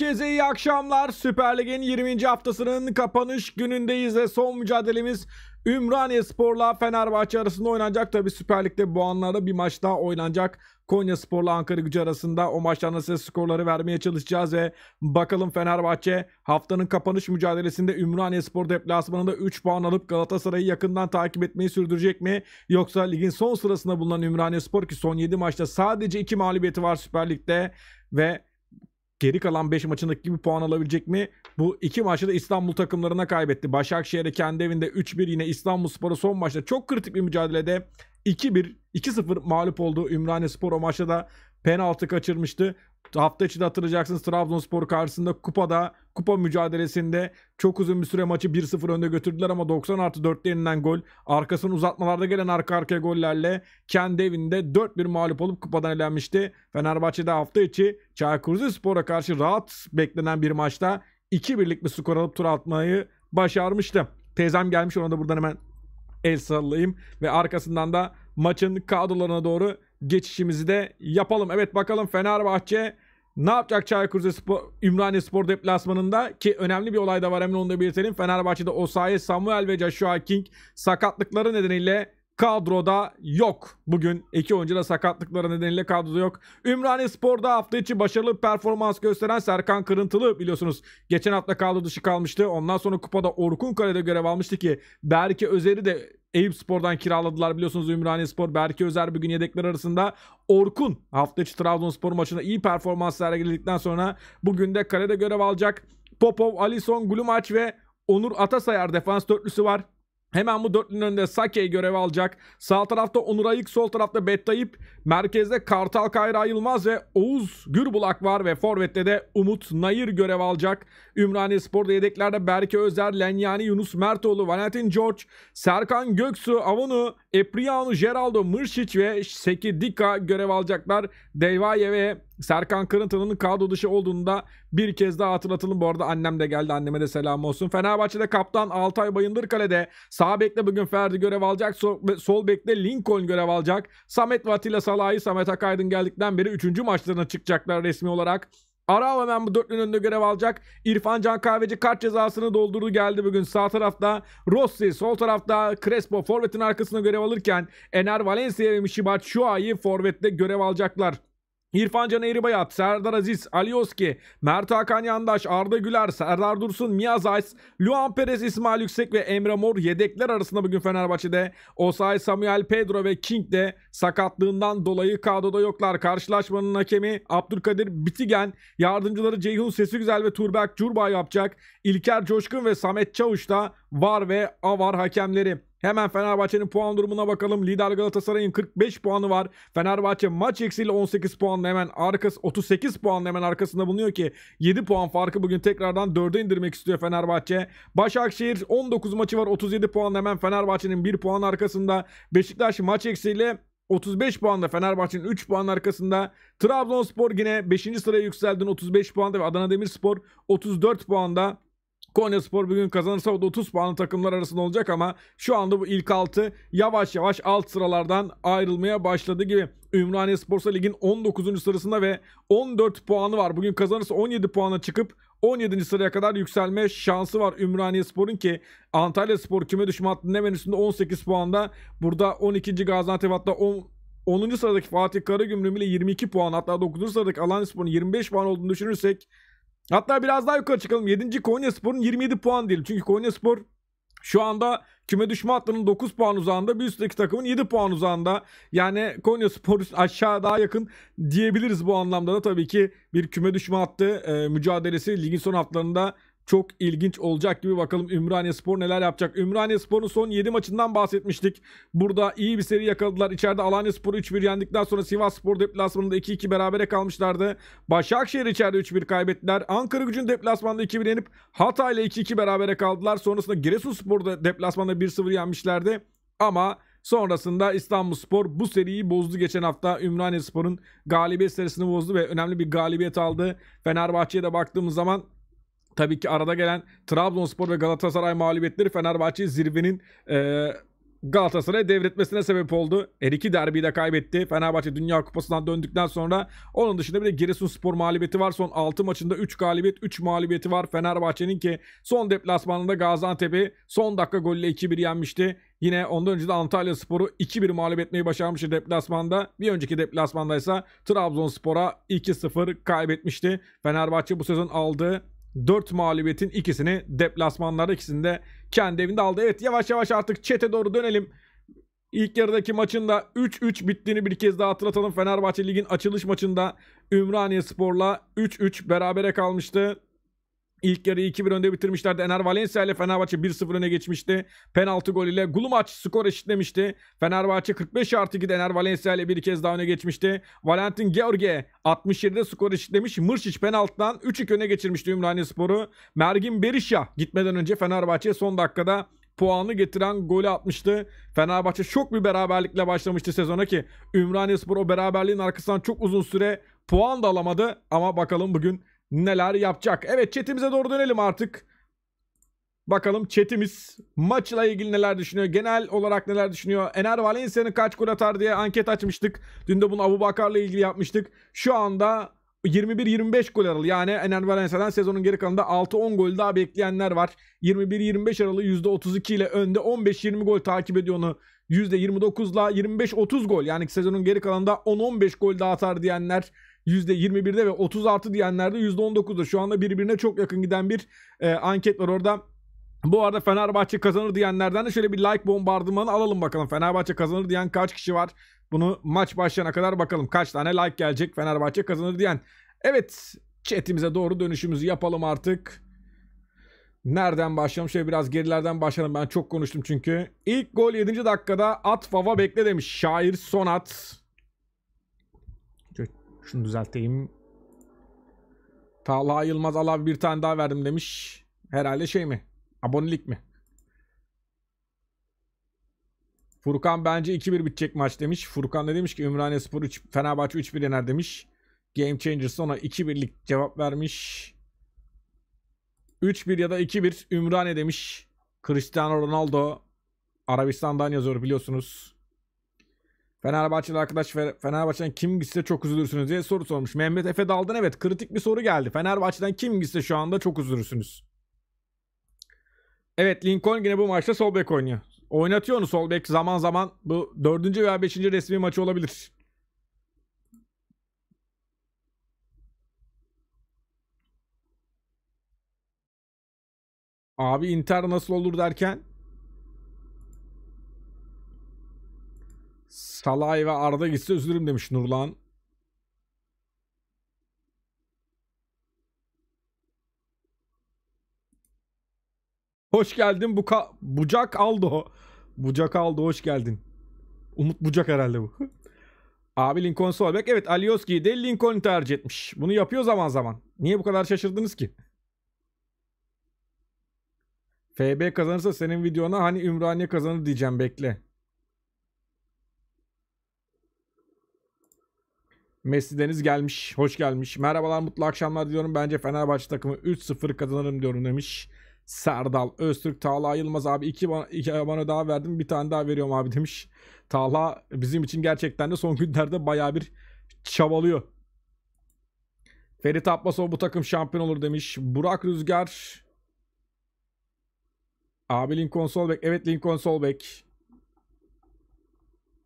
Herkese iyi akşamlar. Süper Lig'in 20. haftasının kapanış günündeyiz ve son mücadelemiz Ümraniye Spor'la Fenerbahçe arasında oynanacak. Tabi Süper Lig'de bu anlarda bir maç daha oynanacak. Konya Spor'la Ankara gücü arasında o maçtan nasıl skorları vermeye çalışacağız ve bakalım Fenerbahçe haftanın kapanış mücadelesinde Ümraniye Spor deplasmanında 3 puan alıp Galatasaray'ı yakından takip etmeyi sürdürecek mi? Yoksa ligin son sırasında bulunan Ümraniye Spor ki son 7 maçta sadece 2 mağlubiyeti var Süper Lig'de ve geri kalan 5 maçındaki gibi puan alabilecek mi? Bu iki maçta da İstanbul takımlarına kaybetti. Başakşehir'e kendi evinde 3-1 yine İstanbul Spor'a son maçta çok kritik bir mücadelede 2-1, 2-0 mağlup oldu. Ümraniye Spor o maçta da penaltı kaçırmıştı. Hafta içi de hatırlayacaksınız Trabzonspor karşısında kupada kupa mücadelesinde çok uzun bir süre maçı 1-0 önde götürdüler ama 90 artı 4'te yenilen gol arkasının uzatmalarda gelen arka arkaya gollerle kendi evinde 4-1 mağlup olup kupadan elenmişti. Fenerbahçe'de hafta içi Çaykur Rizespor'a karşı rahat beklenen bir maçta 2 birlik bir skor alıp tur atmayı başarmıştı. Teyzem gelmiş ona da buradan hemen el sallayayım ve arkasından da maçın kadrolarına doğru geçişimizi de yapalım. Evet bakalım Fenerbahçe ne yapacak Çaykur Rizespor Ümraniye Spor deplasmanında ki önemli bir olay da var hemen onu da belirtelim. Fenerbahçe'de Osayi, Samuel ve Joshua King sakatlıkları nedeniyle kadroda yok. Bugün iki oyuncu da sakatlıkları nedeniyle kadroda yok. Ümraniye Spor'da hafta içi başarılı performans gösteren Serkan Kırıntılı biliyorsunuz geçen hafta kadro dışı kalmıştı. Ondan sonra kupada Orkun Kale'de görev almıştı ki Berke Özeri de Eyüp Spor'dan kiraladılar biliyorsunuz Ümraniye Spor. Berke Özer bugün yedekler arasında. Orkun hafta içi Trabzonspor maçında iyi performans sergiledikten sonra bugün de kalede görev alacak. Popov, Alison, Glumaç ve Onur Atasayar defans dörtlüsü var. Hemen bu dörtlünün önünde Sake görev alacak. Sağ tarafta Onur Ayık, sol tarafta Bettayip. Merkezde Kartal Kayra Yılmaz ve Oğuz Gürbulak var ve Forvet'te de Umut Nayır görev alacak. Ümraniye Spor'da yedeklerde Berke Özer, Lenyani, Yunus Mertoğlu, Valentin George, Serkan Göksu, Avunu, Epriyanu, Geraldo, Mırşiç ve Seki Dika görev alacaklar. Devaye ve Serkan Kırıntı'nın kadro dışı olduğunda bir kez daha hatırlatalım. Bu arada annem de geldi. Anneme de selam olsun. Fenerbahçe'de kaptan Altay Bayındır kalede. Sağ bekle bugün Ferdi görev alacak. Sol, bekle Lincoln görev alacak. Samet ve Atilla Samet Akaydın geldikten beri 3. maçlarına çıkacaklar resmi olarak. Aral hemen bu dörtlünün önünde görev alacak. İrfan Can Kahveci kart cezasını doldurdu geldi bugün. Sağ tarafta Rossi, sol tarafta Crespo forvetin arkasına görev alırken Ener Valencia ve Mişibat Şua'yı forvette görev alacaklar. İrfan Can Eribayat, Serdar Aziz, Ali Alioski, Mert Hakan Yandaş, Arda Güler, Serdar Dursun, Miyaz Ays, Luan Perez, İsmail Yüksek ve Emre Mor yedekler arasında bugün Fenerbahçe'de. Osay, Samuel, Pedro ve King de sakatlığından dolayı kadroda yoklar. Karşılaşmanın hakemi Abdülkadir Bitigen, yardımcıları Ceyhun Güzel ve Turbek Curba yapacak. İlker Coşkun ve Samet Çavuş da var ve avar hakemleri. Hemen Fenerbahçe'nin puan durumuna bakalım. Lider Galatasaray'ın 45 puanı var. Fenerbahçe maç eksiğiyle 18 puanla hemen arkası 38 puanla hemen arkasında bulunuyor ki 7 puan farkı bugün tekrardan 4'e indirmek istiyor Fenerbahçe. Başakşehir 19 maçı var 37 puanla hemen Fenerbahçe'nin 1 puan arkasında. Beşiktaş maç eksiğiyle 35 puanla Fenerbahçe'nin 3 puan arkasında. Trabzonspor yine 5. sıraya yükseldi 35 puanda ve Adana Demirspor 34 puanda. Konya Spor bugün kazanırsa o da 30 puanlı takımlar arasında olacak ama şu anda bu ilk 6 yavaş yavaş alt sıralardan ayrılmaya başladı gibi. Ümraniye Sporsa Lig'in 19. sırasında ve 14 puanı var. Bugün kazanırsa 17 puana çıkıp 17. sıraya kadar yükselme şansı var Ümraniye Spor'un ki Antalya Spor küme düşme hattının hemen üstünde 18 puanda. Burada 12. Gaziantep hatta 10 10. sıradaki Fatih Karagümrüm ile 22 puan hatta 9. sıradaki Spor'un 25 puan olduğunu düşünürsek Hatta biraz daha yukarı çıkalım. 7. Konya Spor'un 27 puan değil Çünkü Konya Spor şu anda küme düşme hattının 9 puan uzağında bir üstteki takımın 7 puan uzağında. Yani Konya Spor aşağı daha yakın diyebiliriz bu anlamda da tabii ki bir küme düşme hattı e, mücadelesi ligin son haftalarında çok ilginç olacak gibi bakalım Ümraniye Spor neler yapacak. Ümraniye Spor'un son 7 maçından bahsetmiştik. Burada iyi bir seri yakaladılar. İçeride Alanya Spor'u 3-1 yendikten sonra Sivas Spor deplasmanında 2-2 berabere kalmışlardı. Başakşehir içeride 3-1 kaybettiler. Ankara Gücü'nün deplasmanda 2-1 yenip Hatay'la 2-2 berabere kaldılar. Sonrasında Giresunspor'da deplasmanda 1-0 yenmişlerdi. Ama Sonrasında İstanbulspor bu seriyi bozdu geçen hafta. Ümraniyespor'un galibiyet serisini bozdu ve önemli bir galibiyet aldı. Fenerbahçe'ye de baktığımız zaman tabii ki arada gelen Trabzonspor ve Galatasaray mağlubiyetleri Fenerbahçe zirvenin e, Galatasaray'a devretmesine sebep oldu. Her iki derbiyi de kaybetti. Fenerbahçe Dünya Kupası'ndan döndükten sonra onun dışında bir de Giresunspor mağlubiyeti var. Son 6 maçında 3 galibiyet, 3 mağlubiyeti var. Fenerbahçe'nin ki son deplasmanında Gaziantep'i son dakika golle 2-1 yenmişti. Yine ondan önce de Antalya Sporu 2-1 mağlup etmeyi başarmıştı deplasmanda. Bir önceki deplasmanda ise Trabzonspor'a 2-0 kaybetmişti. Fenerbahçe bu sezon aldığı 4 mağlubiyetin ikisini deplasmanlarda ikisinde de kendi evinde aldı. Evet yavaş yavaş artık çete doğru dönelim. İlk yarıdaki maçın da 3-3 bittiğini bir kez daha hatırlatalım. Fenerbahçe Lig'in açılış maçında Ümraniye Spor'la 3-3 berabere kalmıştı. İlk yarıyı 2-1 önde bitirmişlerdi. Ener Valencia ile Fenerbahçe 1-0 öne geçmişti. Penaltı gol ile Gulumaç skor eşitlemişti. Fenerbahçe 45 artı 2'de Ener Valencia ile bir kez daha öne geçmişti. Valentin George 67'de skor eşitlemiş. Mırşiç penaltıdan 3-2 öne geçirmişti Ümraniye Sporu. Mergin Berişa gitmeden önce Fenerbahçe son dakikada puanı getiren golü atmıştı. Fenerbahçe şok bir beraberlikle başlamıştı sezona ki Ümraniyespor o beraberliğin arkasından çok uzun süre puan da alamadı ama bakalım bugün neler yapacak. Evet chatimize doğru dönelim artık. Bakalım chatimiz maçla ilgili neler düşünüyor? Genel olarak neler düşünüyor? Ener Valencia'nın kaç gol atar diye anket açmıştık. Dün de bunu Abu Bakar'la ilgili yapmıştık. Şu anda 21-25 gol aralı yani Ener Valencia'dan sezonun geri kalanında 6-10 gol daha bekleyenler var. 21-25 aralığı %32 ile önde 15-20 gol takip ediyor onu. %29 ile 25-30 gol yani sezonun geri kalanında 10-15 gol daha atar diyenler %21'de ve 36 artı diyenlerde %19'da. Şu anda birbirine çok yakın giden bir e, anket var orada. Bu arada Fenerbahçe kazanır diyenlerden de şöyle bir like bombardımanı alalım bakalım. Fenerbahçe kazanır diyen kaç kişi var? Bunu maç başlayana kadar bakalım. Kaç tane like gelecek Fenerbahçe kazanır diyen. Evet chatimize doğru dönüşümüzü yapalım artık. Nereden başlayalım? Şöyle biraz gerilerden başlayalım. Ben çok konuştum çünkü. İlk gol 7. dakikada at fava bekle demiş. Şair Sonat. Şunu düzelteyim. Talha Yılmaz Alav bir tane daha verdim demiş. Herhalde şey mi? Abonelik mi? Furkan bence 2-1 bitecek maç demiş. Furkan ne demiş ki Ümraniye Spor 3, Fenerbahçe 3-1 yener demiş. Game Changers ona 2-1'lik cevap vermiş. 3-1 ya da 2-1 Ümraniye demiş. Cristiano Ronaldo Arabistan'dan yazıyor biliyorsunuz. Fenerbahçeli arkadaş Fenerbahçe'den kim gitse çok üzülürsünüz diye soru sormuş. Mehmet Efe Daldan evet kritik bir soru geldi. Fenerbahçe'den kim gitse şu anda çok üzülürsünüz. Evet Lincoln yine bu maçta sol bek oynuyor. Oynatıyor onu sol bek zaman zaman. Bu dördüncü veya beşinci resmi maçı olabilir. Abi Inter nasıl olur derken Salay ve Arda gitse üzülürüm demiş Nurlan. Hoş geldin bu Bucak aldı Bucak aldı hoş geldin. Umut Bucak herhalde bu. Abi Lincoln Solberg evet Alioski'yi de Lincoln'u tercih etmiş. Bunu yapıyor zaman zaman. Niye bu kadar şaşırdınız ki? FB kazanırsa senin videona hani Ümraniye kazanır diyeceğim bekle. Messi Deniz gelmiş. Hoş gelmiş. Merhabalar mutlu akşamlar diyorum. Bence Fenerbahçe takımı 3-0 kazanırım diyorum demiş. Serdal Öztürk Tağla Yılmaz abi iki, iki abone daha verdim bir tane daha veriyorum abi demiş. Tağla bizim için gerçekten de son günlerde baya bir çabalıyor. Ferit Abbasov bu takım şampiyon olur demiş. Burak Rüzgar Abi Lincoln Solbek. Evet Lincoln Solbek.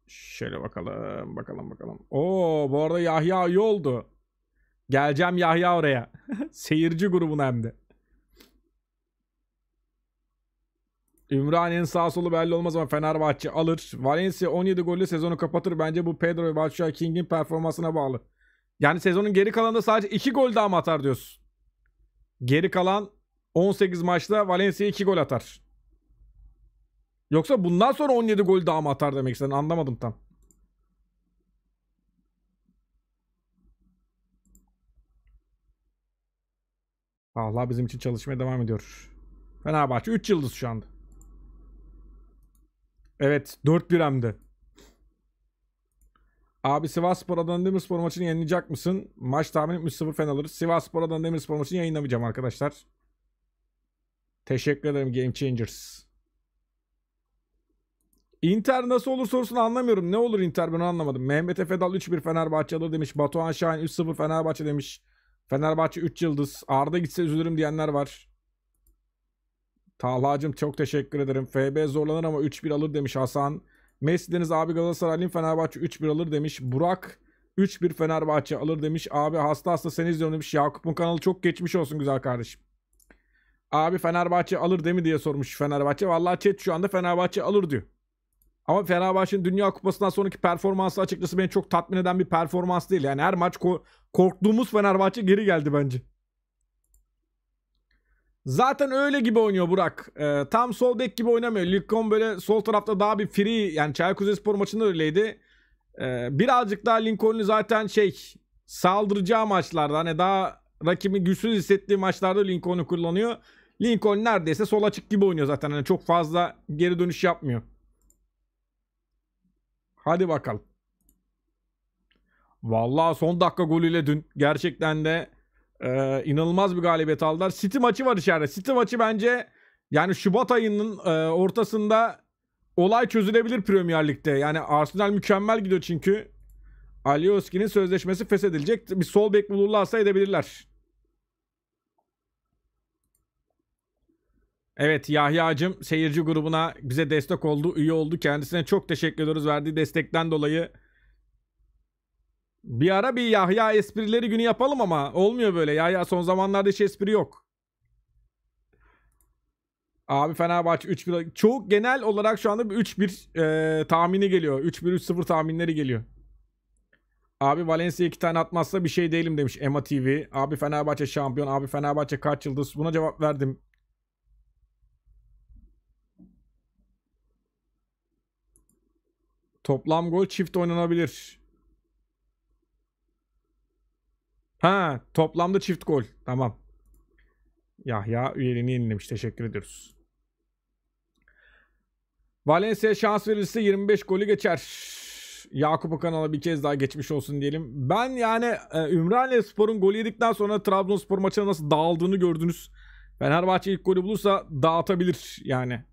Şöyle bakalım bakalım bakalım. Oo bu arada Yahya iyi oldu. Geleceğim Yahya oraya. Seyirci grubuna hem de. Ümraniye'nin sağ solu belli olmaz ama Fenerbahçe alır. Valencia 17 golle sezonu kapatır. Bence bu Pedro ve Batshuayi King'in performansına bağlı. Yani sezonun geri kalanında sadece 2 gol daha mı atar diyorsun? Geri kalan 18 maçta Valencia 2 gol atar. Yoksa bundan sonra 17 gol daha mı atar demek istedin? Anlamadım tam. Allah bizim için çalışmaya devam ediyor. Fenerbahçe 3 yıldız şu anda. Evet 4-1 Abi Sivas Spor Adana spor maçını yenilecek misin? Maç tahminim 3-0 fen alırız. Sivas Spor Adana Demirspor maçını yayınlamayacağım arkadaşlar. Teşekkür ederim Game Changers. Inter nasıl olur sorusunu anlamıyorum. Ne olur Inter ben anlamadım. Mehmet Efe Dal 3-1 Fenerbahçe alır demiş. Batuhan Şahin 3-0 Fenerbahçe demiş. Fenerbahçe 3 yıldız. Arda gitse üzülürüm diyenler var. Talha'cım çok teşekkür ederim. FB zorlanır ama 3-1 alır demiş Hasan. Messi Deniz abi Galatasaraylıyım Fenerbahçe 3-1 alır demiş. Burak 3-1 Fenerbahçe alır demiş. Abi hasta hasta seni izliyorum demiş. Yakup'un kanalı çok geçmiş olsun güzel kardeşim. Abi Fenerbahçe alır değil mi diye sormuş Fenerbahçe. Vallahi chat şu anda Fenerbahçe alır diyor. Ama Fenerbahçe'nin Dünya Kupası'ndan sonraki performansı açıkçası beni çok tatmin eden bir performans değil. Yani her maç ko- korktuğumuz Fenerbahçe geri geldi bence. Zaten öyle gibi oynuyor Burak. Ee, tam sol bek gibi oynamıyor. Lincoln böyle sol tarafta daha bir free. Yani Çaykur spor maçında öyleydi. Ee, birazcık daha Lincoln'u zaten şey saldıracağı maçlarda hani daha rakibi güçsüz hissettiği maçlarda Lincoln'u kullanıyor. Lincoln neredeyse sol açık gibi oynuyor zaten. Hani çok fazla geri dönüş yapmıyor. Hadi bakalım. Vallahi son dakika golüyle dün gerçekten de e, inanılmaz bir galibiyet aldılar. City maçı var içeride. City maçı bence yani Şubat ayının e, ortasında olay çözülebilir Premier Lig'de. Yani Arsenal mükemmel gidiyor çünkü. Alioski'nin sözleşmesi feshedilecek. Bir sol bek bulurlarsa edebilirler. Evet Yahya'cım seyirci grubuna bize destek oldu, üye oldu. Kendisine çok teşekkür ediyoruz verdiği destekten dolayı. Bir ara bir Yahya esprileri günü yapalım ama olmuyor böyle. Yahya son zamanlarda hiç espri yok. Abi Fenerbahçe 3-1. Çoğu genel olarak şu anda 3-1 e, tahmini geliyor. 3-1-3-0 tahminleri geliyor. Abi Valencia iki tane atmazsa bir şey değilim demiş Ema TV. Abi Fenerbahçe şampiyon. Abi Fenerbahçe kaç yıldız? Buna cevap verdim. Toplam gol çift oynanabilir. Ha, toplamda çift gol. Tamam. Yahya üyeliğini yenilemiş. Teşekkür ediyoruz. Valencia şans verirse 25 golü geçer. Yakup kanala bir kez daha geçmiş olsun diyelim. Ben yani e, Ümraniye Spor'un golü yedikten sonra Trabzonspor maçına nasıl dağıldığını gördünüz. Fenerbahçe ilk golü bulursa dağıtabilir yani.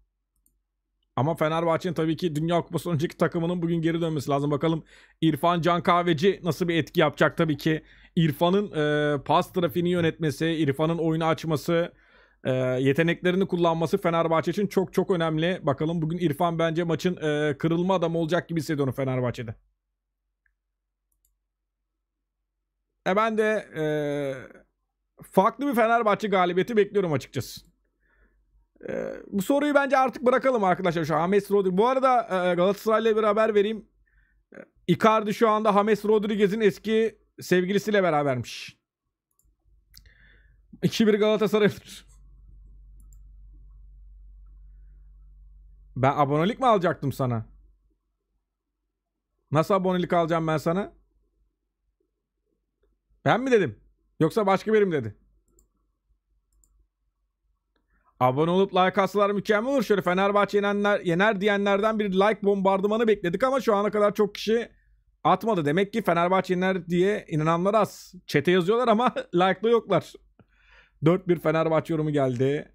Ama Fenerbahçe'nin tabii ki Dünya Kupası önceki takımının bugün geri dönmesi lazım. Bakalım İrfan Can Kahveci nasıl bir etki yapacak tabii ki. İrfan'ın e, pas trafiğini yönetmesi, İrfan'ın oyunu açması, e, yeteneklerini kullanması Fenerbahçe için çok çok önemli. Bakalım bugün İrfan bence maçın e, kırılma adamı olacak gibi hissediyorum Fenerbahçe'de. E ben de e, farklı bir Fenerbahçe galibiyeti bekliyorum açıkçası. Ee, bu soruyu bence artık bırakalım arkadaşlar şu James Rodriguez. Bu arada e, Galatasaray'la bir haber vereyim. E, Icardi şu anda James Rodriguez'in eski sevgilisiyle berabermiş. 2-1 Galatasaray'dır. Ben abonelik mi alacaktım sana? Nasıl abonelik alacağım ben sana? Ben mi dedim? Yoksa başka birim dedi? Abone olup like atsalar mükemmel olur. Şöyle Fenerbahçe yenenler, yener diyenlerden bir like bombardımanı bekledik ama şu ana kadar çok kişi atmadı. Demek ki Fenerbahçe yener diye inananlar az. Çete yazıyorlar ama like'da yoklar. 4-1 Fenerbahçe yorumu geldi.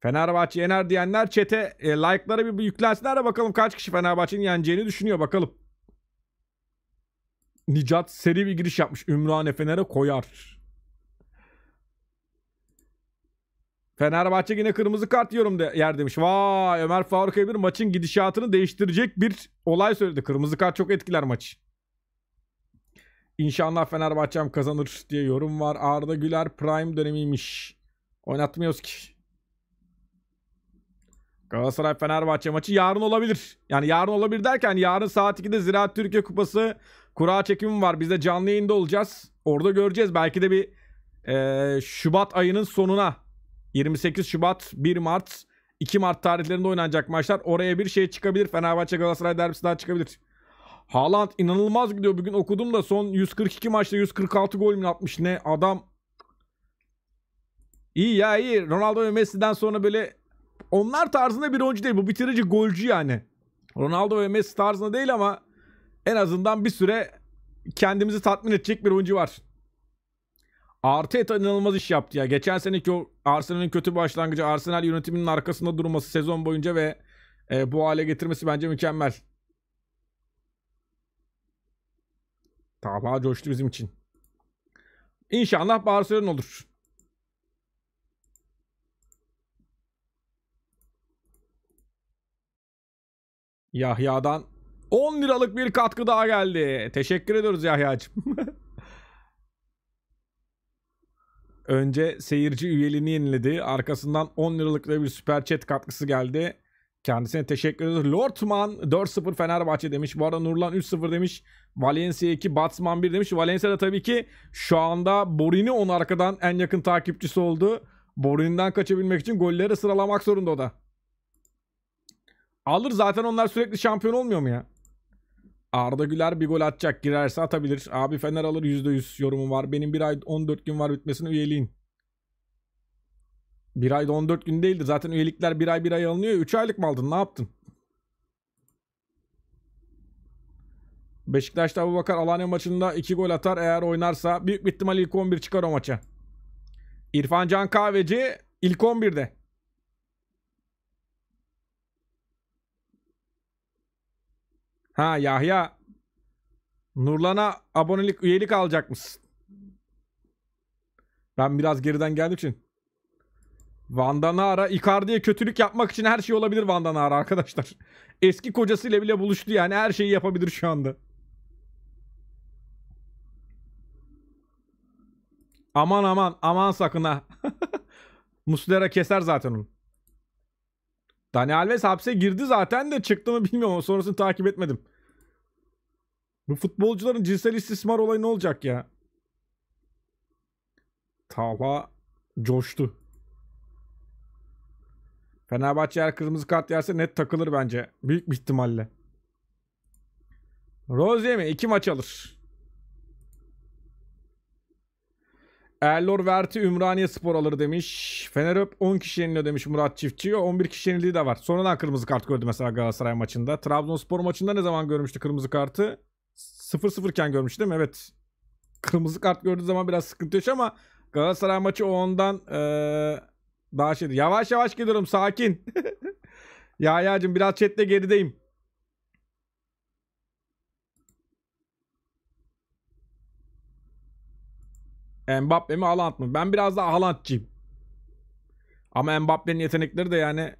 Fenerbahçe yener diyenler çete e, like'lara bir, bir yüklensinler de bakalım kaç kişi Fenerbahçe'nin yeneceğini düşünüyor bakalım. Nicat seri bir giriş yapmış. Ümran Fener'e koyar. Fenerbahçe yine kırmızı kart yiyorum de, yer demiş. Vay Ömer Faruk bir maçın gidişatını değiştirecek bir olay söyledi. Kırmızı kart çok etkiler maç. İnşallah Fenerbahçe'm kazanır diye yorum var. Arda Güler prime dönemiymiş. Oynatmıyoruz ki. Galatasaray Fenerbahçe maçı yarın olabilir. Yani yarın olabilir derken yarın saat 2'de Ziraat Türkiye Kupası kura çekimi var. Biz de canlı yayında olacağız. Orada göreceğiz. Belki de bir e, Şubat ayının sonuna 28 Şubat, 1 Mart, 2 Mart tarihlerinde oynanacak maçlar. Oraya bir şey çıkabilir. Fenerbahçe Galatasaray derbisi daha çıkabilir. Haaland inanılmaz gidiyor. Bugün okudum da son 142 maçta 146 gol mü atmış ne adam. İyi ya iyi. Ronaldo ve Messi'den sonra böyle onlar tarzında bir oyuncu değil. Bu bitirici golcü yani. Ronaldo ve Messi tarzında değil ama en azından bir süre kendimizi tatmin edecek bir oyuncu var. Arteta inanılmaz iş yaptı ya. Geçen seneki o Arsenal'in kötü başlangıcı, Arsenal yönetiminin arkasında durması sezon boyunca ve e, bu hale getirmesi bence mükemmel. Tabağa coştu bizim için. İnşallah Barcelona olur. Yahya'dan 10 liralık bir katkı daha geldi. Teşekkür ediyoruz Yahya'cığım. Önce seyirci üyeliğini yeniledi. Arkasından 10 liralık da bir süper chat katkısı geldi. Kendisine teşekkür ediyoruz. Lordman 4-0 Fenerbahçe demiş. Bu arada Nurlan 3-0 demiş. Valencia 2, Batsman 1 demiş. Valencia da tabii ki şu anda Borini onun arkadan en yakın takipçisi oldu. Borini'den kaçabilmek için golleri sıralamak zorunda o da. Alır zaten onlar sürekli şampiyon olmuyor mu ya? Arda Güler bir gol atacak. Girerse atabilir. Abi Fener alır %100 yorumum var. Benim bir ay 14 gün var bitmesine üyeliğin. Bir ayda 14 gün değildi. Zaten üyelikler bir ay bir ay alınıyor. 3 aylık mı aldın? Ne yaptın? Beşiktaş'ta bu Bakar Alanya maçında 2 gol atar. Eğer oynarsa büyük bir ihtimal ilk 11 çıkar o maça. İrfan Can Kahveci ilk 11'de. Ha Yahya Nurlan'a abonelik üyelik alacak mısın? Ben biraz geriden geldiğim için. Vandanara, ara Icardi'ye kötülük yapmak için her şey olabilir Vandanara arkadaşlar. Eski kocasıyla bile buluştu yani her şeyi yapabilir şu anda. Aman aman aman sakın ha. Muslera keser zaten onu. Dani Alves hapse girdi zaten de çıktı mı bilmiyorum ama sonrasını takip etmedim. Bu futbolcuların cinsel istismar olayı ne olacak ya? Talha coştu. Fenerbahçe eğer kırmızı kart yerse net takılır bence. Büyük bir ihtimalle. Rozier mi? İki maç alır. Erlor Verti Ümraniye Spor alır demiş. Feneröp 10 kişi yeniliyor demiş Murat Çiftçi. 11 kişi yenildiği de var. Sonradan kırmızı kart gördü mesela Galatasaray maçında. Trabzonspor maçında ne zaman görmüştü kırmızı kartı? 0-0 iken görmüştü değil mi? Evet. Kırmızı kart gördüğü zaman biraz sıkıntı yaşıyor ama Galatasaray maçı o ondan ee, daha şeydi. Yavaş yavaş geliyorum sakin. ya yacım biraz chatte gerideyim. Mbappe mi Haaland mı? Ben biraz daha Haaland'cıyım. Ama Mbappe'nin yetenekleri de yani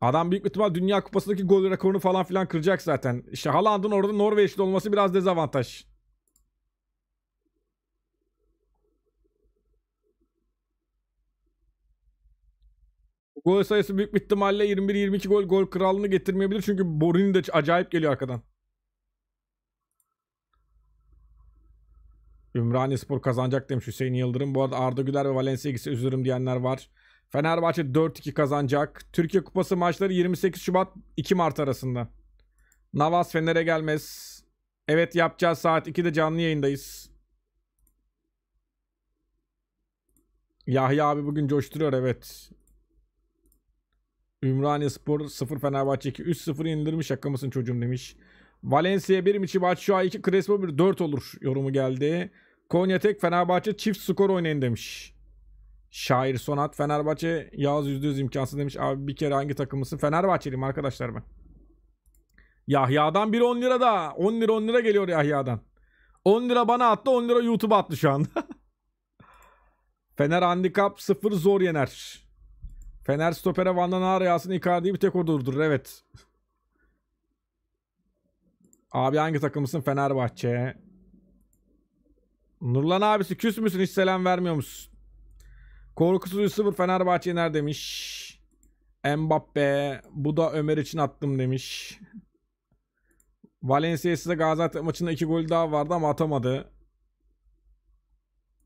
adam büyük ihtimal Dünya Kupası'ndaki gol rekorunu falan filan kıracak zaten. İşte Haaland'ın orada Norveçli olması biraz dezavantaj. Gol sayısı büyük ihtimalle 21-22 gol gol kralını getirmeyebilir. Çünkü Borini de acayip geliyor arkadan. Ümraniye Spor kazanacak demiş Hüseyin Yıldırım. Bu arada Arda Güler ve Valencia ikisi üzülürüm diyenler var. Fenerbahçe 4-2 kazanacak. Türkiye Kupası maçları 28 Şubat 2 Mart arasında. Navas Fener'e gelmez. Evet yapacağız saat 2'de canlı yayındayız. Yahya abi bugün coşturuyor evet. Ümraniye Spor 0 Fenerbahçe 2 3-0 indirmiş şaka mısın çocuğum demiş. Valencia 1 Michi Batshuayi 2 Crespo 1 4 olur yorumu geldi. Konya Tek Fenerbahçe çift skor oynayın demiş. Şair Sonat Fenerbahçe yaz yüzde yüz imkansız demiş. Abi bir kere hangi takımısın? Fenerbahçeliyim arkadaşlar ben. Yahya'dan bir 10 lira da. 10 lira 10 lira geliyor Yahya'dan. 10 lira bana attı 10 lira YouTube attı şu anda. Fener handikap 0 zor yener. Fener stopere Van'dan ağır yağsın Icardi'yi bir tek o durdurur evet. Abi hangi takımısın? Fenerbahçe. Nurlan abisi küs müsün hiç selam vermiyor musun? Korkusuz 3-0 Fenerbahçe yener demiş. Mbappe bu da Ömer için attım demiş. Valencia size Gaziantep maçında 2 gol daha vardı ama atamadı.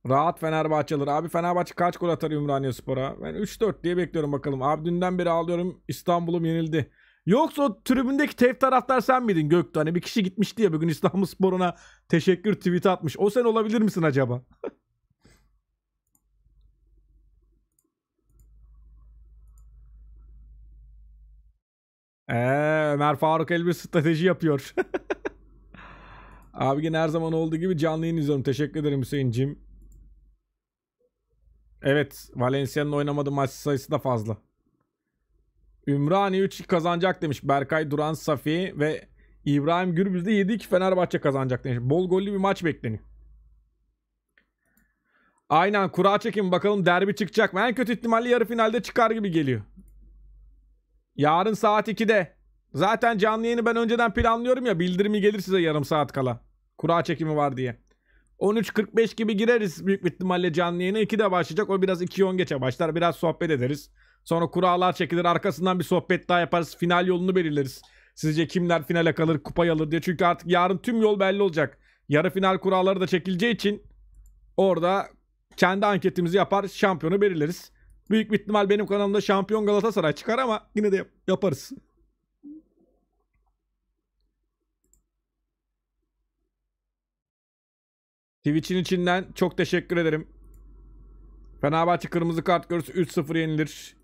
Rahat Fenerbahçe Abi Fenerbahçe kaç gol atar Ümraniye Spor'a? Ben 3-4 diye bekliyorum bakalım. Abi dünden beri ağlıyorum. İstanbul'um yenildi. Yoksa o tribündeki tev taraftar sen miydin Göktuğ? Hani bir kişi gitmişti ya bugün İstanbul Spor'una teşekkür tweet atmış. O sen olabilir misin acaba? Ee, Ömer Faruk el bir strateji yapıyor. Abi yine her zaman olduğu gibi canlı yayın izliyorum. Teşekkür ederim Hüseyin'cim. Evet Valencia'nın oynamadığı maç sayısı da fazla. Ümraniye 3-2 kazanacak demiş Berkay Duran Safi ve İbrahim Gürbüz de 7-2 Fenerbahçe kazanacak demiş. Bol gollü bir maç bekleniyor. Aynen kura çekin bakalım derbi çıkacak mı? En kötü ihtimalle yarı finalde çıkar gibi geliyor. Yarın saat 2'de. Zaten canlı yayını ben önceden planlıyorum ya bildirimi gelir size yarım saat kala. Kura çekimi var diye. 13.45 gibi gireriz büyük ihtimalle canlı yayına. 2'de başlayacak. O biraz 2.10 geçe başlar. Biraz sohbet ederiz. Sonra kurallar çekilir. Arkasından bir sohbet daha yaparız. Final yolunu belirleriz. Sizce kimler finale kalır, kupayı alır diye. Çünkü artık yarın tüm yol belli olacak. Yarı final kuralları da çekileceği için orada kendi anketimizi yapar, şampiyonu belirleriz. Büyük bir ihtimal benim kanalımda şampiyon Galatasaray çıkar ama yine de yap yaparız. Twitch'in içinden çok teşekkür ederim. Fenerbahçe kırmızı kart görürse 3-0 yenilir.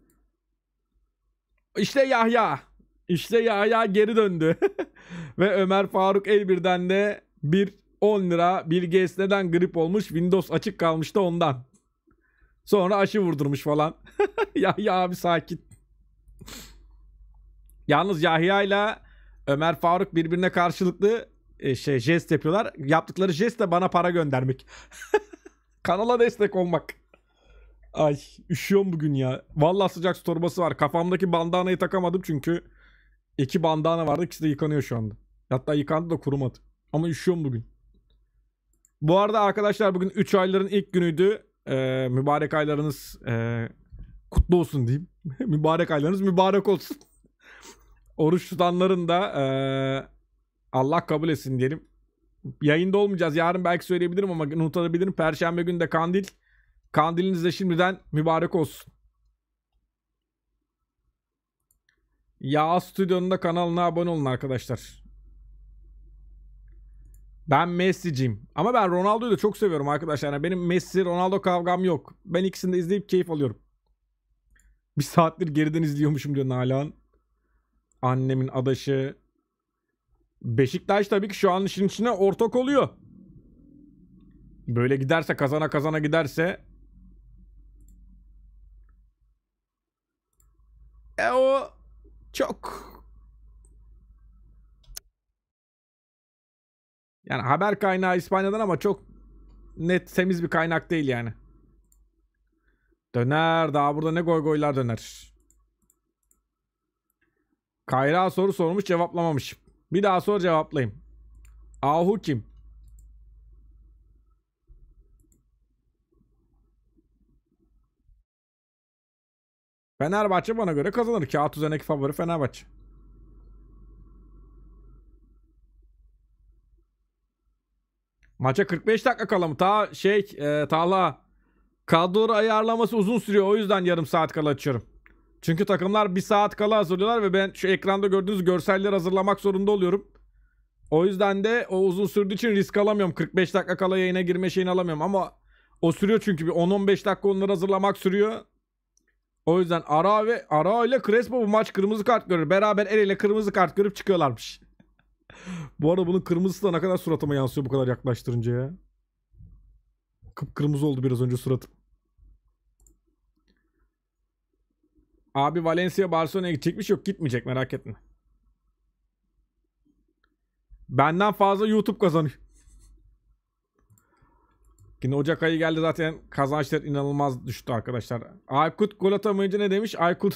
İşte Yahya. İşte Yahya geri döndü. Ve Ömer Faruk Elbir'den de bir 10 lira Bill Gates neden grip olmuş Windows açık kalmıştı ondan. Sonra aşı vurdurmuş falan. Yahya abi sakin. Yalnız Yahya ile Ömer Faruk birbirine karşılıklı e, şey jest yapıyorlar. Yaptıkları jest de bana para göndermek. Kanala destek olmak. Ay üşüyorum bugün ya. Vallahi sıcak su torbası var. Kafamdaki bandanayı takamadım çünkü iki bandana vardı. İkisi de yıkanıyor şu anda. Hatta yıkandı da kurumadı. Ama üşüyorum bugün. Bu arada arkadaşlar bugün 3 ayların ilk günüydü. Ee, mübarek aylarınız e, kutlu olsun diyeyim. mübarek aylarınız mübarek olsun. Oruç tutanların da e, Allah kabul etsin diyelim. Yayında olmayacağız. Yarın belki söyleyebilirim ama unutabilirim. Perşembe günü de kandil. Kandiliniz de şimdiden mübarek olsun. Ya Stüdyo'nun da kanalına abone olun arkadaşlar. Ben Messi'ciyim. Ama ben Ronaldo'yu da çok seviyorum arkadaşlar. Yani benim Messi-Ronaldo kavgam yok. Ben ikisini de izleyip keyif alıyorum. Bir saattir geriden izliyormuşum diyor Nalan. Annemin adaşı. Beşiktaş tabii ki şu an işin içine ortak oluyor. Böyle giderse kazana kazana giderse E o çok yani haber kaynağı İspanya'dan ama çok net temiz bir kaynak değil yani. Döner daha burada ne goy goylar döner. Kayra soru sormuş cevaplamamış. Bir daha sor cevaplayayım. Ahu kim? Fenerbahçe bana göre kazanır. Kağıt üzerindeki favori Fenerbahçe. Maça 45 dakika kalamı. Ta şey e, Talha kadro ayarlaması uzun sürüyor. O yüzden yarım saat kala açıyorum. Çünkü takımlar bir saat kala hazırlıyorlar ve ben şu ekranda gördüğünüz görselleri hazırlamak zorunda oluyorum. O yüzden de o uzun sürdüğü için risk alamıyorum. 45 dakika kala yayına girme şeyini alamıyorum ama o sürüyor çünkü bir 10-15 dakika onları hazırlamak sürüyor. O yüzden Ara ve Ara ile Crespo bu maç kırmızı kart görür. Beraber el ele kırmızı kart görüp çıkıyorlarmış. bu arada bunun kırmızısı da ne kadar suratıma yansıyor bu kadar yaklaştırınca ya. Kıpkırmızı oldu biraz önce suratım. Abi Valencia Barcelona'ya gidecekmiş yok gitmeyecek merak etme. Benden fazla YouTube kazanıyor. Yine Ocak ayı geldi zaten kazançlar inanılmaz düştü arkadaşlar. Aykut gol atamayınca ne demiş? Aykut...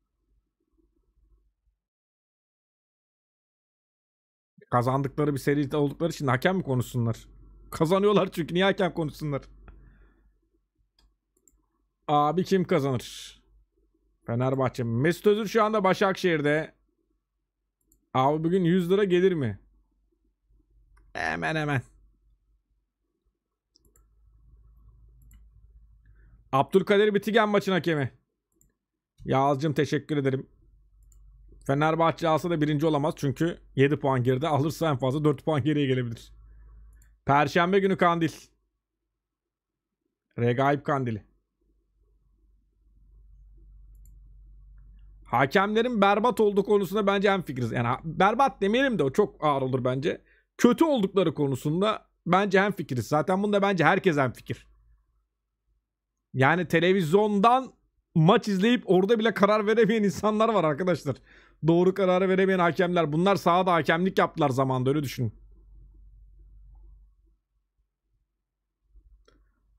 Kazandıkları bir seri oldukları için hakem mi konuşsunlar? Kazanıyorlar çünkü niye hakem konuşsunlar? Abi kim kazanır? Fenerbahçe. Mesut Özil şu anda Başakşehir'de. Abi bugün 100 lira gelir mi? Hemen hemen. Abdülkadir Bitigen maçın hakemi. Yağız'cım teşekkür ederim. Fenerbahçe alsa da birinci olamaz çünkü 7 puan geride. Alırsa en fazla 4 puan geriye gelebilir. Perşembe günü kandil. Regaip kandili. Hakemlerin berbat olduğu konusunda bence en fikiriz. Yani berbat demeyelim de o çok ağır olur bence kötü oldukları konusunda bence hem fikiriz. Zaten bunda bence herkes hem fikir. Yani televizyondan maç izleyip orada bile karar veremeyen insanlar var arkadaşlar. Doğru kararı veremeyen hakemler. Bunlar sahada hakemlik yaptılar zamanda öyle düşünün.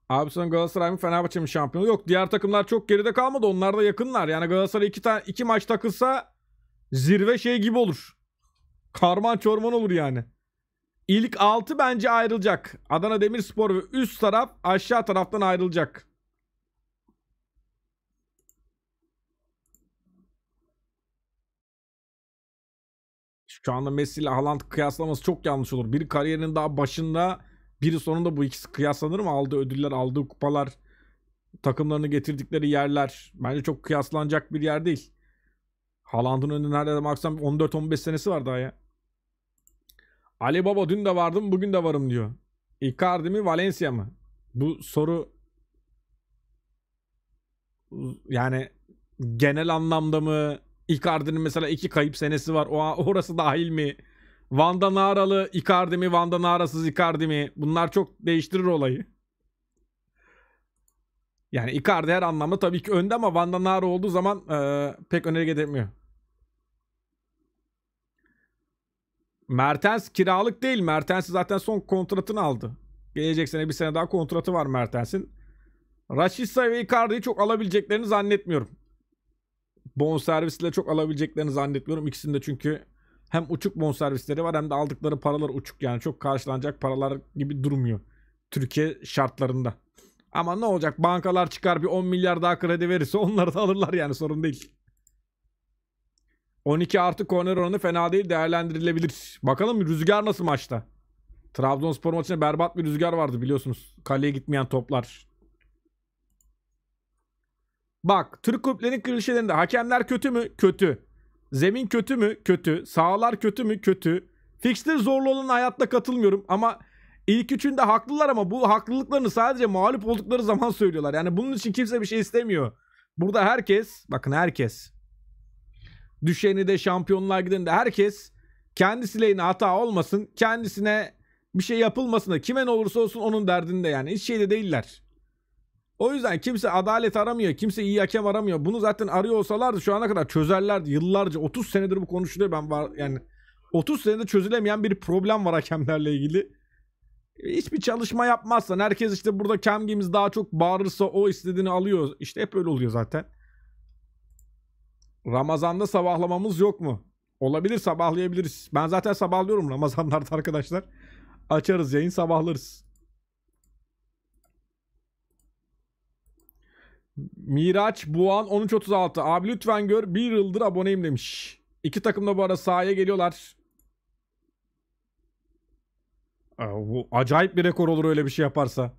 Abi sen Galatasaray mı Fenerbahçe mi şampiyonu? Yok diğer takımlar çok geride kalmadı. Onlar da yakınlar. Yani Galatasaray iki, tane, iki maç takılsa zirve şey gibi olur. Karman çorman olur yani. İlk 6 bence ayrılacak. Adana Demirspor ve üst taraf aşağı taraftan ayrılacak. Şu anda Messi ile Haaland kıyaslaması çok yanlış olur. Biri kariyerinin daha başında, biri sonunda bu ikisi kıyaslanır mı? Aldığı ödüller, aldığı kupalar, takımlarını getirdikleri yerler. Bence çok kıyaslanacak bir yer değil. Haaland'ın önünde nerede baksam 14-15 senesi var daha ya. Ali Baba dün de vardım bugün de varım diyor. Icardi mi Valencia mı? Bu soru yani genel anlamda mı Icardi'nin mesela iki kayıp senesi var. O orası dahil mi? Vanda Naralı Icardi mi? Vanda Narasız Icardi mi? Bunlar çok değiştirir olayı. Yani Icardi her anlamda tabii ki önde ama Vanda Nara olduğu zaman e, pek öneri getirmiyor. Mertens kiralık değil. Mertens zaten son kontratını aldı. Gelecek sene bir sene daha kontratı var Mertens'in. Rashica ve Icardi'yi çok alabileceklerini zannetmiyorum. Bon servisle çok alabileceklerini zannetmiyorum. İkisinde çünkü hem uçuk bon servisleri var hem de aldıkları paralar uçuk yani çok karşılanacak paralar gibi durmuyor. Türkiye şartlarında. Ama ne olacak bankalar çıkar bir 10 milyar daha kredi verirse onları da alırlar yani sorun değil. 12 artı korner oranı fena değil değerlendirilebilir. Bakalım rüzgar nasıl maçta? Trabzonspor maçında berbat bir rüzgar vardı biliyorsunuz. Kaleye gitmeyen toplar. Bak Türk kulüplerinin klişelerinde hakemler kötü mü? Kötü. Zemin kötü mü? Kötü. Sağlar kötü mü? Kötü. Fixler zorlu olan hayatta katılmıyorum ama ilk üçünde haklılar ama bu haklılıklarını sadece mağlup oldukları zaman söylüyorlar. Yani bunun için kimse bir şey istemiyor. Burada herkes, bakın herkes düşeni de Şampiyonlar Ligi'nde herkes kendisi lehine hata olmasın. Kendisine bir şey yapılmasın da kime ne olursa olsun onun derdinde yani. Hiç şeyde değiller. O yüzden kimse adalet aramıyor. Kimse iyi hakem aramıyor. Bunu zaten arıyor olsalardı şu ana kadar çözerlerdi. Yıllarca 30 senedir bu konuşuluyor. Ben var yani 30 senede çözülemeyen bir problem var hakemlerle ilgili. Hiçbir çalışma yapmazsan herkes işte burada kemgimiz daha çok bağırırsa o istediğini alıyor. İşte hep öyle oluyor zaten. Ramazan'da sabahlamamız yok mu? Olabilir sabahlayabiliriz. Ben zaten sabahlıyorum Ramazanlarda arkadaşlar. Açarız yayın sabahlarız. Miraç Buğan 13.36. Abi lütfen gör bir yıldır aboneyim demiş. İki takım da bu ara sahaya geliyorlar. Aa, bu acayip bir rekor olur öyle bir şey yaparsa.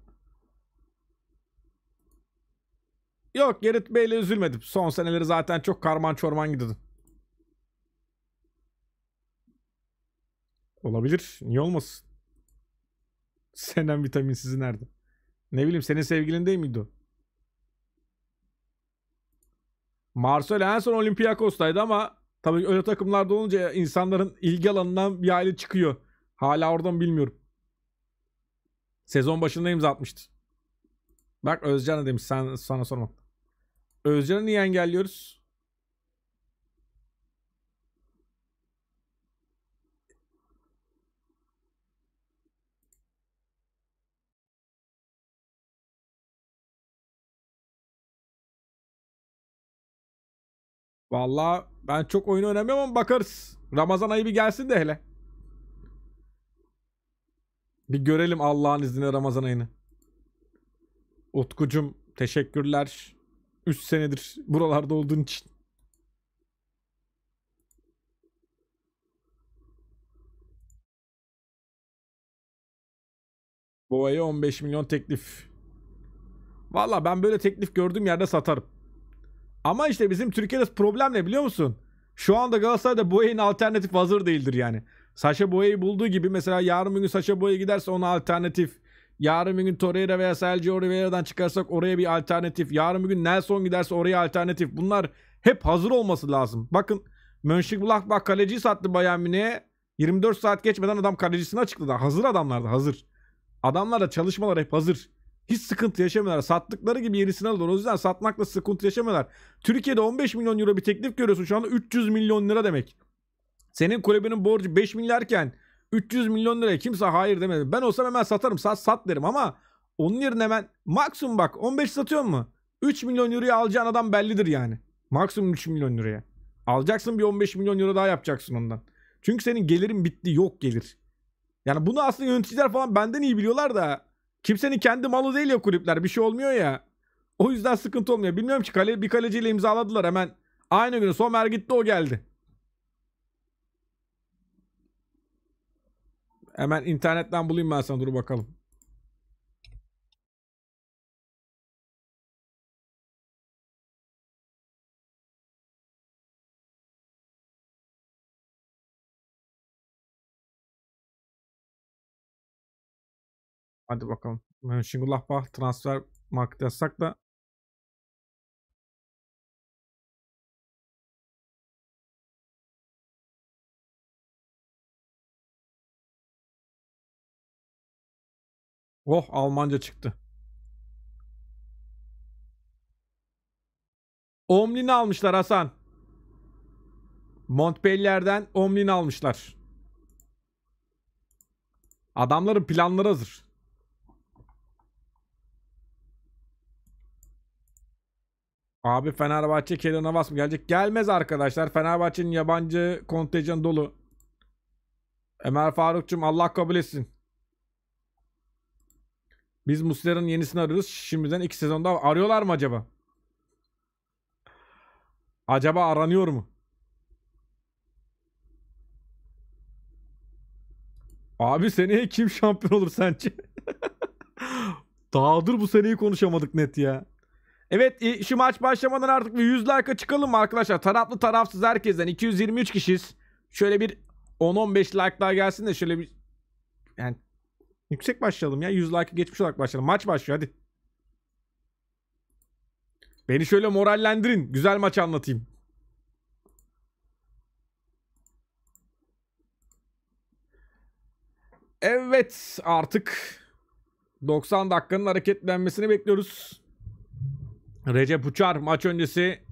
Yok Gerrit Bey'le üzülmedim. Son seneleri zaten çok karman çorman gidiyordu. Olabilir. Niye olmasın? Senen vitaminsizi nerede? Ne bileyim senin sevgilin değil miydi o? Marcel en son Olympiakos'taydı ama tabii öyle takımlarda olunca insanların ilgi alanından bir aile çıkıyor. Hala oradan bilmiyorum. Sezon başında imza atmıştı. Bak Özcan'a demiş sen sana sorma. Özcan'ı niye engelliyoruz? Vallahi ben çok oyunu oynamıyorum ama bakarız. Ramazan ayı bir gelsin de hele. Bir görelim Allah'ın izniyle Ramazan ayını. Utkucum teşekkürler. 3 senedir buralarda olduğun için. Boğa'ya 15 milyon teklif. Valla ben böyle teklif gördüğüm yerde satarım. Ama işte bizim Türkiye'de problem ne biliyor musun? Şu anda Galatasaray'da Boya'nın alternatif hazır değildir yani. Saşa Boya'yı bulduğu gibi mesela yarın bir gün Saşa Boya giderse ona alternatif Yarın bir gün Torreira veya Sergio Oliveira'dan çıkarsak oraya bir alternatif. Yarın bir gün Nelson giderse oraya alternatif. Bunlar hep hazır olması lazım. Bakın Mönchengladbach kaleciyi sattı Bayern Münih'e. 24 saat geçmeden adam kalecisini açıkladı. Hazır adamlar da hazır. Adamlar da çalışmalar hep hazır. Hiç sıkıntı yaşamıyorlar. Sattıkları gibi yenisini alıyorlar. O yüzden satmakla sıkıntı yaşamıyorlar. Türkiye'de 15 milyon euro bir teklif görüyorsun. Şu anda 300 milyon lira demek. Senin kulübünün borcu 5 milyarken 300 milyon liraya kimse hayır demedi. Ben olsam hemen satarım. Sat sat derim ama onun yerine hemen maksimum bak 15 satıyor mu? 3 milyon euroya alacağın adam bellidir yani. Maksimum 3 milyon liraya. Alacaksın bir 15 milyon euro daha yapacaksın ondan. Çünkü senin gelirin bitti yok gelir. Yani bunu aslında yöneticiler falan benden iyi biliyorlar da kimsenin kendi malı değil ya kulüpler bir şey olmuyor ya. O yüzden sıkıntı olmuyor. Bilmiyorum ki kale, bir kaleciyle imzaladılar hemen. Aynı günü Somer gitti o geldi. Hemen internetten bulayım ben sana dur bakalım. Hadi bakalum. Mönchengladbach ee, transfer market yazsak da Oh Almanca çıktı. Omlin almışlar Hasan. Montpellier'den Omlin almışlar. Adamların planları hazır. Abi Fenerbahçe Kenan Havas mı gelecek? Gelmez arkadaşlar. Fenerbahçe'nin yabancı kontenjanı dolu. Ömer Farukçum Allah kabul etsin. Biz Muslera'nın yenisini arıyoruz. Şimdiden iki sezon daha arıyorlar mı acaba? Acaba aranıyor mu? Abi seneye kim şampiyon olur sence? Daha bu seneyi konuşamadık net ya. Evet şu maç başlamadan artık bir 100 like'a çıkalım mı arkadaşlar? Taraflı tarafsız herkesten 223 kişiyiz. Şöyle bir 10-15 like daha gelsin de şöyle bir yani Yüksek başlayalım ya. 100 like geçmiş olarak başlayalım. Maç başlıyor hadi. Beni şöyle morallendirin. Güzel maç anlatayım. Evet artık 90 dakikanın hareketlenmesini bekliyoruz. Recep Uçar maç öncesi.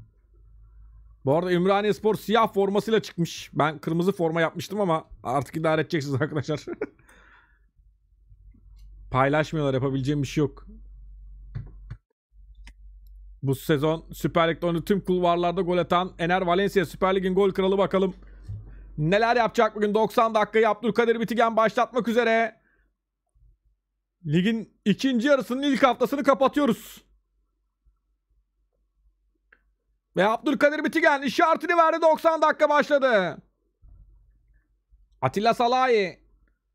Bu arada Ümraniye Spor siyah formasıyla çıkmış. Ben kırmızı forma yapmıştım ama artık idare edeceksiniz arkadaşlar paylaşmıyorlar. Yapabileceğim bir şey yok. Bu sezon Süper Lig'de oynadığı tüm kulvarlarda gol atan Ener Valencia Süper Lig'in gol kralı bakalım. Neler yapacak bugün 90 dakikayı Abdülkadir Bitigen başlatmak üzere. Ligin ikinci yarısının ilk haftasını kapatıyoruz. Ve Abdülkadir Bitigen işaretini verdi 90 dakika başladı. Atilla Salahi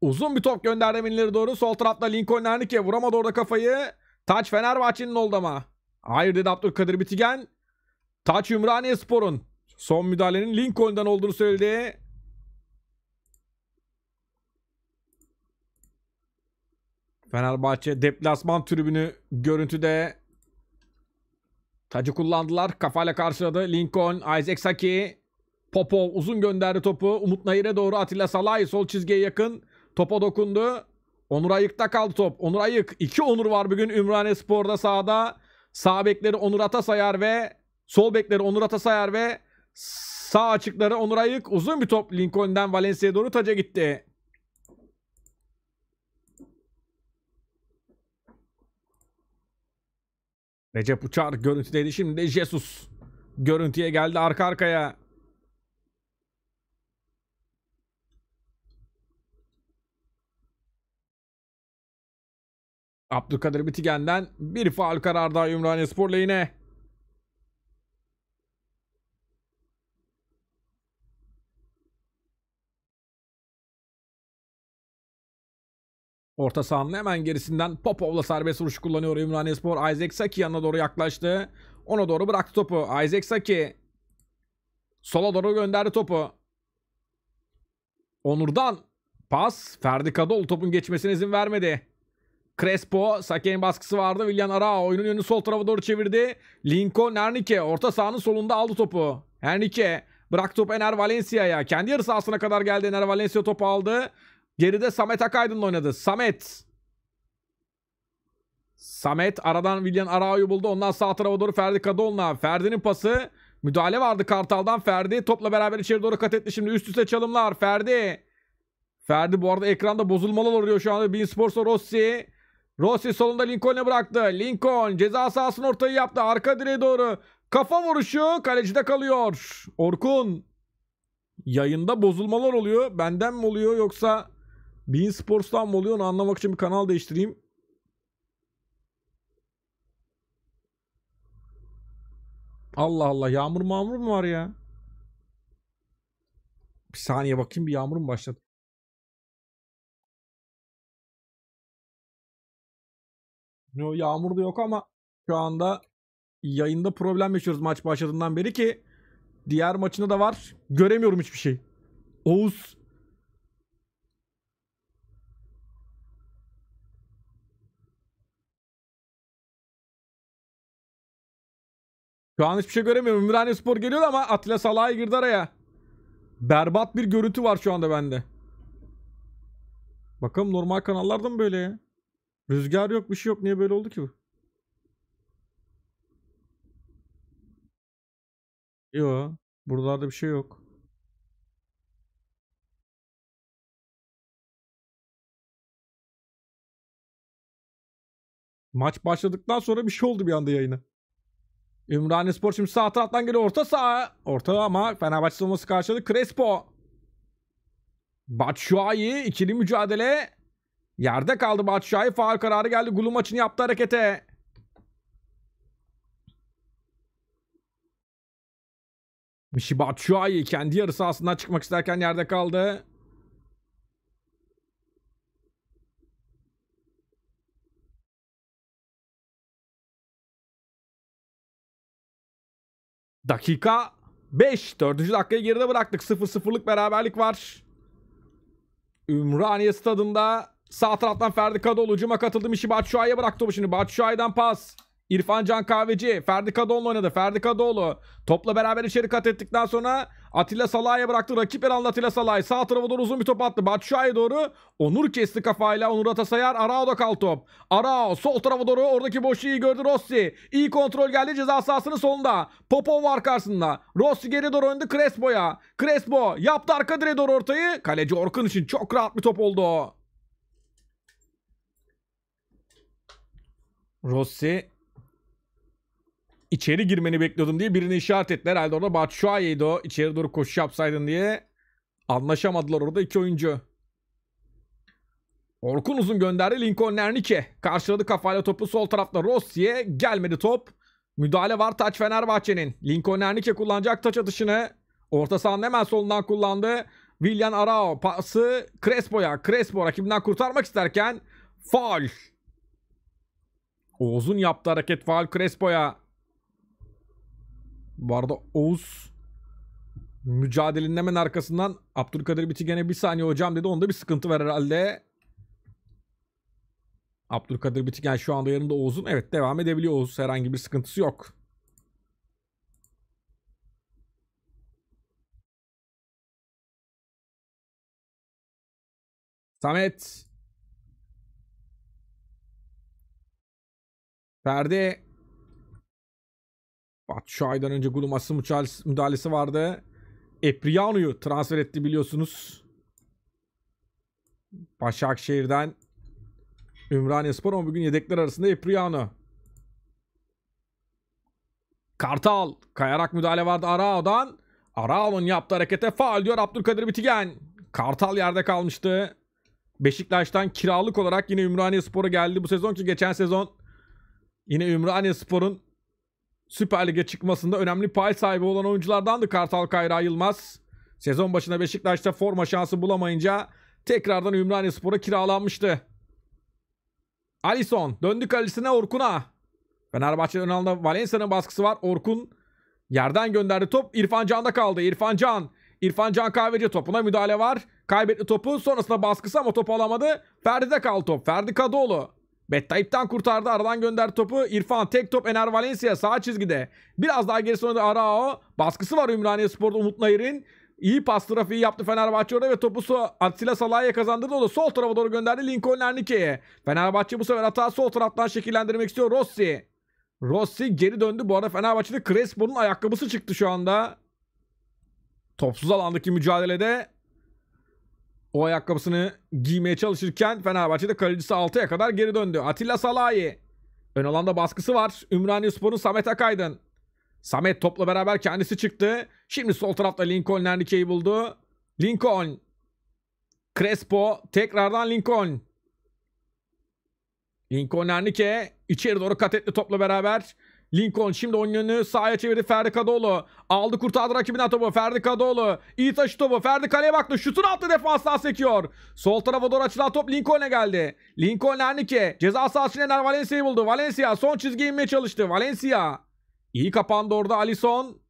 Uzun bir top gönderdi ileri doğru. Sol tarafta Lincoln Hernike vuramadı orada kafayı. Taç Fenerbahçe'nin oldu ama. Hayır dedi Abdülkadir Bitigen. Taç Ümraniye Spor'un. Son müdahalenin Lincoln'dan olduğunu söyledi. Fenerbahçe deplasman tribünü görüntüde tacı kullandılar. Kafayla karşıladı. Lincoln, Isaac Saki, Popov uzun gönderdi topu. Umut Nayir'e doğru Atilla Salay sol çizgiye yakın. Topa dokundu. Onur Ayık'ta kaldı top. Onur Ayık. iki Onur var bugün Ümraniye Spor'da sahada. Sağ bekleri Onur Atasayar ve sol bekleri Onur Atasayar ve sağ açıkları Onur Ayık. Uzun bir top Lincoln'den Valencia'ya doğru taca gitti. Recep Uçar görüntüdeydi. Şimdi de Jesus görüntüye geldi arka arkaya. Abdülkadir Bitigen'den bir faal karar daha Ümraniye Spor lehine. Orta sahanın hemen gerisinden Popov'la serbest vuruş kullanıyor Ümraniye Spor. Isaac Saki yanına doğru yaklaştı. Ona doğru bıraktı topu. Isaac Saki sola doğru gönderdi topu. Onur'dan pas. Ferdi Kadol topun geçmesine izin vermedi. Crespo. Sake'nin baskısı vardı. William Arao oyunun yönünü sol tarafa doğru çevirdi. Lincoln Hernike orta sahanın solunda aldı topu. Hernike bırak top Ener Valencia'ya. Kendi yarı sahasına kadar geldi. Ener Valencia topu aldı. Geride Samet akaydın oynadı. Samet. Samet aradan William Arao'yu buldu. Ondan sağ tarafa doğru Ferdi Kadolna. Ferdi'nin pası. Müdahale vardı Kartal'dan. Ferdi topla beraber içeri doğru kat etti. Şimdi üst üste çalımlar. Ferdi. Ferdi bu arada ekranda bozulmalar oluyor şu anda. Bean Sports'a Rossi. Rossi solunda Lincoln'e bıraktı. Lincoln ceza sahasının ortayı yaptı. Arka direğe doğru. Kafa vuruşu kalecide kalıyor. Orkun yayında bozulmalar oluyor. Benden mi oluyor yoksa Bean Sports'tan mı oluyor onu anlamak için bir kanal değiştireyim. Allah Allah yağmur mağmur mu var ya? Bir saniye bakayım bir yağmur mu başladı? Yağmur da yok ama şu anda yayında problem yaşıyoruz maç başladığından beri ki diğer maçında da var. Göremiyorum hiçbir şey. Oğuz Şu an hiçbir şey göremiyorum. Ümraniye Spor geliyor ama Atilla Salah'a girdi araya. Berbat bir görüntü var şu anda bende. Bakalım normal kanallarda mı böyle ya? Rüzgar yok bir şey yok. Niye böyle oldu ki bu? Yo. Buralarda bir şey yok. Maç başladıktan sonra bir şey oldu bir anda yayına. Ümraniye Spor şimdi sağ taraftan geliyor orta saha. Orta ama Fenerbahçe savunması karşıladı. Crespo. Batshuayi ikili mücadele. Yerde kaldı Batshuayi. Faal kararı geldi. Gulu maçını yaptı harekete. Mişi Batshuayi kendi yarı sahasından çıkmak isterken yerde kaldı. Dakika 5. 4. dakikayı geride bıraktık. 0-0'lık beraberlik var. Ümraniye stadında Sağ taraftan Ferdi Kadıoğlu. Cuma katıldım işi Batşuay'a bıraktı topu şimdi. Batşuay'dan pas. İrfan Can Kahveci. Ferdi Kadıoğlu oynadı. Ferdi Kadıoğlu. Topla beraber içeri kat ettikten sonra Atilla Salah'a bıraktı. Rakip el Atilla salay Sağ tarafa doğru uzun bir top attı. Batşuay'a doğru. Onur kesti kafayla. Onur Atasayar. Arao da kal top. Arao sol tarafa doğru. Oradaki boşluğu iyi gördü Rossi. İyi kontrol geldi. Ceza sahasının solunda. Popov var karşısında. Rossi geri doğru oynadı Crespo'ya. Crespo yaptı arka direğe doğru ortayı. Kaleci Orkun için çok rahat bir top oldu o. Rossi içeri girmeni bekliyordum diye birini işaret etti. Herhalde orada Batshuayi'ydi o. İçeri doğru koşu yapsaydın diye. Anlaşamadılar orada iki oyuncu. Orkun Uzun gönderdi Lincoln Nernike. Karşıladı kafayla topu sol tarafta Rossi'ye. Gelmedi top. Müdahale var taç Fenerbahçe'nin. Lincoln Nernike kullanacak taç atışını. Orta sahanın hemen solundan kullandı. William Arao pası Crespo'ya. Crespo rakibinden kurtarmak isterken fall. Oğuz'un yaptığı hareket Val Crespo'ya. Bu arada Oğuz mücadelenin hemen arkasından Abdülkadir Biti gene bir saniye hocam dedi. Onda bir sıkıntı var herhalde. Abdülkadir Bitigen şu anda yanında Oğuz'un. Evet devam edebiliyor Oğuz. Herhangi bir sıkıntısı yok. Samet. Ferdi. Batu Şahin'den önce Gulumas'ın müdahalesi vardı. Epriano'yu transfer etti biliyorsunuz. Başakşehir'den Ümraniye Spor ama bugün yedekler arasında Epriano. Kartal kayarak müdahale vardı Arao'dan. Arao'nun yaptığı harekete faal diyor Abdülkadir Bitigen. Kartal yerde kalmıştı. Beşiktaş'tan kiralık olarak yine Ümraniye Spor'a geldi bu sezon ki geçen sezon Yine Ümraniye Spor'un Süper Lig'e çıkmasında önemli pay sahibi olan oyunculardandı Kartal Kayra Yılmaz. Sezon başında Beşiktaş'ta forma şansı bulamayınca tekrardan Ümraniye Spor'a kiralanmıştı. Alison döndü. Alison'a Orkun'a. Fenerbahçe'nin önalında Valencia'nın baskısı var. Orkun yerden gönderdi top. İrfan Can'da kaldı. İrfan Can. İrfan Can Kahveci topuna müdahale var. Kaybetti topu. Sonrasında baskısı ama topu alamadı. Ferdi'de kaldı top. Ferdi Kadıoğlu. Bettayip'ten kurtardı. Aradan gönder topu. İrfan tek top Ener Valencia sağ çizgide. Biraz daha geri sonra da Arao. Baskısı var Ümraniye Spor'da Umut Nayır'ın. İyi pas trafiği yaptı Fenerbahçe orada ve topu so Atilla Salah'a kazandırdı. O da sol tarafa doğru gönderdi Lincoln Ernike'ye. Fenerbahçe bu sefer hata sol taraftan şekillendirmek istiyor Rossi. Rossi geri döndü. Bu arada Fenerbahçe'de Crespo'nun ayakkabısı çıktı şu anda. Topsuz alandaki mücadelede o ayakkabısını giymeye çalışırken Fenerbahçe'de kalecisi 6'ya kadar geri döndü. Atilla Salahi. Ön alanda baskısı var. Ümraniye Spor'un Samet Akaydın. Samet topla beraber kendisi çıktı. Şimdi sol tarafta Lincoln Nernike'yi buldu. Lincoln. Crespo. Tekrardan Lincoln. Lincoln Nernike içeri doğru katetli topla beraber Lincoln şimdi oyununu sahaya çevirdi Ferdi Kadıoğlu. Aldı kurtardı rakibine topu. Ferdi Kadıoğlu. İyi taşı topu. Ferdi kaleye baktı. Şutunu attı defanstan sekiyor. Sol tarafa doğru açılan top Lincoln'e geldi. Lincoln Hernike. Ceza sahasına iner Valencia'yı buldu. Valencia son çizgiye inmeye çalıştı. Valencia. İyi kapandı orada Alison,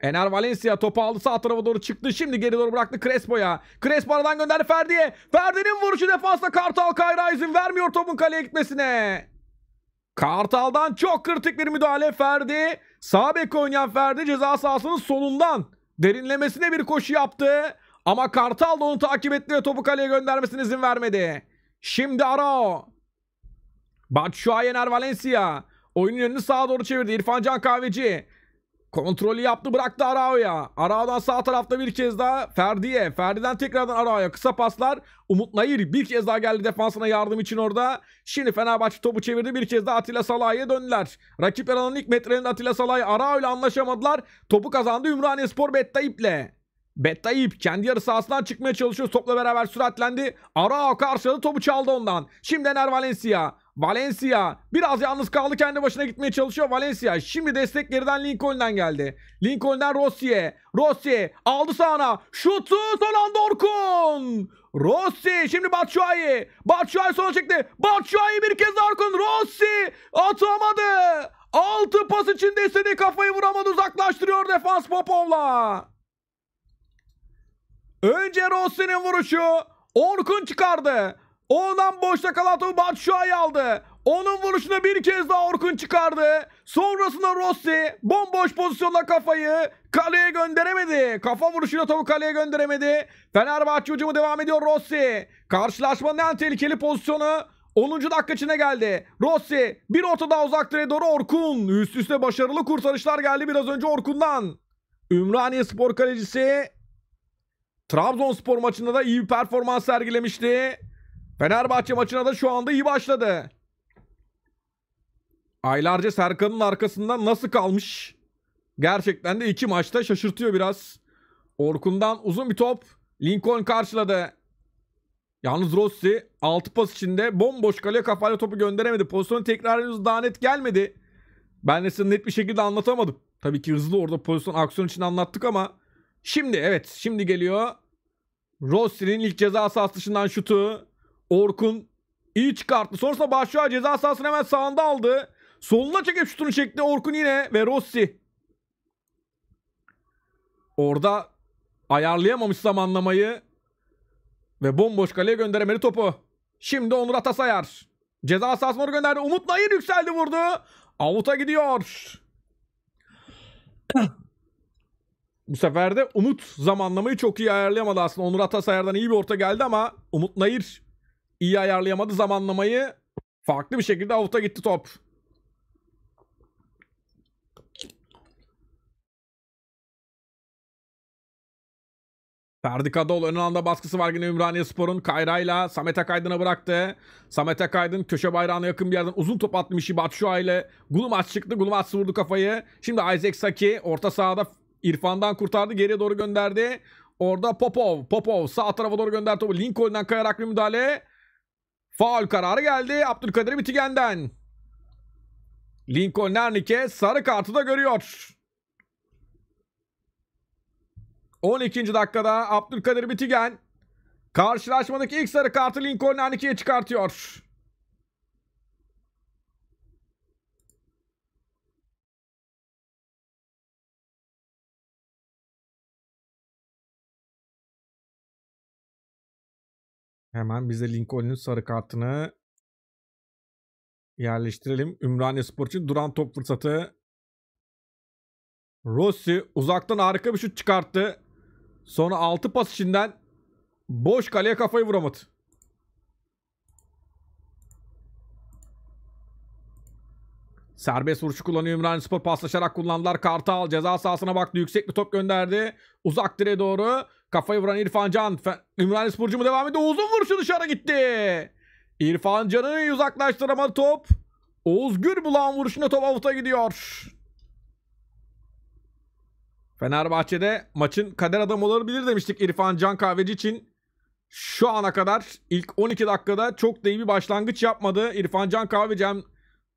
Ener Valencia topu aldı sağ tarafa doğru çıktı. Şimdi geri doğru bıraktı Crespo'ya. Crespo aradan gönderdi Ferdi'ye. Ferdi'nin vuruşu defansta Kartal Kayra izin vermiyor topun kaleye gitmesine. Kartal'dan çok kritik bir müdahale Ferdi. Sağ bek oynayan Ferdi ceza sahasının solundan derinlemesine bir koşu yaptı. Ama Kartal da onu takip etti ve topu kaleye göndermesine izin vermedi. Şimdi Arao. Batshuayi Yener Valencia. Oyunun yönünü sağa doğru çevirdi. İrfan Can Kahveci. Kontrolü yaptı bıraktı Arao'ya. Arao'dan sağ tarafta bir kez daha Ferdi'ye. Ferdi'den tekrardan Arao'ya. Kısa paslar. Umut Nayır bir kez daha geldi defansına yardım için orada. Şimdi Fenerbahçe topu çevirdi. Bir kez daha Atilla Salah'a döndüler. Rakip alanın ilk metrelerinde Atilla Salah'ı Arao ile anlaşamadılar. Topu kazandı Ümraniye Spor Bettayip'le. Bettayip kendi yarı sahasından çıkmaya çalışıyor. Topla beraber süratlendi. Arao karşıladı topu çaldı ondan. Şimdi Ener Valencia. Valencia biraz yalnız kaldı kendi başına gitmeye çalışıyor Valencia. Şimdi destek geriden Lincoln'den geldi. Lincoln'den Rossi'ye. Rossi aldı sağına. Şutu son anda Orkun. Rossi şimdi Batshuayi. Batshuayi sola çekti. Batshuayi bir kez Orkun. Rossi atamadı. Altı pas içinde istediği kafayı vuramadı uzaklaştırıyor defans Popov'la. Önce Rossi'nin vuruşu. Orkun çıkardı. Oradan boşta kalan topu Batshuayi aldı. Onun vuruşuna bir kez daha Orkun çıkardı. Sonrasında Rossi bomboş pozisyonda kafayı kaleye gönderemedi. Kafa vuruşuyla topu kaleye gönderemedi. Fenerbahçe hücumu devam ediyor Rossi. Karşılaşmanın en tehlikeli pozisyonu 10. dakika içine geldi. Rossi bir orta daha uzak direğe doğru Orkun. Üst üste başarılı kurtarışlar geldi biraz önce Orkun'dan. Ümraniye Spor kalecisi Trabzonspor maçında da iyi bir performans sergilemişti. Fenerbahçe maçına da şu anda iyi başladı. Aylarca Serkan'ın arkasından nasıl kalmış? Gerçekten de iki maçta şaşırtıyor biraz. Orkun'dan uzun bir top. Lincoln karşıladı. Yalnız Rossi 6 pas içinde bomboş kaleye kafayla topu gönderemedi. Pozisyonu tekrar henüz daha net gelmedi. Ben de size net bir şekilde anlatamadım. Tabii ki hızlı orada pozisyon aksiyon için anlattık ama şimdi evet şimdi geliyor. Rossi'nin ilk ceza sahası dışından şutu. Orkun iyi çıkarttı. Sonrasında Başşuha ceza sahasını hemen sağında aldı. Soluna çekip şutunu çekti Orkun yine ve Rossi. Orada ayarlayamamış zamanlamayı ve bomboş kaleye gönderemedi topu. Şimdi Onur Atasayar. Ceza sahasına doğru gönderdi. Umut Nayır yükseldi vurdu. Avuta gidiyor. Bu sefer de Umut zamanlamayı çok iyi ayarlayamadı aslında. Onur Atasayar'dan iyi bir orta geldi ama Umut Nayır iyi ayarlayamadı zamanlamayı. Farklı bir şekilde avuta gitti top. Ferdi Kadol ön alanda baskısı var yine Ümraniye Spor'un. Kayra'yla Samet Akaydın'a bıraktı. Samet Akaydın köşe bayrağına yakın bir yerden uzun top atmış Batşua ile. Gulumaç çıktı. Gulumaç vurdu kafayı. Şimdi Isaac Saki orta sahada İrfan'dan kurtardı. Geriye doğru gönderdi. Orada Popov. Popov sağ tarafa doğru gönder topu. Lincoln'dan kayarak bir müdahale. Faul kararı geldi Abdülkadir Bitigen'den. Lincoln Nernike sarı kartı da görüyor. 12. dakikada Abdülkadir Bitigen karşılaşmadaki ilk sarı kartı Lincoln Nernike'ye çıkartıyor. Hemen bize Lincoln'un sarı kartını yerleştirelim. Ümraniye Spor için duran top fırsatı. Rossi uzaktan harika bir şut çıkarttı. Sonra 6 pas içinden boş kaleye kafayı vuramadı. Serbest vuruşu kullanıyor Ümraniye Spor paslaşarak kullandılar. Kartal ceza sahasına baktı. Yüksek bir top gönderdi. Uzak direğe doğru. Kafayı vuran İrfan Can. Ümraniye Sporcu mu devam ediyor? Uzun vuruşu dışarı gitti. İrfan Can'ı uzaklaştıramadı top. Özgür Gürbulan vuruşuna top avuta gidiyor. Fenerbahçe'de maçın kader adamı olabilir demiştik İrfan Can Kahveci için. Şu ana kadar ilk 12 dakikada çok da iyi bir başlangıç yapmadı. İrfan Can Kahveci hem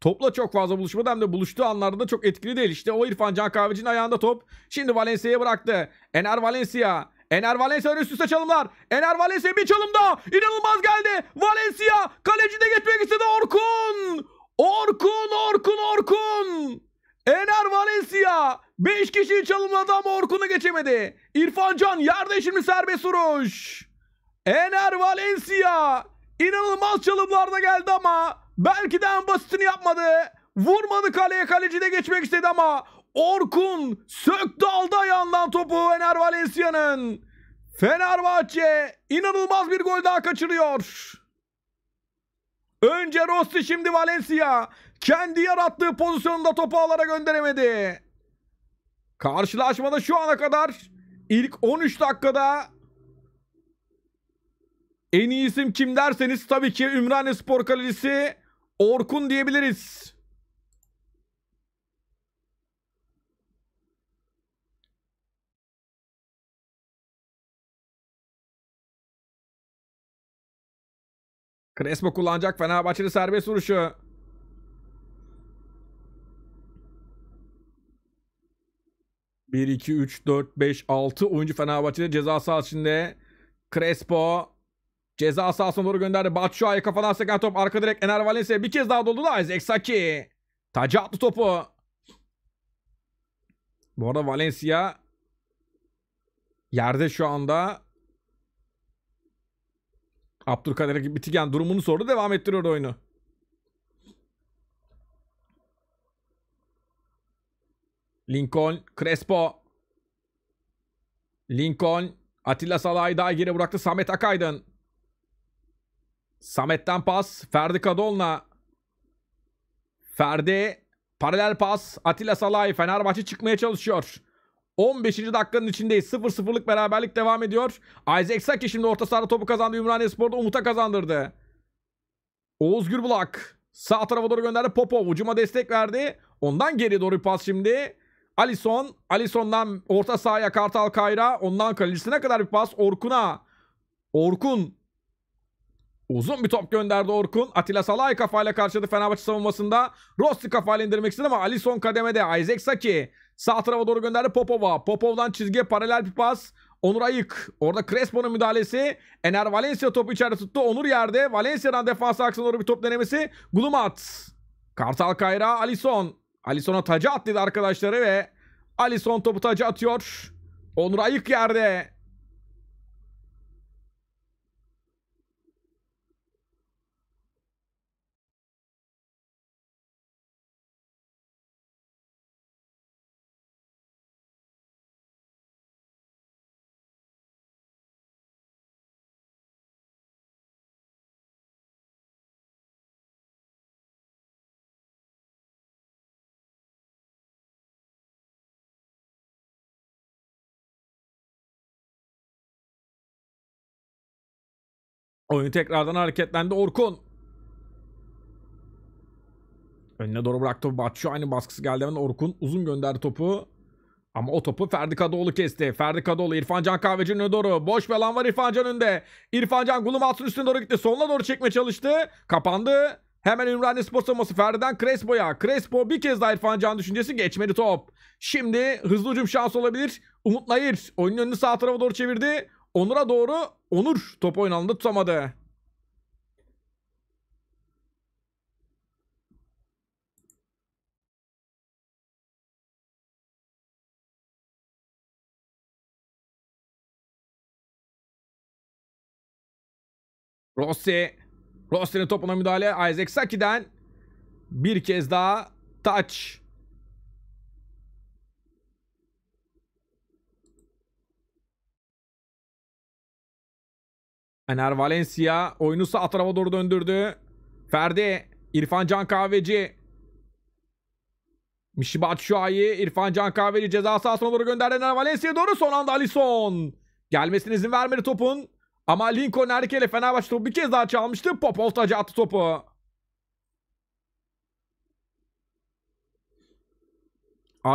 topla çok fazla buluşmadı hem de buluştuğu anlarda da çok etkili değil. İşte o İrfan Can Kahveci'nin ayağında top. Şimdi Valencia'ya bıraktı. Ener Valencia Ener Valencia üst üste çalımlar. Ener Valencia bir çalım daha. İnanılmaz geldi. Valencia kaleci de geçmek istedi Orkun. Orkun, Orkun, Orkun. Ener Valencia 5 kişiyi çalımladı ama Orkun'u geçemedi. İrfan Can yerde şimdi serbest vuruş. Ener Valencia inanılmaz çalımlarda geldi ama belki de en basitini yapmadı. Vurmadı kaleye kaleci de geçmek istedi ama Orkun söktü aldı yandan topu Ener Valencia'nın. Fenerbahçe inanılmaz bir gol daha kaçırıyor. Önce Rossi şimdi Valencia. Kendi yarattığı pozisyonda topu alara gönderemedi. Karşılaşmada şu ana kadar ilk 13 dakikada en iyi isim kim derseniz tabii ki Ümraniye Spor Kalecisi Orkun diyebiliriz. Crespo kullanacak Fenerbahçe'li serbest vuruşu. Bir, iki, üç, dört, beş, altı oyuncu Fenerbahçe'de ceza sahası içinde. Crespo ceza sahasına doğru gönderdi. Batshuayi kafadan seken top arka direkt Ener Valencia bir kez daha doldu da Isaac Saki. Taca attı topu. Bu arada Valencia yerde şu anda Abdülkadir Bitigen durumunu sordu. Devam ettiriyor oyunu. Lincoln, Crespo. Lincoln, Atilla Salay daha geri bıraktı. Samet Akaydın. Samet'ten pas. Ferdi Kadolna. Ferdi. Paralel pas. Atilla Salay Fenerbahçe çıkmaya çalışıyor. 15. dakikanın içindeyiz. 0-0'lık beraberlik devam ediyor. Isaac Saki şimdi orta sahada topu kazandı. Ümraniye Spor'da Umut'a kazandırdı. Oğuz Gürbulak sağ tarafa doğru gönderdi. Popov ucuma destek verdi. Ondan geri doğru pas şimdi. Alison. Alison'dan orta sahaya Kartal Kayra. Ondan kalecisine kadar bir pas. Orkun'a. Orkun. Uzun bir top gönderdi Orkun. Atilla Salay kafayla karşıladı Fenerbahçe savunmasında. Rossi kafayla indirmek istedi ama Alison kademede. Isaac Saki. Sağ tarafa doğru gönderdi Popova. Popov'dan çizgiye paralel bir pas. Onur Ayık. Orada Crespo'nun müdahalesi. Ener Valencia topu içeride tuttu. Onur yerde. Valencia'dan defansa aksına doğru bir top denemesi. Gulumat. Kartal Kayra. Alison. Alison'a taca attıydı arkadaşları ve Alison topu taca atıyor. Onur Ayık yerde. Oyun tekrardan hareketlendi. Orkun. Önüne doğru bıraktı. Batşu aynı baskısı geldi. Hemen Orkun uzun gönderdi topu. Ama o topu Ferdi Kadıoğlu kesti. Ferdi Kadıoğlu İrfancan Kahveci'nin önüne doğru. Boş bir alan var İrfancan önünde. İrfancan Gulumats'ın üstüne doğru gitti. Soluna doğru çekmeye çalıştı. Kapandı. Hemen Ümraniye Spor savunması Ferdi'den Crespo'ya. Crespo bir kez daha İrfan Can düşüncesi geçmedi top. Şimdi hızlı ucum şans olabilir. Umut Nayır oyunun önünü sağ tarafa doğru çevirdi. Onur'a doğru Onur top oynandı tutamadı. Rossi. Rossi'nin topuna müdahale Isaac Saki'den. Bir kez daha touch. Ener Valencia oyunu sağ tarafa doğru döndürdü. Ferdi, İrfan Can Kahveci. Mişibat Şuayi, İrfan Can Kahveci ceza sahasına doğru gönderdi. Ener Valencia doğru son anda Alisson. Gelmesine izin vermedi topun. Ama Lincoln Erke ile Fenerbahçe topu bir kez daha çalmıştı. Popov taca attı topu. Ara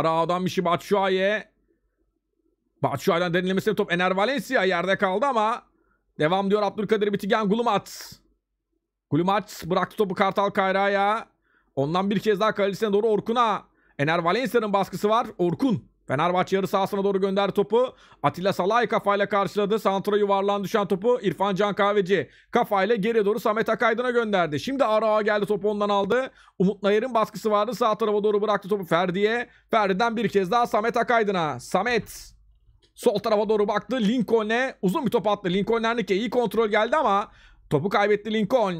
Arao'dan Mişibat Şuayi. Batshuayi'den denilemesi top Ener Valencia yerde kaldı ama Devam diyor Abdülkadir Bitigen Gulumat. Gulumat bıraktı topu Kartal Kayra'ya. Ondan bir kez daha kalesine doğru Orkun'a. Ener Valencia'nın baskısı var. Orkun. Fenerbahçe yarı sahasına doğru gönder topu. Atilla Salay kafayla karşıladı. Santra yuvarlan düşen topu İrfan Can Kahveci kafayla geri doğru Samet Akaydın'a gönderdi. Şimdi Arağa geldi topu ondan aldı. Umut Nayır'ın baskısı vardı. Sağ tarafa doğru bıraktı topu Ferdi'ye. Ferdi'den bir kez daha Samet Akaydın'a. Samet Sol tarafa doğru baktı. Lincoln'e uzun bir top attı. Lincoln Hernike iyi kontrol geldi ama topu kaybetti Lincoln.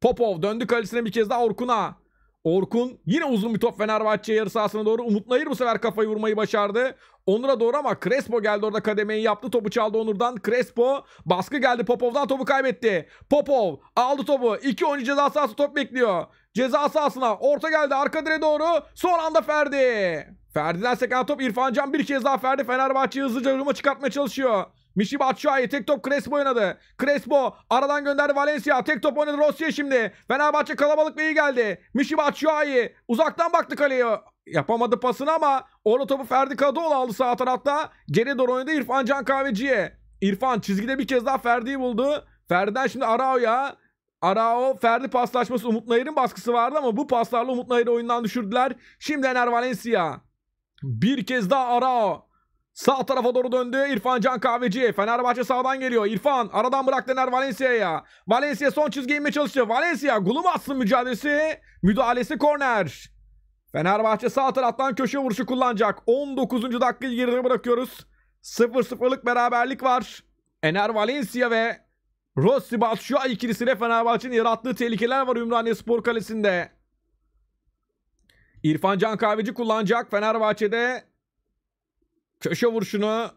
Popov döndü kalesine bir kez daha Orkun'a. Orkun yine uzun bir top Fenerbahçe yarı sahasına doğru. Umut Nayır bu sefer kafayı vurmayı başardı. Onur'a doğru ama Crespo geldi orada kademeyi yaptı. Topu çaldı Onur'dan. Crespo baskı geldi Popov'dan topu kaybetti. Popov aldı topu. İki oyuncu ceza sahası top bekliyor. Ceza sahasına orta geldi arka direğe doğru. Son anda Ferdi. Ferdi'den sekan top İrfan Can bir kez daha Ferdi Fenerbahçe'yi hızlıca duruma çıkartmaya çalışıyor. Mişi Batshuayi tek top Crespo oynadı. Crespo aradan gönderdi Valencia. Tek top oynadı Rossi'ye şimdi. Fenerbahçe kalabalık ve iyi geldi. Mişi Batshuayi uzaktan baktı kaleye. Yapamadı pasını ama orada topu Ferdi Kadıoğlu aldı sağ tarafta. Geriye doğru oynadı İrfan Can Kahveci'ye. İrfan çizgide bir kez daha Ferdi'yi buldu. Ferdi'den şimdi Arao'ya. Arao Ferdi paslaşması Umut Nayır'ın baskısı vardı ama bu paslarla Umut Nayır'ı oyundan düşürdüler. Şimdi Ener Valencia. Bir kez daha Arao. Sağ tarafa doğru döndü İrfan Can Kahveci. Fenerbahçe sağdan geliyor. İrfan aradan bıraktı Ner Valencia'ya. Valencia son çizgi inme çalışıyor. Valencia Gulumatslı mücadelesi. Müdahalesi korner. Fenerbahçe sağ taraftan köşe vuruşu kullanacak. 19. dakikayı geride bırakıyoruz. 0-0'lık beraberlik var. Ener Valencia ve Rossi Batshuayi ikilisiyle Fenerbahçe'nin yarattığı tehlikeler var Ümraniye Spor Kalesi'nde. İrfan Can Kahveci kullanacak. Fenerbahçe'de köşe vuruşunu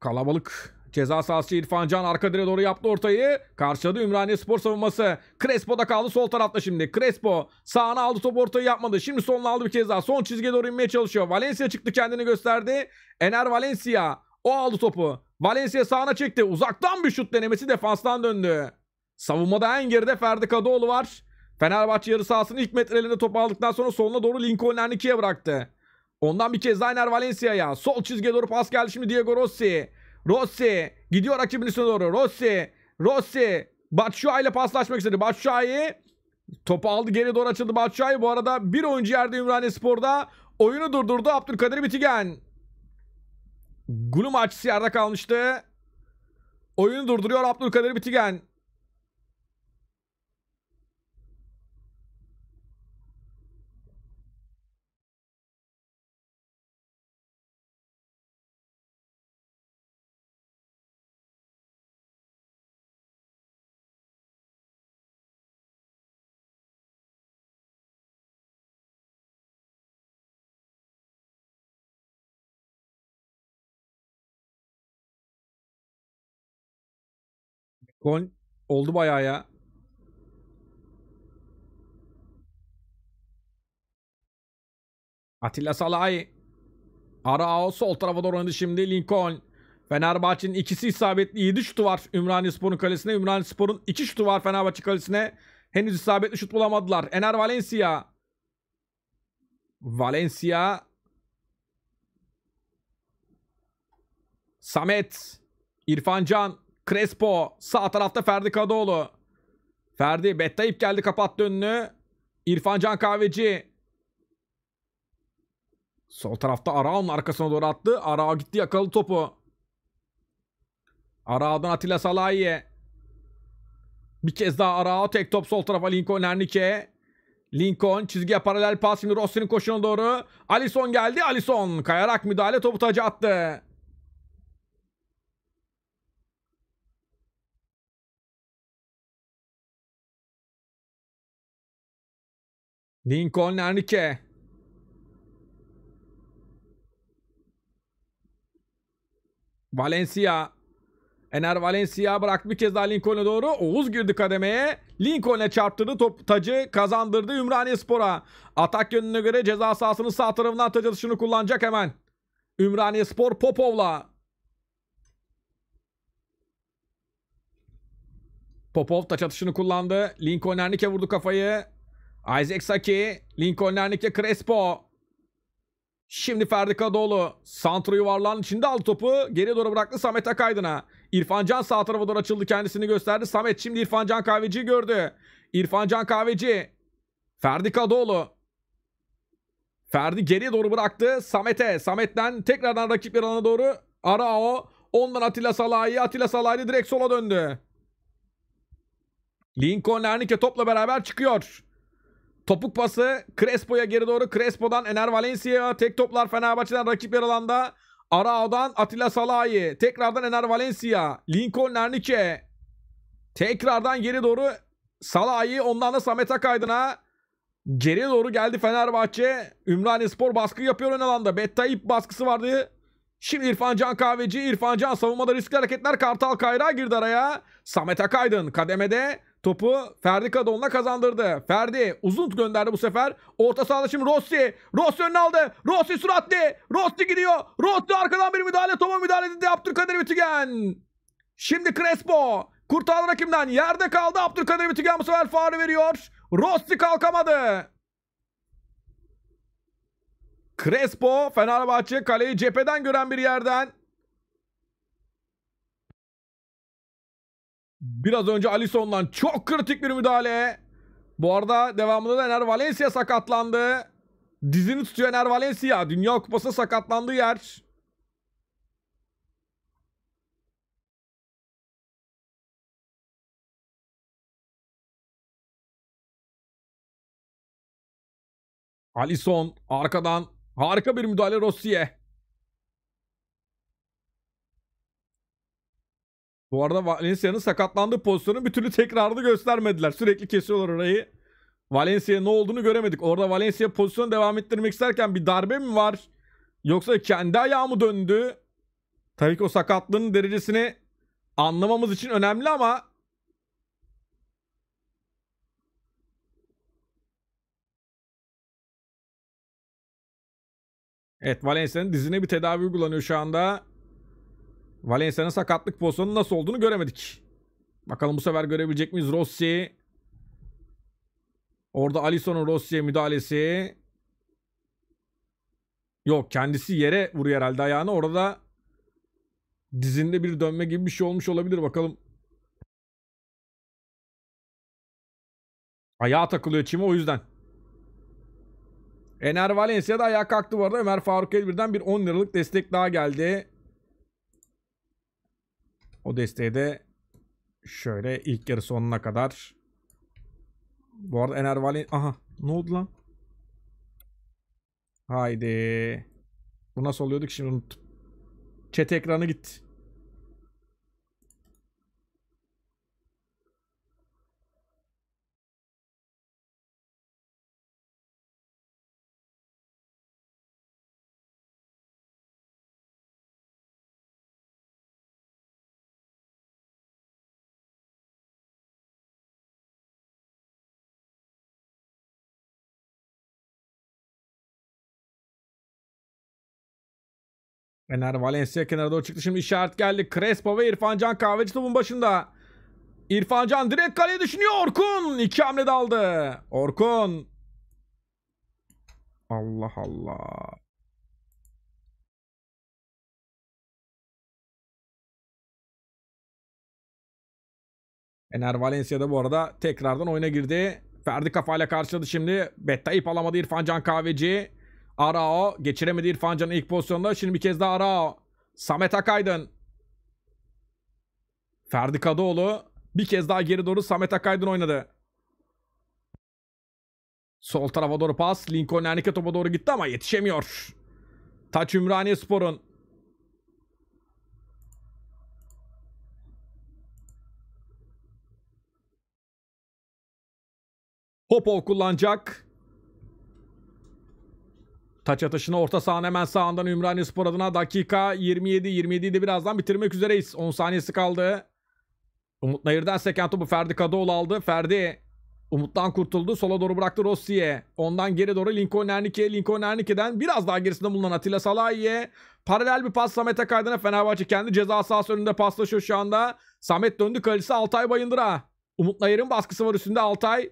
kalabalık ceza sahası İrfan Can arka direğe doğru yaptı ortayı. Karşıladı Ümraniye spor savunması. Crespo da kaldı sol tarafta şimdi. Crespo sağına aldı top ortayı yapmadı. Şimdi sonuna aldı bir kez daha. Son çizgiye doğru inmeye çalışıyor. Valencia çıktı kendini gösterdi. Ener Valencia o aldı topu. Valencia sağına çekti. Uzaktan bir şut denemesi defanstan döndü. Savunmada en geride Ferdi Kadıoğlu var. Fenerbahçe yarı sahasının ilk metrelerinde topu aldıktan sonra soluna doğru Lincoln Erniki'ye bıraktı. Ondan bir kez Diner Valencia'ya. Sol çizgiye doğru pas geldi şimdi Diego Rossi. Rossi gidiyor rakibin üstüne doğru. Rossi. Rossi. Batshuayi ile paslaşmak istedi. Batshuayi topu aldı geri doğru açıldı Batshuayi. Bu arada bir oyuncu yerde Ümraniye Spor'da oyunu durdurdu Abdülkadir Bitigen. Gulum açısı yerde kalmıştı. Oyunu durduruyor Abdülkadir Bitigen. Gol oldu bayağı ya. Atilla Salay. Arao sol tarafa doğru oynadı şimdi. Lincoln. Fenerbahçe'nin ikisi isabetli. 7 şutu var Ümraniye Spor'un kalesine. Ümraniye Spor'un 2 şutu var Fenerbahçe kalesine. Henüz isabetli şut bulamadılar. Ener Valencia. Valencia. Samet. İrfan Can. Crespo. Sağ tarafta Ferdi Kadıoğlu. Ferdi Bettayip geldi kapattı önünü. İrfan Can Kahveci. Sol tarafta Arao'nun arkasına doğru attı. Arao gitti yakalı topu. Arao'dan Atilla Salahiye. Bir kez daha Arao tek top sol tarafa Lincoln Hernike. Lincoln çizgiye paralel pas şimdi Rossi'nin koşuna doğru. Alison geldi. Alison kayarak müdahale topu taca attı. Lincoln Enrique. Valencia. Ener Valencia bıraktı bir kez daha Lincoln'e doğru. Oğuz girdi kademeye. Lincoln'e çarptırdı top tacı kazandırdı Ümraniye Spor'a. Atak yönüne göre ceza sahasının sağ tarafından taç atışını kullanacak hemen. Ümraniye Spor Popov'la. Popov taç atışını kullandı. Lincoln Ernike vurdu kafayı. Isaac Saki. Lincoln Lernek'e Crespo. Şimdi Ferdi Kadıoğlu. Santro yuvarlağın içinde aldı topu. Geriye doğru bıraktı Samet Akaydın'a. İrfan Can sağ tarafa doğru açıldı kendisini gösterdi. Samet şimdi İrfan Can Kahveci'yi gördü. İrfan Can Kahveci. Ferdi Kadıoğlu. Ferdi geriye doğru bıraktı. Samet'e. Samet'ten tekrardan rakip bir yarana doğru. Arao. Ondan Atilla Salahi. Atilla Salahi direkt sola döndü. Lincoln Lernike topla beraber çıkıyor. Topuk pası Crespo'ya geri doğru. Crespo'dan Ener Valencia'ya tek toplar Fenerbahçe'den rakip yer alanda. Arao'dan Atilla Salahi. Tekrardan Ener Valencia. Lincoln Nernike. Tekrardan geri doğru Salahi. Ondan da Samet Akaydın'a. Geri doğru geldi Fenerbahçe. Ümraniye Spor baskı yapıyor ön alanda. Bettayip baskısı vardı. Şimdi İrfan Can Kahveci. İrfan Can savunmada riskli hareketler. Kartal Kayra girdi araya. Samet Akaydın kademede. Topu Ferdi Kadon'la kazandırdı. Ferdi uzun gönderdi bu sefer. Orta sahada şimdi Rossi. Rossi önüne aldı. Rossi süratli. Rossi gidiyor. Rossi arkadan bir müdahale. Topa müdahale dedi. Abdülkadir Bitigen. Şimdi Crespo. Kurtardı rakimden. Yerde kaldı. Abdülkadir Bitigen bu sefer faarı veriyor. Rossi kalkamadı. Crespo Fenerbahçe kaleyi cepheden gören bir yerden Biraz önce Alisson'dan çok kritik bir müdahale. Bu arada devamında da Ener Valencia sakatlandı. Dizini tutuyor Ener Valencia. Dünya Kupası sakatlandığı yer. Alisson arkadan harika bir müdahale Rossi'ye. Bu arada Valencia'nın sakatlandığı pozisyonun bir türlü tekrarını göstermediler. Sürekli kesiyorlar orayı. Valencia ne olduğunu göremedik. Orada Valencia pozisyonu devam ettirmek isterken bir darbe mi var? Yoksa kendi ayağı mı döndü? Tabii ki o sakatlığın derecesini anlamamız için önemli ama Evet Valencia'nın dizine bir tedavi uygulanıyor şu anda. Valencia'nın sakatlık pozisyonu nasıl olduğunu göremedik. Bakalım bu sefer görebilecek miyiz? Rossi. Orada Alisson'un Rossi'ye müdahalesi. Yok kendisi yere vuruyor herhalde ayağını. Orada dizinde bir dönme gibi bir şey olmuş olabilir. Bakalım. Ayağa takılıyor çime o yüzden. Ener Valencia da ayağa kalktı bu arada. Ömer Faruk Elbir'den bir 10 liralık destek daha geldi. O desteği de şöyle ilk yarı sonuna kadar. Bu arada Ener Aha ne oldu lan? Haydi. Bu nasıl oluyorduk şimdi unuttum. Chat ekranı gitti. Ener Valencia kenara doğru çıktı. Şimdi işaret geldi. Crespo ve İrfan Can Kahveci topun başında. İrfan Can direkt kaleye düşünüyor. Orkun iki hamle daldı. Orkun. Allah Allah. Ener Valencia da bu arada tekrardan oyuna girdi. Ferdi kafayla karşıladı şimdi. Bettayip alamadı İrfan Can Kahveci. Arao geçiremedi İrfan ilk pozisyonda. Şimdi bir kez daha Arao. Samet Akaydın. Ferdi Kadıoğlu bir kez daha geri doğru Samet Akaydın oynadı. Sol tarafa doğru pas. Lincoln Ernike topa doğru gitti ama yetişemiyor. Taç Ümraniye Spor'un. Popov kullanacak. Taç atışına orta sahan hemen sağından Ümraniye Spor adına dakika 27. 27'yi de birazdan bitirmek üzereyiz. 10 saniyesi kaldı. Umut Nayır'dan seken topu Ferdi Kadıoğlu aldı. Ferdi Umut'tan kurtuldu. Sola doğru bıraktı Rossi'ye. Ondan geri doğru Lincoln Ernike'ye. Lincoln Ernike'den biraz daha gerisinde bulunan Atilla Salahi'ye. Paralel bir pas Samet Kaydına. Fenerbahçe kendi ceza sahası önünde paslaşıyor şu anda. Samet döndü kalesi Altay Bayındır'a. Umut Nayır'ın baskısı var üstünde Altay.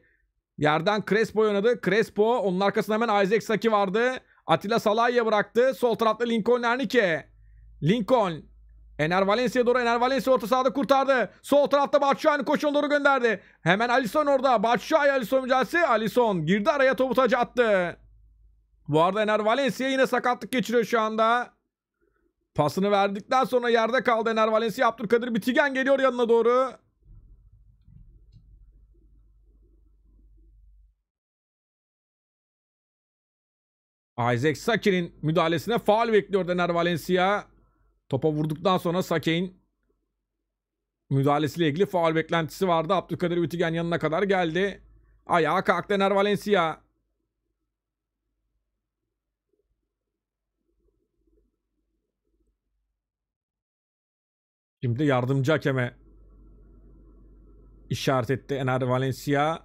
Yerden Crespo oynadı. Crespo onun arkasında hemen Isaac Saki vardı. Atilla Salah'ya bıraktı. Sol tarafta Lincoln Ernike. Lincoln. Ener Valencia doğru. Ener Valencia orta sahada kurtardı. Sol tarafta Batshuayi'nin koşun doğru gönderdi. Hemen Alisson orada. Batshuayi Alisson mücadelesi. Alisson girdi araya topu taca attı. Bu arada Ener Valencia yine sakatlık geçiriyor şu anda. Pasını verdikten sonra yerde kaldı Ener Valencia. Abdülkadir Bitigen geliyor yanına doğru. Isaac Saki'nin müdahalesine faal bekliyor Dener Valencia. Topa vurduktan sonra Saki'nin müdahalesiyle ilgili faal beklentisi vardı. Abdülkadir Ütügen yanına kadar geldi. Ayağa kalk Dener Valencia. Şimdi yardımcı hakeme işaret etti Ener Valencia.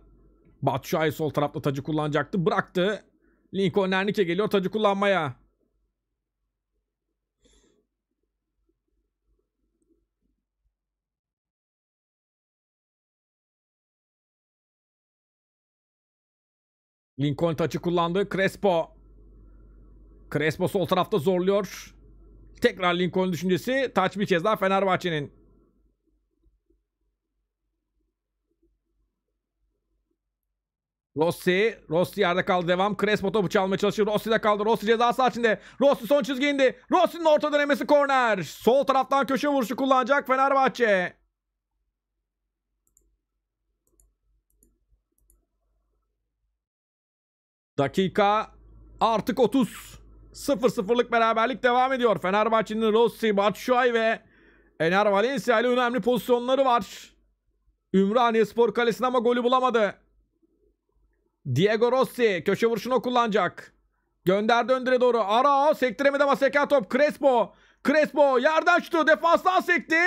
Batshuayi sol tarafta tacı kullanacaktı. Bıraktı. Lincoln Nernike geliyor tacı kullanmaya. Lincoln taçı kullandı. Crespo. Crespo sol tarafta zorluyor. Tekrar Lincoln düşüncesi. Taç bir kez daha Fenerbahçe'nin. Rossi. Rossi yerde kaldı. Devam. Crespo topu çalmaya çalışıyor. Rossi de kaldı. Rossi ceza sahası içinde. Rossi son çizgi indi. Rossi'nin orta denemesi korner. Sol taraftan köşe vuruşu kullanacak Fenerbahçe. Dakika artık 30. 0-0'lık beraberlik devam ediyor. Fenerbahçe'nin Rossi, Batshuayi ve Ener Valencia ile önemli pozisyonları var. Ümraniye Spor Kalesi'ne ama golü bulamadı. Diego Rossi köşe vuruşunu kullanacak. Gönder öndüre doğru. ara. Arao sektiremedi ama seken top. Crespo. Crespo yerden açtı. defansla sekti.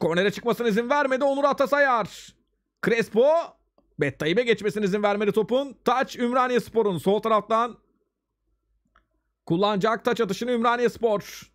Kornere çıkmasına izin vermedi Onur Atasayar. Crespo Bettayip'e geçmesine izin vermedi topun. Taç Ümraniye Spor'un sol taraftan kullanacak taç atışını Ümraniye Spor.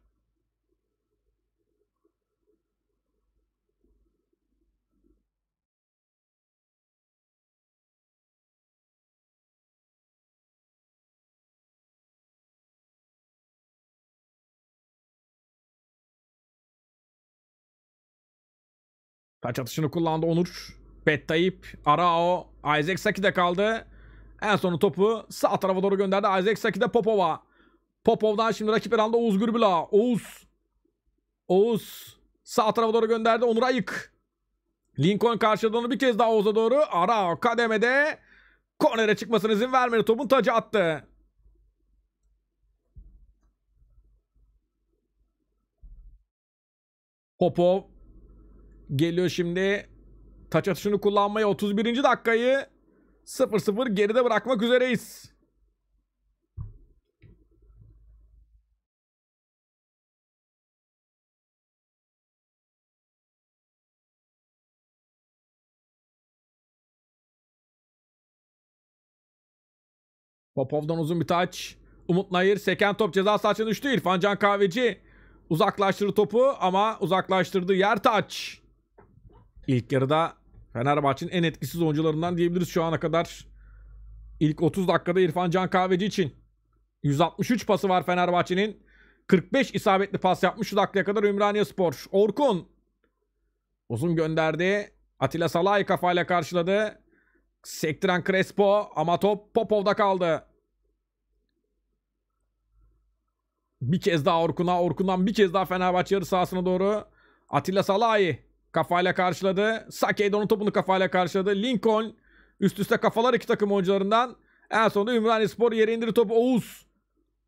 Taç atışını kullandı Onur. Bettayip, Arao, Isaac de kaldı. En sonu topu sağ tarafa doğru gönderdi. Isaac de Popova. Popov'dan şimdi rakip herhalde Oğuz Gürbüla. Oğuz. Oğuz. Sağ tarafa doğru gönderdi. Onur Ayık. Lincoln karşıladı bir kez daha Oğuz'a doğru. Arao kademede. Kornere çıkmasına izin vermedi. Topun tacı attı. Popov Geliyor şimdi. Taç atışını kullanmaya 31. dakikayı 0-0 geride bırakmak üzereyiz. Popov'dan uzun bir taç. Umut Nayır seken top ceza sahasına düştü. İrfan Can Kahveci uzaklaştırdı topu ama uzaklaştırdığı yer taç. İlk yarıda Fenerbahçe'nin en etkisiz oyuncularından diyebiliriz şu ana kadar. İlk 30 dakikada İrfan Can Kahveci için 163 pası var Fenerbahçe'nin. 45 isabetli pas yapmış şu dakikaya kadar Ümraniye Spor. Orkun uzun gönderdi. Atilla Salay kafayla karşıladı. Sektiren Crespo ama top Popov'da kaldı. Bir kez daha Orkun'a, Orkun'dan bir kez daha Fenerbahçe yarı sahasına doğru. Atilla Salahi kafayla karşıladı. Sake de onun topunu kafayla karşıladı. Lincoln üst üste kafalar iki takım oyuncularından. En sonunda Ümrani Spor yere indirdi topu Oğuz.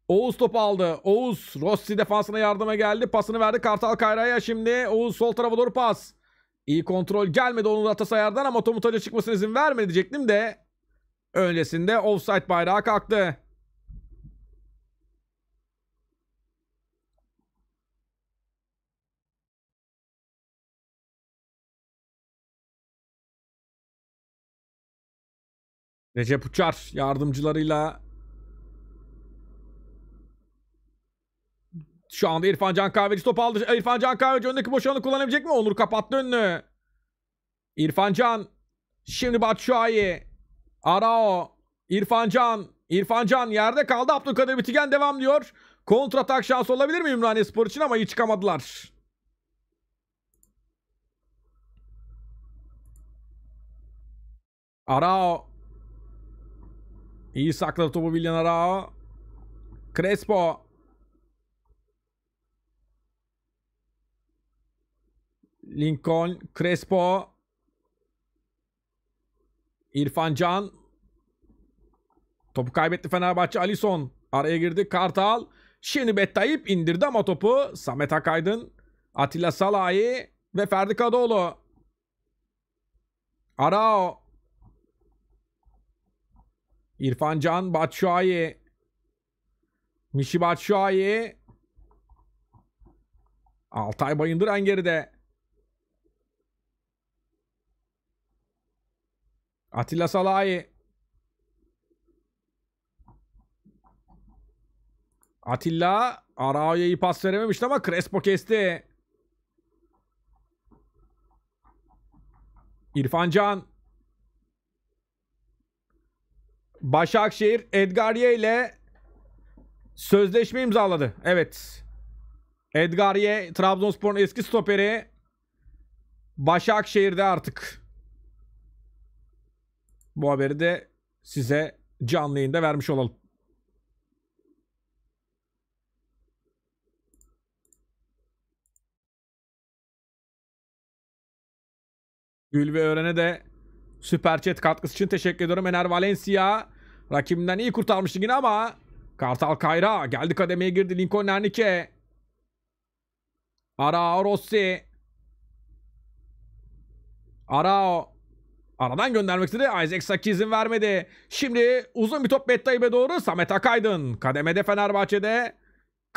Oğuz topu aldı. Oğuz Rossi defansına yardıma geldi. Pasını verdi Kartal Kayra'ya şimdi. Oğuz sol tarafa doğru pas. İyi kontrol gelmedi onun Atasayar'dan ama Tomutac'a çıkmasına izin vermedi diyecektim de öncesinde offside bayrağı kalktı. Recep Uçar yardımcılarıyla Şu anda İrfan Can Kahveci top aldı. İrfan Can Kahveci öndeki boşanı kullanabilecek mi? Onur kapattı önünü. İrfan Can. Şimdi Batshuayi. Arao. İrfan Can. İrfan Can yerde kaldı. Abdülkadir Bitigen devam diyor. Kontratak şansı olabilir mi Ümraniye Spor için ama iyi çıkamadılar. Arao. İyi sakladı topu Villanara. Crespo. Lincoln. Crespo. İrfan Can. Topu kaybetti Fenerbahçe. Alison. Araya girdi. Kartal. Şimdi Bettayip indirdi ama topu. Samet Akaydın. Atilla Salahi. Ve Ferdi Kadıoğlu. Arao. İrfan Can Batshuayi. Mişi Batshuayi. Altay Bayındır en geride. Atilla Salahi. Atilla Arao'ya pas verememişti ama Crespo kesti. İrfan Can. Başakşehir Edgarye ile sözleşme imzaladı. Evet. Edgarye Trabzonspor'un eski stoperi Başakşehir'de artık. Bu haberi de size canlı yayında vermiş olalım. Gül ve Öğren'e de Süper chat katkısı için teşekkür ediyorum. Ener Valencia rakibimden iyi kurtarmıştı yine ama Kartal Kayra geldi kademeye girdi. Lincoln Ernike. Arao Rossi. Arao. Aradan göndermek istedi. Isaac Saki izin vermedi. Şimdi uzun bir top Bettayip'e doğru. Samet Akaydın. Kademede Fenerbahçe'de.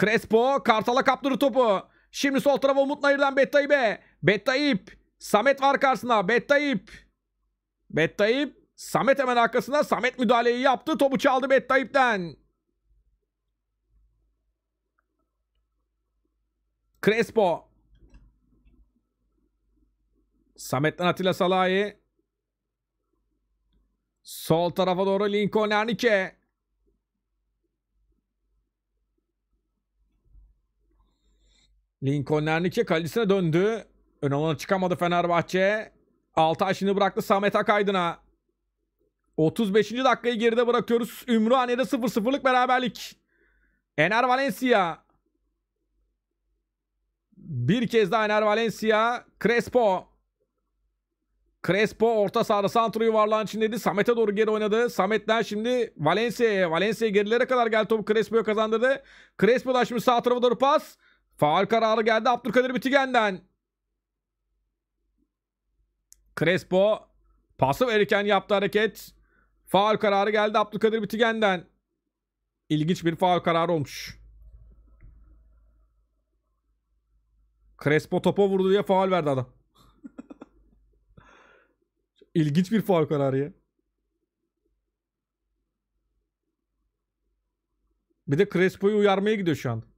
Crespo Kartal'a kaptırır topu. Şimdi sol tarafa Umut Nayır'dan Bettayip'e. Bettayip. Samet var karşısında. Bettayip. Bettayip Samet hemen arkasından Samet müdahaleyi yaptı. Topu çaldı Bettayip'ten. Crespo. Samet'ten Atilla Salahi. Sol tarafa doğru Lincoln Ernike. Lincoln Ernike kalesine döndü. Ön alana çıkamadı Fenerbahçe. Altay şimdi bıraktı Samet Akaydın'a. 35. dakikayı geride bırakıyoruz. Ümraniye'de 0-0'lık beraberlik. Ener Valencia. Bir kez daha Ener Valencia. Crespo. Crespo orta sahada santro yuvarlağın içindeydi. Samet'e doğru geri oynadı. Samet'ten şimdi Valencia'ya. Valencia gerilere kadar geldi topu Crespo'ya kazandırdı. Crespo da şimdi sağ tarafa doğru pas. Faal kararı geldi Abdülkadir Bitigen'den. Crespo pası verirken yaptı hareket. Faul kararı geldi Abdülkadir Bitigen'den. İlginç bir faul kararı olmuş. Crespo topa vurdu diye faul verdi adam. İlginç bir faul kararı ya. Bir de Crespo'yu uyarmaya gidiyor şu an.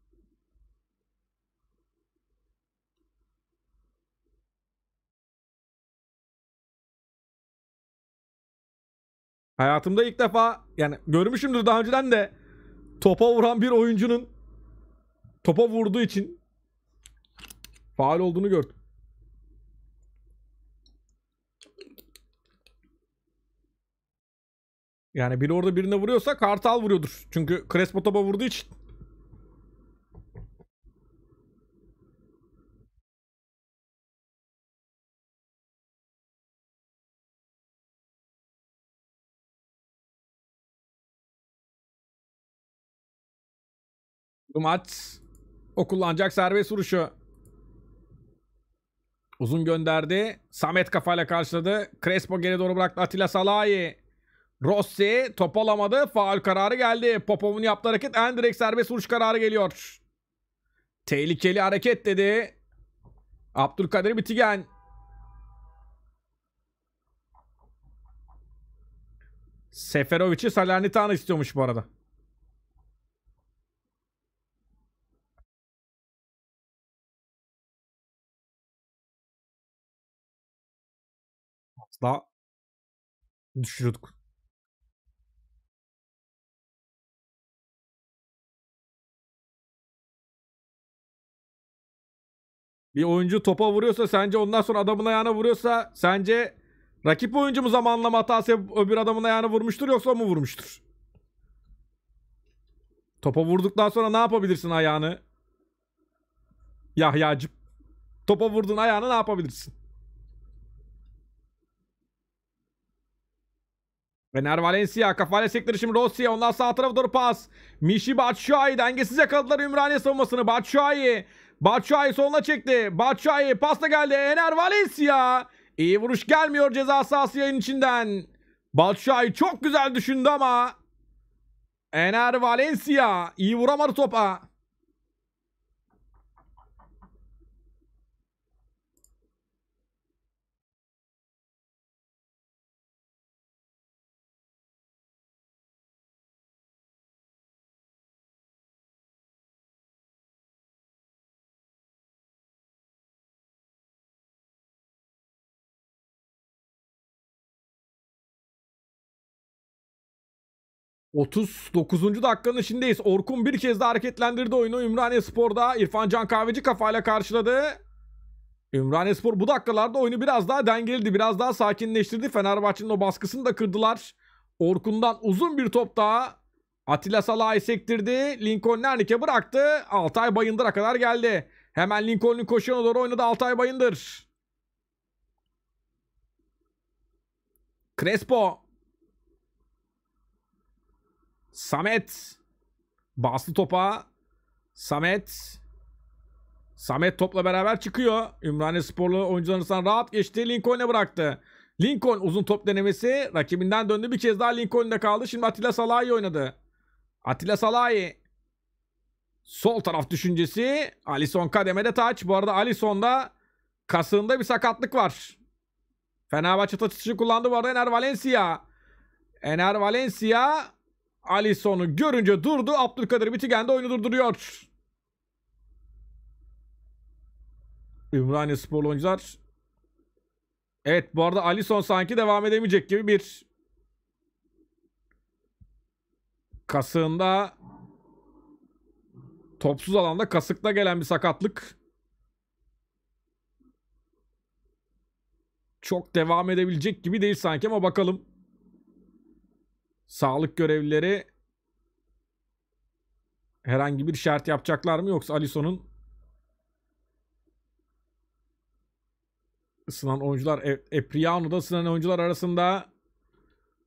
Hayatımda ilk defa yani görmüşümdür daha önceden de topa vuran bir oyuncunun topa vurduğu için faal olduğunu gördüm. Yani biri orada birine vuruyorsa Kartal vuruyordur. Çünkü Crespo topa vurduğu için Dumat. O kullanacak serbest vuruşu. Uzun gönderdi. Samet kafayla karşıladı. Crespo geri doğru bıraktı. Atilla Salahi. Rossi top alamadı. Faul kararı geldi. Popov'un yaptığı hareket en direkt serbest vuruş kararı geliyor. Tehlikeli hareket dedi. Abdülkadir Bitigen. Seferovic'i Salernitana istiyormuş bu arada. daha düşürüyorduk. Bir oyuncu topa vuruyorsa sence ondan sonra adamın ayağına vuruyorsa sence rakip oyuncu mu zamanlama hatası yapıp öbür adamın ayağına vurmuştur yoksa o mu vurmuştur? Topa vurduktan sonra ne yapabilirsin ayağını? Yahyacım. Topa vurdun ayağını ne yapabilirsin? Fener Valencia kafayla sektirişi şimdi Rossi ondan sağ tarafa doğru pas. Mişi Batshuayi dengesiz yakaladılar Ümraniye savunmasını. Batshuayi. Batshuayi soluna çekti. Batshuayi pasta geldi. Ener Valencia. İyi vuruş gelmiyor ceza sahası yayın içinden. Batshuayi çok güzel düşündü ama. Ener Valencia iyi vuramadı topa. 39. dakikanın içindeyiz. Orkun bir kez daha hareketlendirdi oyunu. Ümraniye Spor'da İrfan Can Kahveci kafayla karşıladı. Ümraniye Spor bu dakikalarda oyunu biraz daha dengeledi. Biraz daha sakinleştirdi. Fenerbahçe'nin o baskısını da kırdılar. Orkun'dan uzun bir top daha. Atilla Salah'ı sektirdi. Lincoln Nernike bıraktı. Altay Bayındır'a kadar geldi. Hemen Lincoln'un koşuna doğru oynadı Altay Bayındır. Crespo Samet. Baslı topa. Samet. Samet topla beraber çıkıyor. Ümraniye sporlu oyuncularından rahat geçti. Lincoln'e bıraktı. Lincoln uzun top denemesi. Rakibinden döndü. Bir kez daha Lincoln'de kaldı. Şimdi Atilla Salahi oynadı. Atilla Salahi. Sol taraf düşüncesi. Alison kademede taç. Bu arada Alison'da kasığında bir sakatlık var. Fenerbahçe taç kullandı bu arada Ener Valencia. Ener Valencia Alisson'u görünce durdu. Abdülkadir Bitigen de oyunu durduruyor. Ümraniye sporlu oyuncular. Evet bu arada Alisson sanki devam edemeyecek gibi bir kasığında topsuz alanda kasıkta gelen bir sakatlık. Çok devam edebilecek gibi değil sanki ama bakalım. Sağlık görevlileri herhangi bir şart yapacaklar mı yoksa Alisson'un ısınan oyuncular e Epriano'da ısınan oyuncular arasında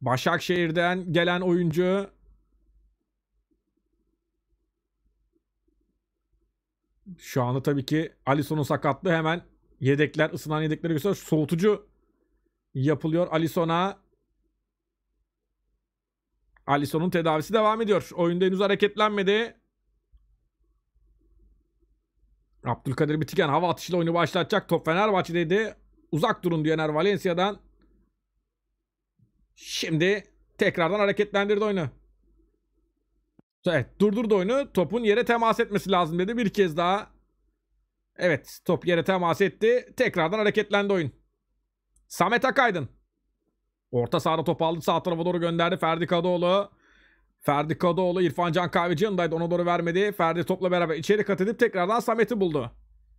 Başakşehir'den gelen oyuncu şu anda tabii ki Alisson'un sakatlığı hemen yedekler ısınan yedekleri gösteriyor. Soğutucu yapılıyor Alisson'a. Alisson'un tedavisi devam ediyor. Oyunda henüz hareketlenmedi. Abdülkadir Bitiken hava atışıyla oyunu başlatacak. Top Fenerbahçe'deydi. Uzak durun diyor Ener Valencia'dan. Şimdi tekrardan hareketlendirdi oyunu. Evet durdurdu oyunu. Topun yere temas etmesi lazım dedi. Bir kez daha. Evet top yere temas etti. Tekrardan hareketlendi oyun. Samet Akaydın. Orta sahada top aldı. Sağ tarafa doğru gönderdi. Ferdi Kadıoğlu. Ferdi Kadıoğlu İrfan Can Kahveci yanındaydı. Ona doğru vermedi. Ferdi topla beraber içeri kat edip tekrardan Samet'i buldu.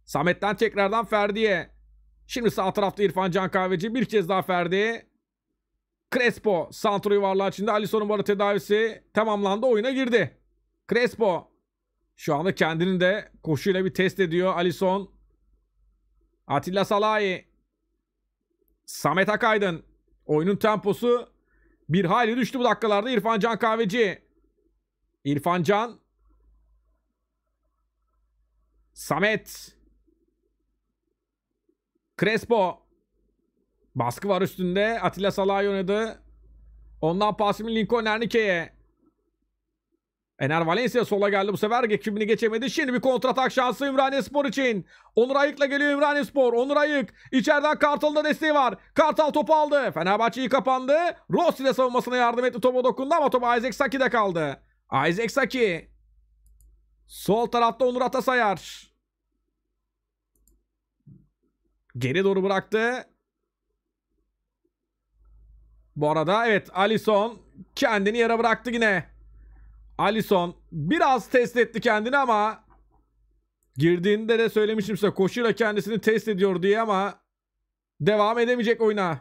Samet'ten tekrardan Ferdi'ye. Şimdi sağ tarafta İrfan Can Kahveci. Bir kez daha Ferdi. Crespo santro yuvarlağı içinde. Alisson'un bu tedavisi tamamlandı. Oyuna girdi. Crespo şu anda kendini de koşuyla bir test ediyor. Alisson. Atilla Salahi. Samet Akaydın. Oyunun temposu bir hayli düştü bu dakikalarda İrfan Can Kahveci. İrfan Can. Samet. Crespo. Baskı var üstünde. Atilla Salah oynadı. Ondan pasimi Lincoln Ernike'ye. Ener Valencia sola geldi bu sefer kimini geçemedi. Şimdi bir kontratak şansı Ümraniye Spor için. Onur Ayık'la geliyor Ümraniye Spor. Onur Ayık. İçeriden Kartal'da desteği var. Kartal topu aldı. Fenerbahçe iyi kapandı. Rossi de savunmasına yardım etti. Topa dokundu ama top Isaac Saki'de kaldı. Isaac Saki. Sol tarafta Onur Atasayar. Geri doğru bıraktı. Bu arada evet Alison kendini yara bıraktı yine. Alison biraz test etti kendini ama girdiğinde de söylemiştim size koşuyla kendisini test ediyor diye ama devam edemeyecek oyuna.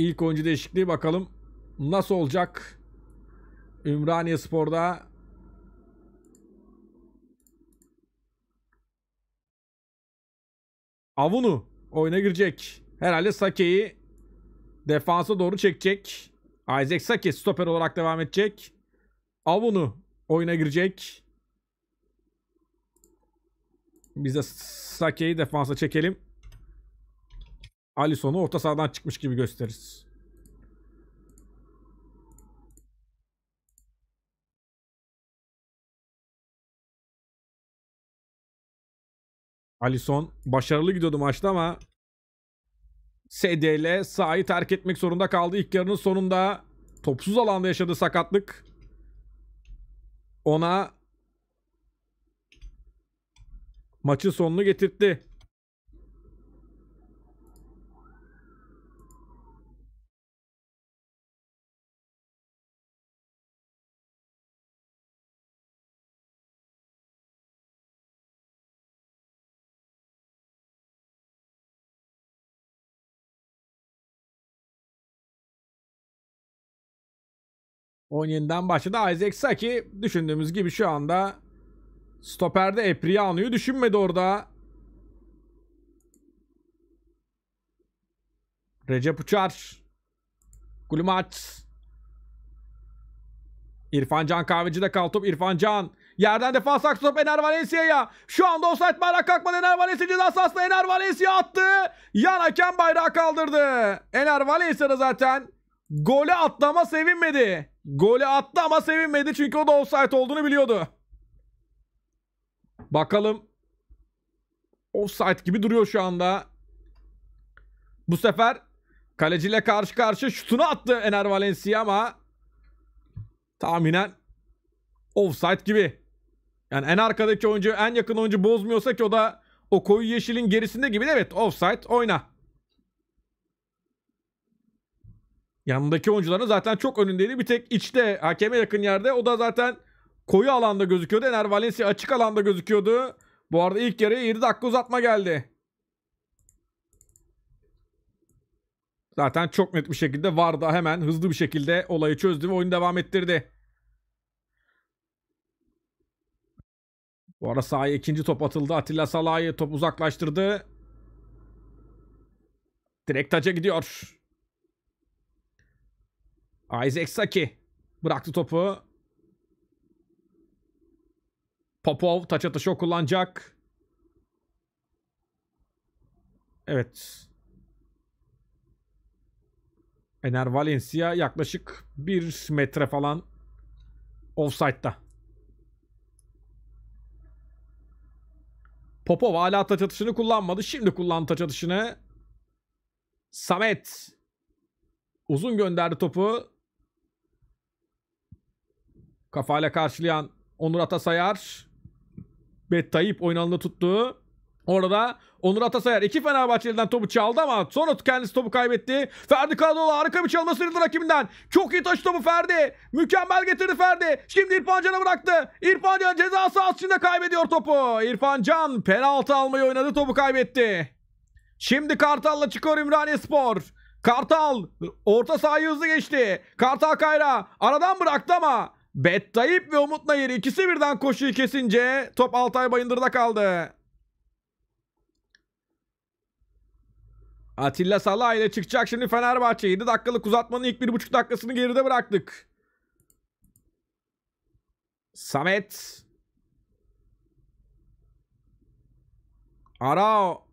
İlk oyuncu değişikliği bakalım nasıl olacak. Ümraniye Spor'da Avunu oyuna girecek. Herhalde Sake'yi defansa doğru çekecek. Isaac Sake stoper olarak devam edecek. Avunu oyuna girecek. Biz de Sake'yi defansa çekelim. Alisson'u orta sahadan çıkmış gibi gösteririz. Alison başarılı gidiyordu maçta ama SDL sahayı terk etmek zorunda kaldı. İlk yarının sonunda topsuz alanda yaşadığı sakatlık ona maçın sonunu getirtti. 17'den başladı. Isaac Saki düşündüğümüz gibi şu anda stoperde Epriano'yu düşünmedi orada. Recep Uçar. Gulumat. İrfan Can Kahveci de kaltop. İrfan Can. Yerden defans aktı top Ener Valencia'ya. Şu anda offside bayrak kalkmadı. Ener Valencia ceza sahasına Ener Valencia attı. Yan hakem bayrağı kaldırdı. Ener Valencia da zaten Gole attı ama sevinmedi. Gole attı ama sevinmedi çünkü o da offside olduğunu biliyordu. Bakalım. Offside gibi duruyor şu anda. Bu sefer kaleciyle karşı karşı şutunu attı Ener Valencia ama tahminen offside gibi. Yani en arkadaki oyuncu, en yakın oyuncu bozmuyorsa ki o da o koyu yeşilin gerisinde gibi. Evet offside oyna. yanındaki oyuncuların zaten çok önündeydi. Bir tek içte hakeme yakın yerde. O da zaten koyu alanda gözüküyordu. Ener Valencia açık alanda gözüküyordu. Bu arada ilk yarıya 7 dakika uzatma geldi. Zaten çok net bir şekilde vardı hemen hızlı bir şekilde olayı çözdü ve oyunu devam ettirdi. Bu arada sahaya ikinci top atıldı. Atilla Salah'ı top uzaklaştırdı. Direkt taca gidiyor. Isaac Saki bıraktı topu. Popov taç atışı kullanacak. Evet. Ener Valencia yaklaşık 1 metre falan offside'da. Popov hala taç atışını kullanmadı. Şimdi kullandı taç atışını. Samet uzun gönderdi topu. Kafayla karşılayan Onur Atasayar. Bet Tayyip oynanını tuttu. Orada Onur Atasayar iki Fenerbahçeli'den topu çaldı ama sonra kendisi topu kaybetti. Ferdi Karadoğlu harika bir çalma sıyırdı rakibinden. Çok iyi taşı topu Ferdi. Mükemmel getirdi Ferdi. Şimdi İrfan Can'a bıraktı. İrfan Can ceza sahası içinde kaybediyor topu. İrfan Can penaltı almayı oynadı topu kaybetti. Şimdi Kartal'la çıkıyor Ümraniye Spor. Kartal orta sahayı hızlı geçti. Kartal Kayra aradan bıraktı ama Bet ve Umut Nayır ikisi birden koşuyu kesince top Altay Bayındır'da kaldı. Atilla Salah ile çıkacak şimdi Fenerbahçe. 7 dakikalık uzatmanın ilk 1,5 dakikasını geride bıraktık. Samet. Arao.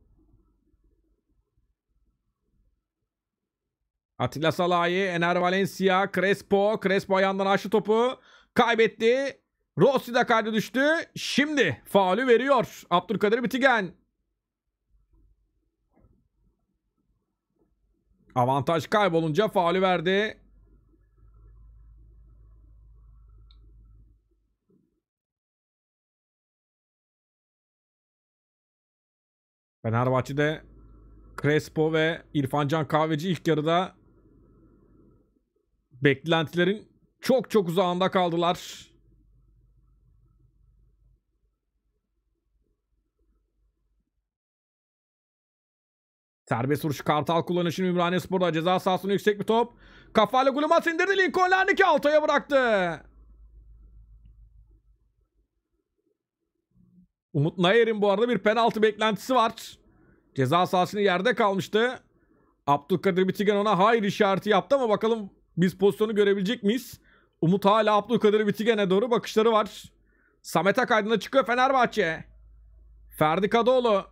Atilla Salah'ı, Ener Valencia, Crespo. Crespo yandan aşı topu. Kaybetti. Rossi de kaydı düştü. Şimdi faulü veriyor. Abdülkadir Bitigen. Avantaj kaybolunca faulü verdi. Fenerbahçe'de Crespo ve İrfan Can Kahveci ilk yarıda beklentilerin çok çok uzağında kaldılar. Serbest vuruş Kartal kullanışı Ümraniye Spor'da ceza sahasına yüksek bir top. Kafayla Gulumat indirdi. Lincoln Lernick'i altaya bıraktı. Umut Nayer'in bu arada bir penaltı beklentisi var. Ceza sahasını yerde kalmıştı. Abdülkadir Bitigen ona hayır işareti yaptı ama bakalım biz pozisyonu görebilecek miyiz? Umut hala Abdülkadir Bitigen'e doğru bakışları var. Samet Akaydın'a çıkıyor Fenerbahçe. Ferdi Kadıoğlu.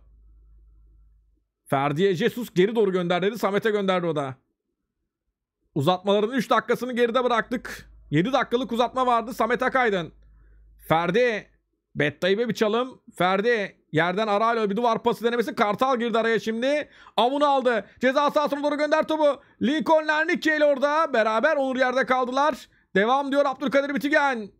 Ferdi'ye Jesus geri doğru gönderdi. Samet'e gönderdi o da. Uzatmaların 3 dakikasını geride bıraktık. 7 dakikalık uzatma vardı Samet Akaydın. Ferdi. Bettayı bir çalım. Ferdi. Yerden Aralio bir duvar pası denemesi. Kartal girdi araya şimdi. Avunu aldı. Ceza sahasına doğru gönder topu. Lincoln Lernicke ile orada. Beraber Onur yerde kaldılar. Devam diyor Abdülkadir Bitügen.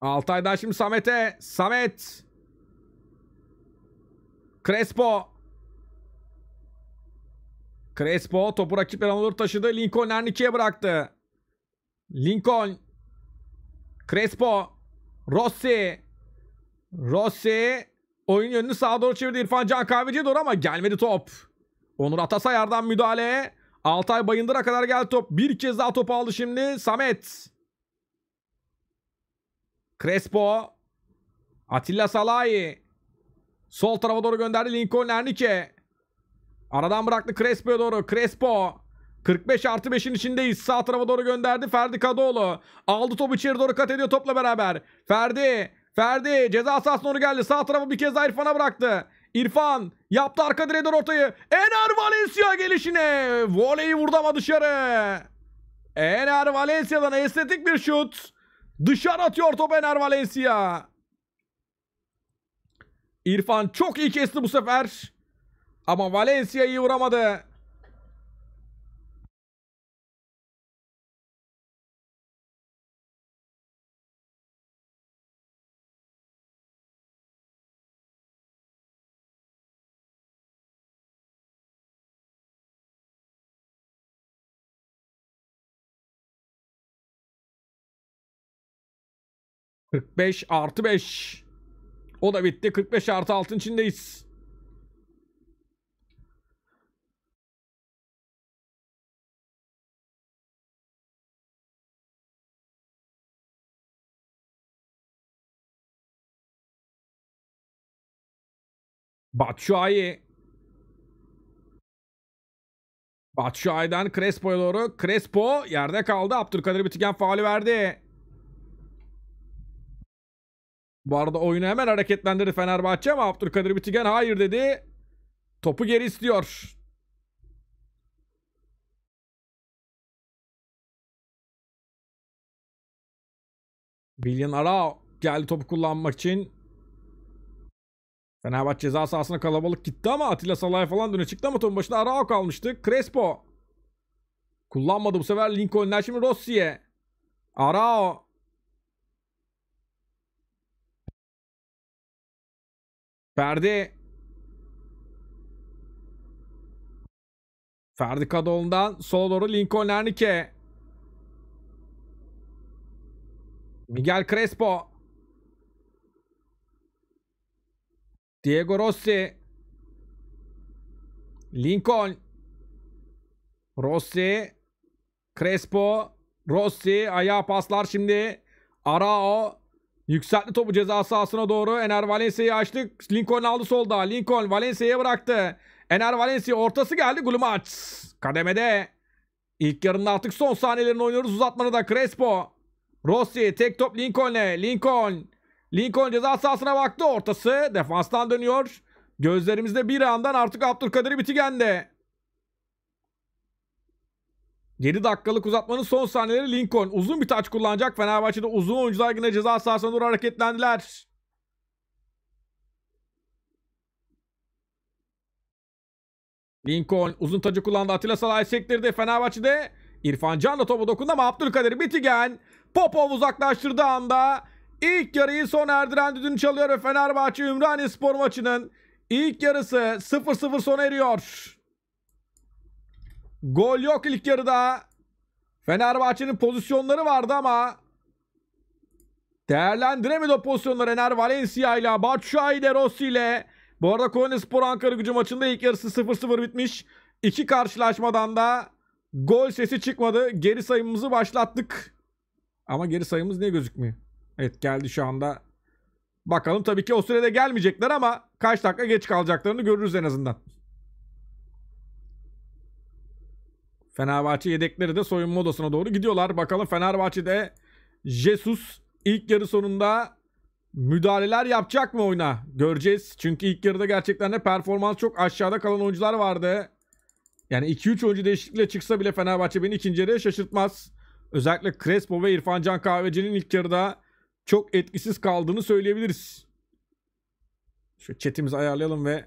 Altay'dan şimdi Samet'e. Samet. Crespo. Crespo topu rakip doğru taşıdı. Lincoln Ernike'ye bıraktı. Lincoln. Crespo. Rossi. Rossi. Oyun yönünü sağa doğru çevirdi İrfan Can Kahveci'ye doğru ama gelmedi top. Onur Atasayar'dan müdahale. Altay Bayındır'a kadar geldi top. Bir kez daha topu aldı şimdi Samet. Crespo. Atilla Salahi. Sol tarafa doğru gönderdi Lincoln Ernike. Aradan bıraktı Crespo'ya doğru. Crespo. 45 artı 5'in içindeyiz. Sağ tarafa doğru gönderdi Ferdi Kadıoğlu. Aldı top içeri doğru kat ediyor topla beraber. Ferdi Ferdi ceza sahasına doğru geldi. Sağ tarafı bir kez daha İrfan'a bıraktı. İrfan yaptı arka direğden ortayı. Ener Valencia gelişine. Voleyi vurdu ama dışarı. Ener Valencia'dan estetik bir şut. Dışarı atıyor top Ener Valencia. İrfan çok iyi kesti bu sefer. Ama Valencia iyi vuramadı. 45 artı 5. O da bitti. 45 artı 6'ın içindeyiz. Batshuayi. Batshuayi'den Crespo'ya doğru. Crespo yerde kaldı. Abdülkadir Bitigen faali verdi. Bu arada oyunu hemen hareketlendirdi Fenerbahçe ama Abdülkadir Bitigen hayır dedi. Topu geri istiyor. William Arao geldi topu kullanmak için. Fenerbahçe ceza sahasına kalabalık gitti ama Atilla Salay falan döne çıktı ama topun başında Arao kalmıştı. Crespo. Kullanmadı bu sefer Lincoln'ler şimdi Rossi'ye. Arao. Ferdi Ferdi Kadıoğlu'ndan sola doğru Lincoln Lernike Miguel Crespo Diego Rossi Lincoln Rossi Crespo Rossi ayağa paslar şimdi Arao Yükseltti topu ceza sahasına doğru. Ener Valencia'yı açtı. Lincoln aldı solda. Lincoln Valencia'yı bıraktı. Ener Valencia ortası geldi. Gulumaç. Kademede. İlk yarının artık son saniyelerini oynuyoruz. Uzatmanı da Crespo. Rossi tek top Lincoln'e. Lincoln. Lincoln ceza sahasına baktı. Ortası defanstan dönüyor. Gözlerimizde bir andan artık Abdülkadir Bitigen'de. 7 dakikalık uzatmanın son saniyeleri Lincoln. Uzun bir taç kullanacak. Fenerbahçe'de uzun oyuncular yine ceza sahasına doğru hareketlendiler. Lincoln uzun tacı kullandı. Atilla Salay sektirdi. Fenerbahçe'de İrfan Can'la topu dokundu ama Abdülkadir Bitigen Popov uzaklaştırdığı anda ilk yarıyı son erdiren düdüğünü çalıyor ve Fenerbahçe Ümraniye spor maçının ilk yarısı 0-0 sona eriyor. Gol yok ilk yarıda. Fenerbahçe'nin pozisyonları vardı ama değerlendiremedi o pozisyonları. Ener Valencia ile Batshuayi de Rossi ile. Bu arada Konyaspor Ankara gücü maçında ilk yarısı 0-0 bitmiş. İki karşılaşmadan da gol sesi çıkmadı. Geri sayımımızı başlattık. Ama geri sayımız niye gözükmüyor? Evet geldi şu anda. Bakalım tabii ki o sürede gelmeyecekler ama kaç dakika geç kalacaklarını görürüz en azından. Fenerbahçe yedekleri de soyunma odasına doğru gidiyorlar. Bakalım Fenerbahçe'de Jesus ilk yarı sonunda müdahaleler yapacak mı oyuna? Göreceğiz. Çünkü ilk yarıda gerçekten de performans çok aşağıda kalan oyuncular vardı. Yani 2-3 oyuncu değişiklikle çıksa bile Fenerbahçe beni ikinci yarıya şaşırtmaz. Özellikle Crespo ve İrfan Can Kahveci'nin ilk yarıda çok etkisiz kaldığını söyleyebiliriz. Şu chatimizi ayarlayalım ve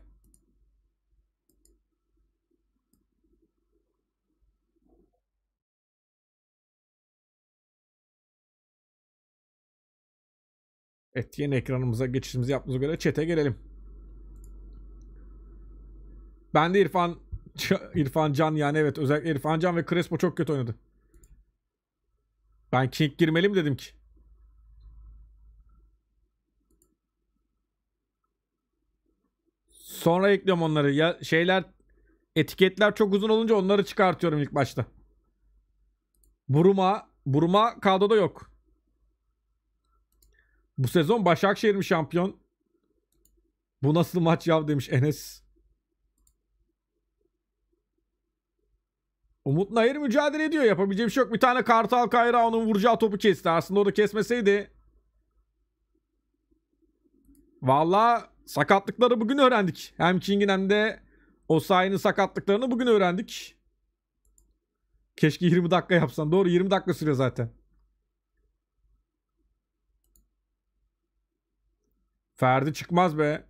Evet yeni ekranımıza geçişimizi yaptığımıza göre çete gelelim. Ben de İrfan İrfan Can yani evet özellikle İrfan Can ve Crespo çok kötü oynadı. Ben King girmeli mi dedim ki? Sonra ekliyorum onları. Ya şeyler etiketler çok uzun olunca onları çıkartıyorum ilk başta. Buruma Buruma kadroda yok. Bu sezon Başakşehir mi şampiyon? Bu nasıl maç yav demiş Enes. Umut Nayır mücadele ediyor. Yapabileceği bir şey yok. Bir tane Kartal Kayra onun vuracağı topu kesti. Aslında onu kesmeseydi. Valla sakatlıkları bugün öğrendik. Hem King'in hem de Osayi'nin sakatlıklarını bugün öğrendik. Keşke 20 dakika yapsan. Doğru 20 dakika sürüyor zaten. Ferdi çıkmaz be.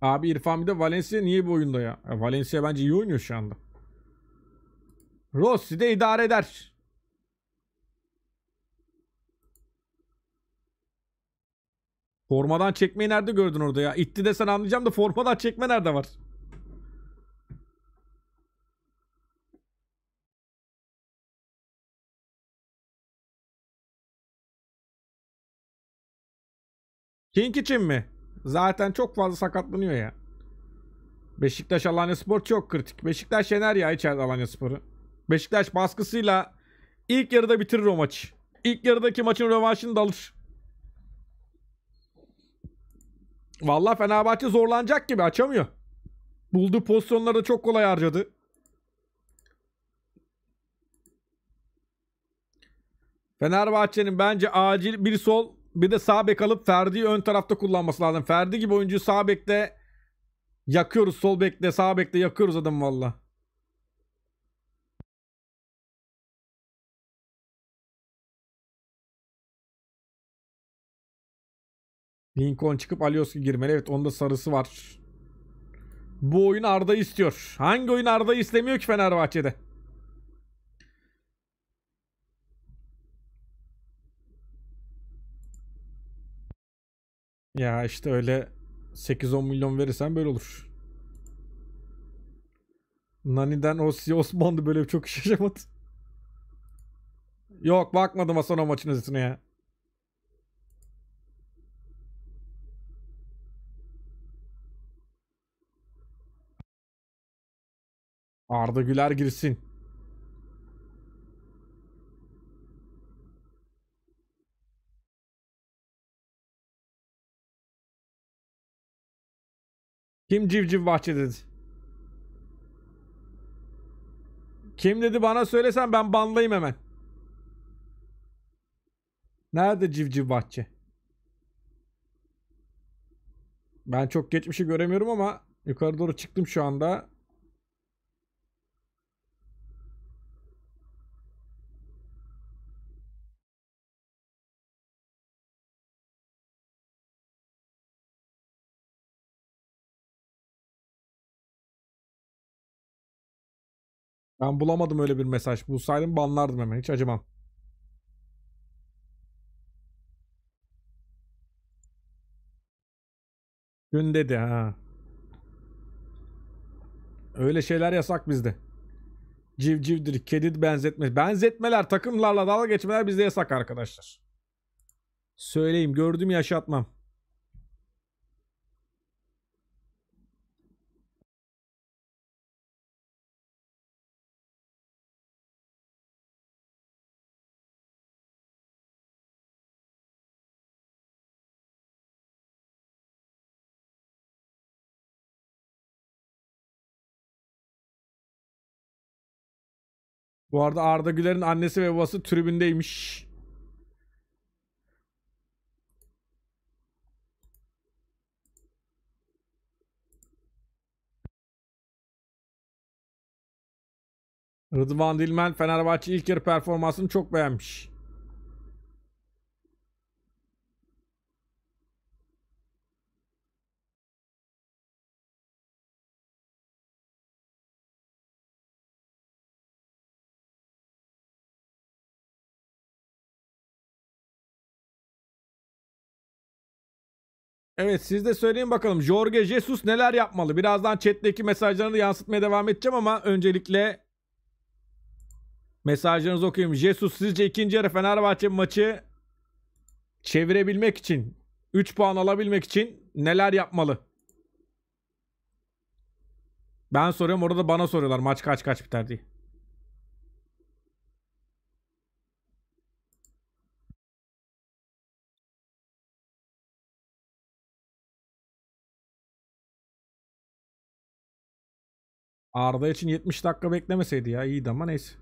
Abi İrfan bir de Valencia niye bu oyunda ya? E, Valencia bence iyi oynuyor şu anda. Rossi de idare eder. Formadan çekmeyi nerede gördün orada ya? İtti desen anlayacağım da formadan çekme nerede var? King için mi? Zaten çok fazla sakatlanıyor ya. Beşiktaş Alanya Spor çok kritik. Beşiktaş yener ya içeride Alanya Spor'u. Beşiktaş baskısıyla ilk yarıda bitirir o maçı. İlk yarıdaki maçın rövanşını da alır. Valla Fenerbahçe zorlanacak gibi açamıyor. Bulduğu pozisyonları da çok kolay harcadı. Fenerbahçe'nin bence acil bir sol bir de sağ bek alıp Ferdi'yi ön tarafta kullanması lazım. Ferdi gibi oyuncuyu sağ bekte yakıyoruz. Sol bekte sağ bekte yakıyoruz adam valla. Lincoln çıkıp Alioski girmeli. Evet onda sarısı var. Bu oyun Arda istiyor. Hangi oyun Arda istemiyor ki Fenerbahçe'de? Ya işte öyle 8-10 milyon verirsen böyle olur. Nani'den o e Osman'dı böyle çok iş yaşamadı. Yok bakmadım Hasan o maçın özetine ya. Arda Güler girsin. Kim civciv bahçe dedi? Kim dedi bana söylesen ben banlayayım hemen. Nerede civciv bahçe? Ben çok geçmişi göremiyorum ama yukarı doğru çıktım şu anda. Ben bulamadım öyle bir mesaj. Bulsaydım banlardım hemen. Hiç acımam. Gün dedi ha. Öyle şeyler yasak bizde. Civcivdir, kedi benzetme. Benzetmeler, takımlarla dalga geçmeler bizde yasak arkadaşlar. Söyleyeyim, gördüm yaşatmam. Bu arada Arda Güler'in annesi ve babası tribündeymiş. Rıdvan Dilmen Fenerbahçe ilk yarı performansını çok beğenmiş. Evet siz de söyleyin bakalım Jorge Jesus neler yapmalı? Birazdan chat'teki mesajlarını yansıtmaya devam edeceğim ama öncelikle mesajlarınızı okuyayım. Jesus sizce ikinci yarı Fenerbahçe maçı çevirebilmek için 3 puan alabilmek için neler yapmalı? Ben soruyorum orada bana soruyorlar maç kaç kaç biter diye. Arda için 70 dakika beklemeseydi ya iyiydi ama neyse.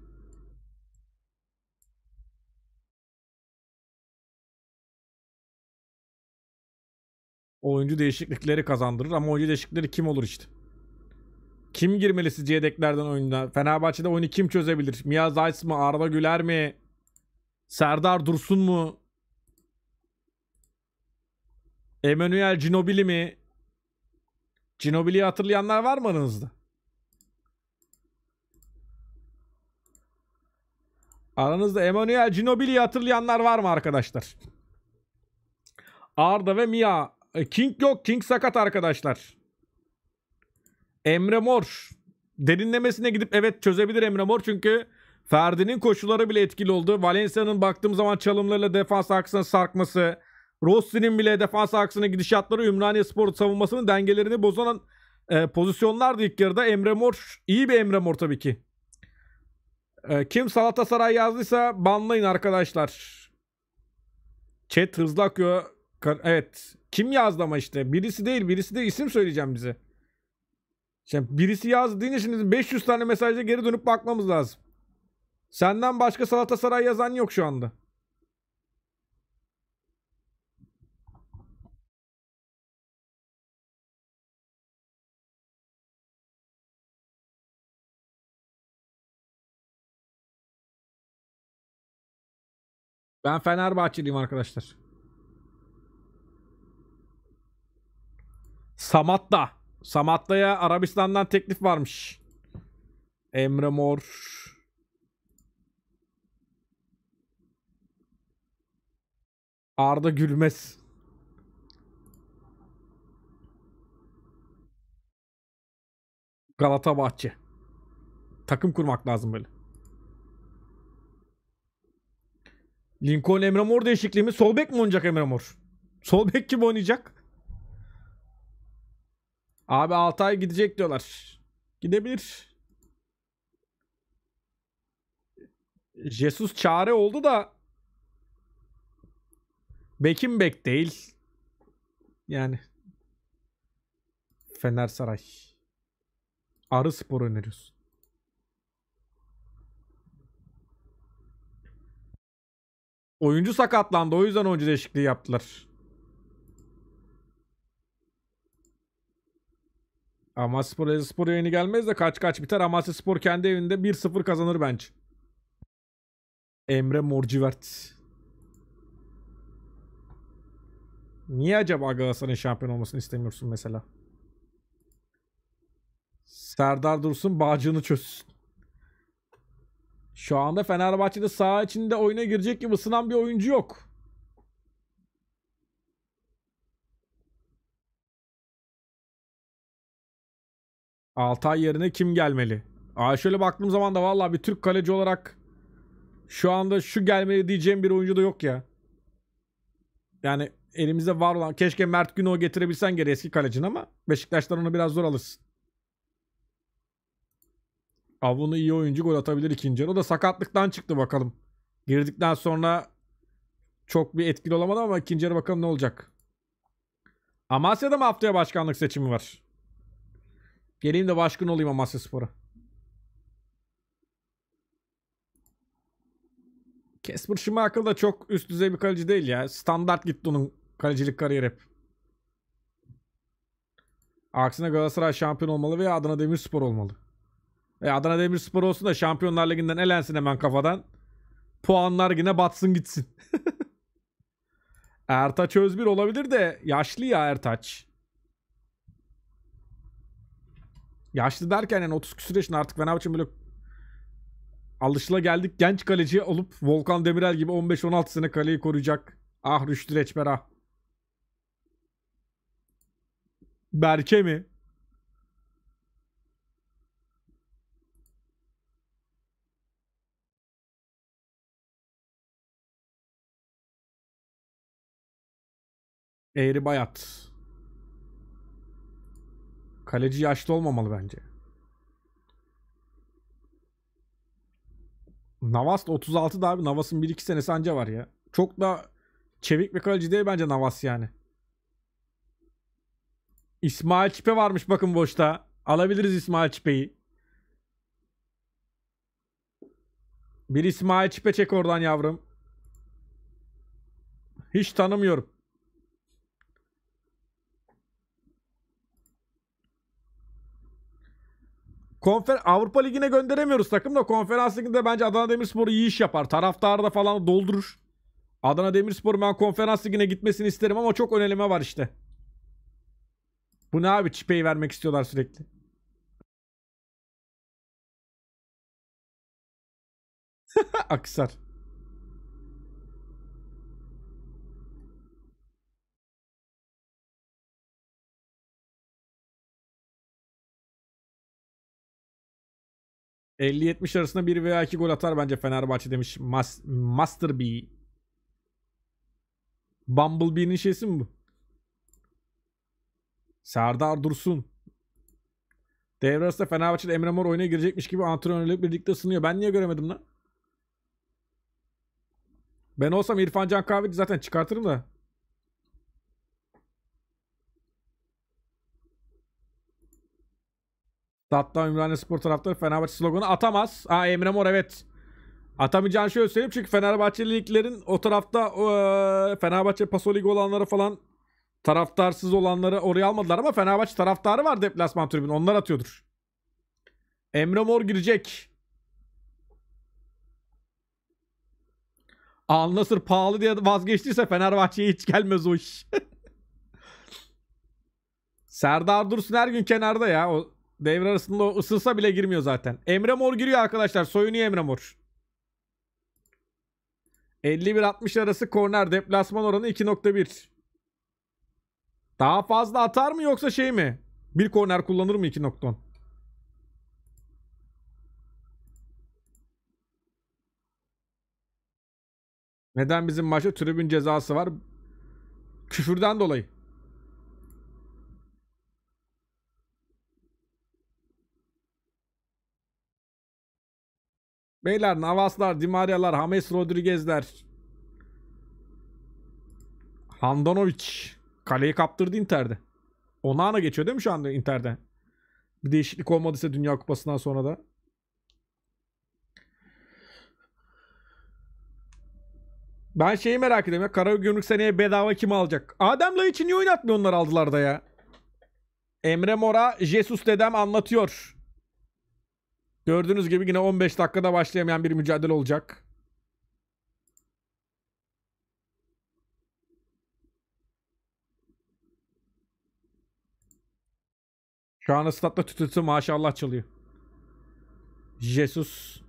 Oyuncu değişiklikleri kazandırır ama oyuncu değişiklikleri kim olur işte. Kim girmeli sizce yedeklerden oyunda? Fenerbahçe'de oyunu kim çözebilir? Mia Zayt mı? Arda Güler mi? Serdar Dursun mu? Emanuel Ginobili mi? Ginobili'yi hatırlayanlar var mı aranızda? Aranızda Emmanuel Ginobili'yi hatırlayanlar var mı arkadaşlar? Arda ve Mia. E, King yok. King sakat arkadaşlar. Emre Mor. Derinlemesine gidip evet çözebilir Emre Mor. Çünkü Ferdi'nin koşuları bile etkili oldu. Valencia'nın baktığım zaman çalımlarıyla defans aksına sarkması. Rossi'nin bile defans aksına gidişatları Ümraniye Spor savunmasının dengelerini bozan e, pozisyonlardı ilk yarıda. Emre Mor iyi bir Emre Mor tabii ki. E, kim Salatasaray yazdıysa banlayın arkadaşlar. Chat hızlı akıyor. Evet. Kim yazdı ama işte. Birisi değil birisi de isim söyleyeceğim bize. Şimdi birisi yazdı deyince şimdi 500 tane mesajda geri dönüp bakmamız lazım. Senden başka Salatasaray yazan yok şu anda. Ben Fenerbahçeliyim arkadaşlar. Samatta. Samatta'ya Arabistan'dan teklif varmış. Emre Mor. Arda Gülmez. Galata Bahçe. Takım kurmak lazım böyle. Lincoln Emre Mor değişikliği mi? Sol bek mi oynayacak Emre Mor? Sol bek kim oynayacak? Abi ay gidecek diyorlar. Gidebilir. Jesus çare oldu da Bekim bek değil. Yani Fener Saray. Arı spor öneriyorsun. Oyuncu sakatlandı. O yüzden oyuncu değişikliği yaptılar. Amasya Spor, Spor yayını gelmez de kaç kaç biter. Amasya Spor kendi evinde 1-0 kazanır bence. Emre Morcivert. Niye acaba Galatasaray'ın şampiyon olmasını istemiyorsun mesela? Serdar Dursun bağcığını çözsün. Şu anda Fenerbahçe'de saha içinde oyuna girecek gibi ısınan bir oyuncu yok. Altay yerine kim gelmeli? Aa şöyle baktığım zaman da vallahi bir Türk kaleci olarak şu anda şu gelmeli diyeceğim bir oyuncu da yok ya. Yani elimizde var olan keşke Mert Günok'u getirebilsen geri eski kalecin ama Beşiktaş'tan onu biraz zor alırsın. Avunu iyi oyuncu gol atabilir ikinci yarı. O da sakatlıktan çıktı bakalım. Girdikten sonra çok bir etkili olamadı ama ikinci yarı bakalım ne olacak. Amasya'da mı haftaya başkanlık seçimi var? Geleyim de başkan olayım Amasya Spor'a. Casper Schmeichel da çok üst düzey bir kaleci değil ya. Standart gitti onun kalecilik kariyeri hep. Aksine Galatasaray şampiyon olmalı veya Adana Demirspor olmalı. E Adana Demirspor olsun da Şampiyonlar Ligi'nden elensin hemen kafadan. Puanlar yine batsın gitsin. Ertaç Özbir olabilir de yaşlı ya Ertaç. Yaşlı derken yani 30 küsur yaşında artık Fenerbahçe böyle alışıla geldik genç kaleci olup Volkan Demirel gibi 15-16 sene kaleyi koruyacak. Ah Rüştü Reçber ah. Berke mi? Eğri Bayat. Kaleci yaşlı olmamalı bence. Navas da 36 da abi. Navas'ın 1-2 senesi anca var ya. Çok da çevik bir kaleci değil bence Navas yani. İsmail Çipe varmış bakın boşta. Alabiliriz İsmail Çipe'yi. Bir İsmail Çipe çek oradan yavrum. Hiç tanımıyorum. Konfer Avrupa Ligi'ne gönderemiyoruz takım da Konferans Ligi'nde bence Adana Demirspor iyi iş yapar. Taraftarı da falan doldurur. Adana Demirspor ben Konferans Ligi'ne gitmesini isterim ama çok öneleme var işte. Bu ne abi çipeyi vermek istiyorlar sürekli. Aksar. 50-70 arasında 1 veya 2 gol atar bence Fenerbahçe demiş Mas Master B. Bumblebee'nin şeysi mi bu? Serdar Dursun. Devre arasında Fenerbahçe'de Emre Mor oyuna girecekmiş gibi antrenörlük birlikte ısınıyor. Ben niye göremedim lan? Ben olsam İrfan Can Kahveci zaten çıkartırım da. Hatta Ümraniye Spor taraftarı Fenerbahçe sloganı atamaz. Aa Emre Mor evet. Atamayacağını şöyle söyleyeyim çünkü Fenerbahçeliliklerin o tarafta ee, Fenerbahçe Pasolig olanları falan taraftarsız olanları oraya almadılar ama Fenerbahçe taraftarı var deplasman tribünü. Onlar atıyordur. Emre Mor girecek. Al Nasır pahalı diye vazgeçtiyse Fenerbahçe'ye hiç gelmez o iş. Serdar Dursun her gün kenarda ya. O Devre arasında ısınsa bile girmiyor zaten. Emre Mor giriyor arkadaşlar. Soyunuyor Emre Mor. 51-60 arası korner deplasman oranı 2.1. Daha fazla atar mı yoksa şey mi? Bir korner kullanır mı 2.10? Neden bizim maçta tribün cezası var? Küfürden dolayı. Beyler Navaslar, Dimaryalar, James Rodriguez'ler. Handanovic. Kaleyi kaptırdı Inter'de. Onana geçiyor değil mi şu anda Inter'de? Bir değişiklik olmadıysa Dünya Kupası'ndan sonra da. Ben şeyi merak ediyorum ya. Karagümrük seneye bedava kim alacak? Adem'la için niye oynatmıyor onlar aldılar da ya? Emre Mora, Jesus dedem anlatıyor. Gördüğünüz gibi yine 15 dakikada başlayamayan bir mücadele olacak. Şu an statla tütütü maşallah çalıyor. Jesus.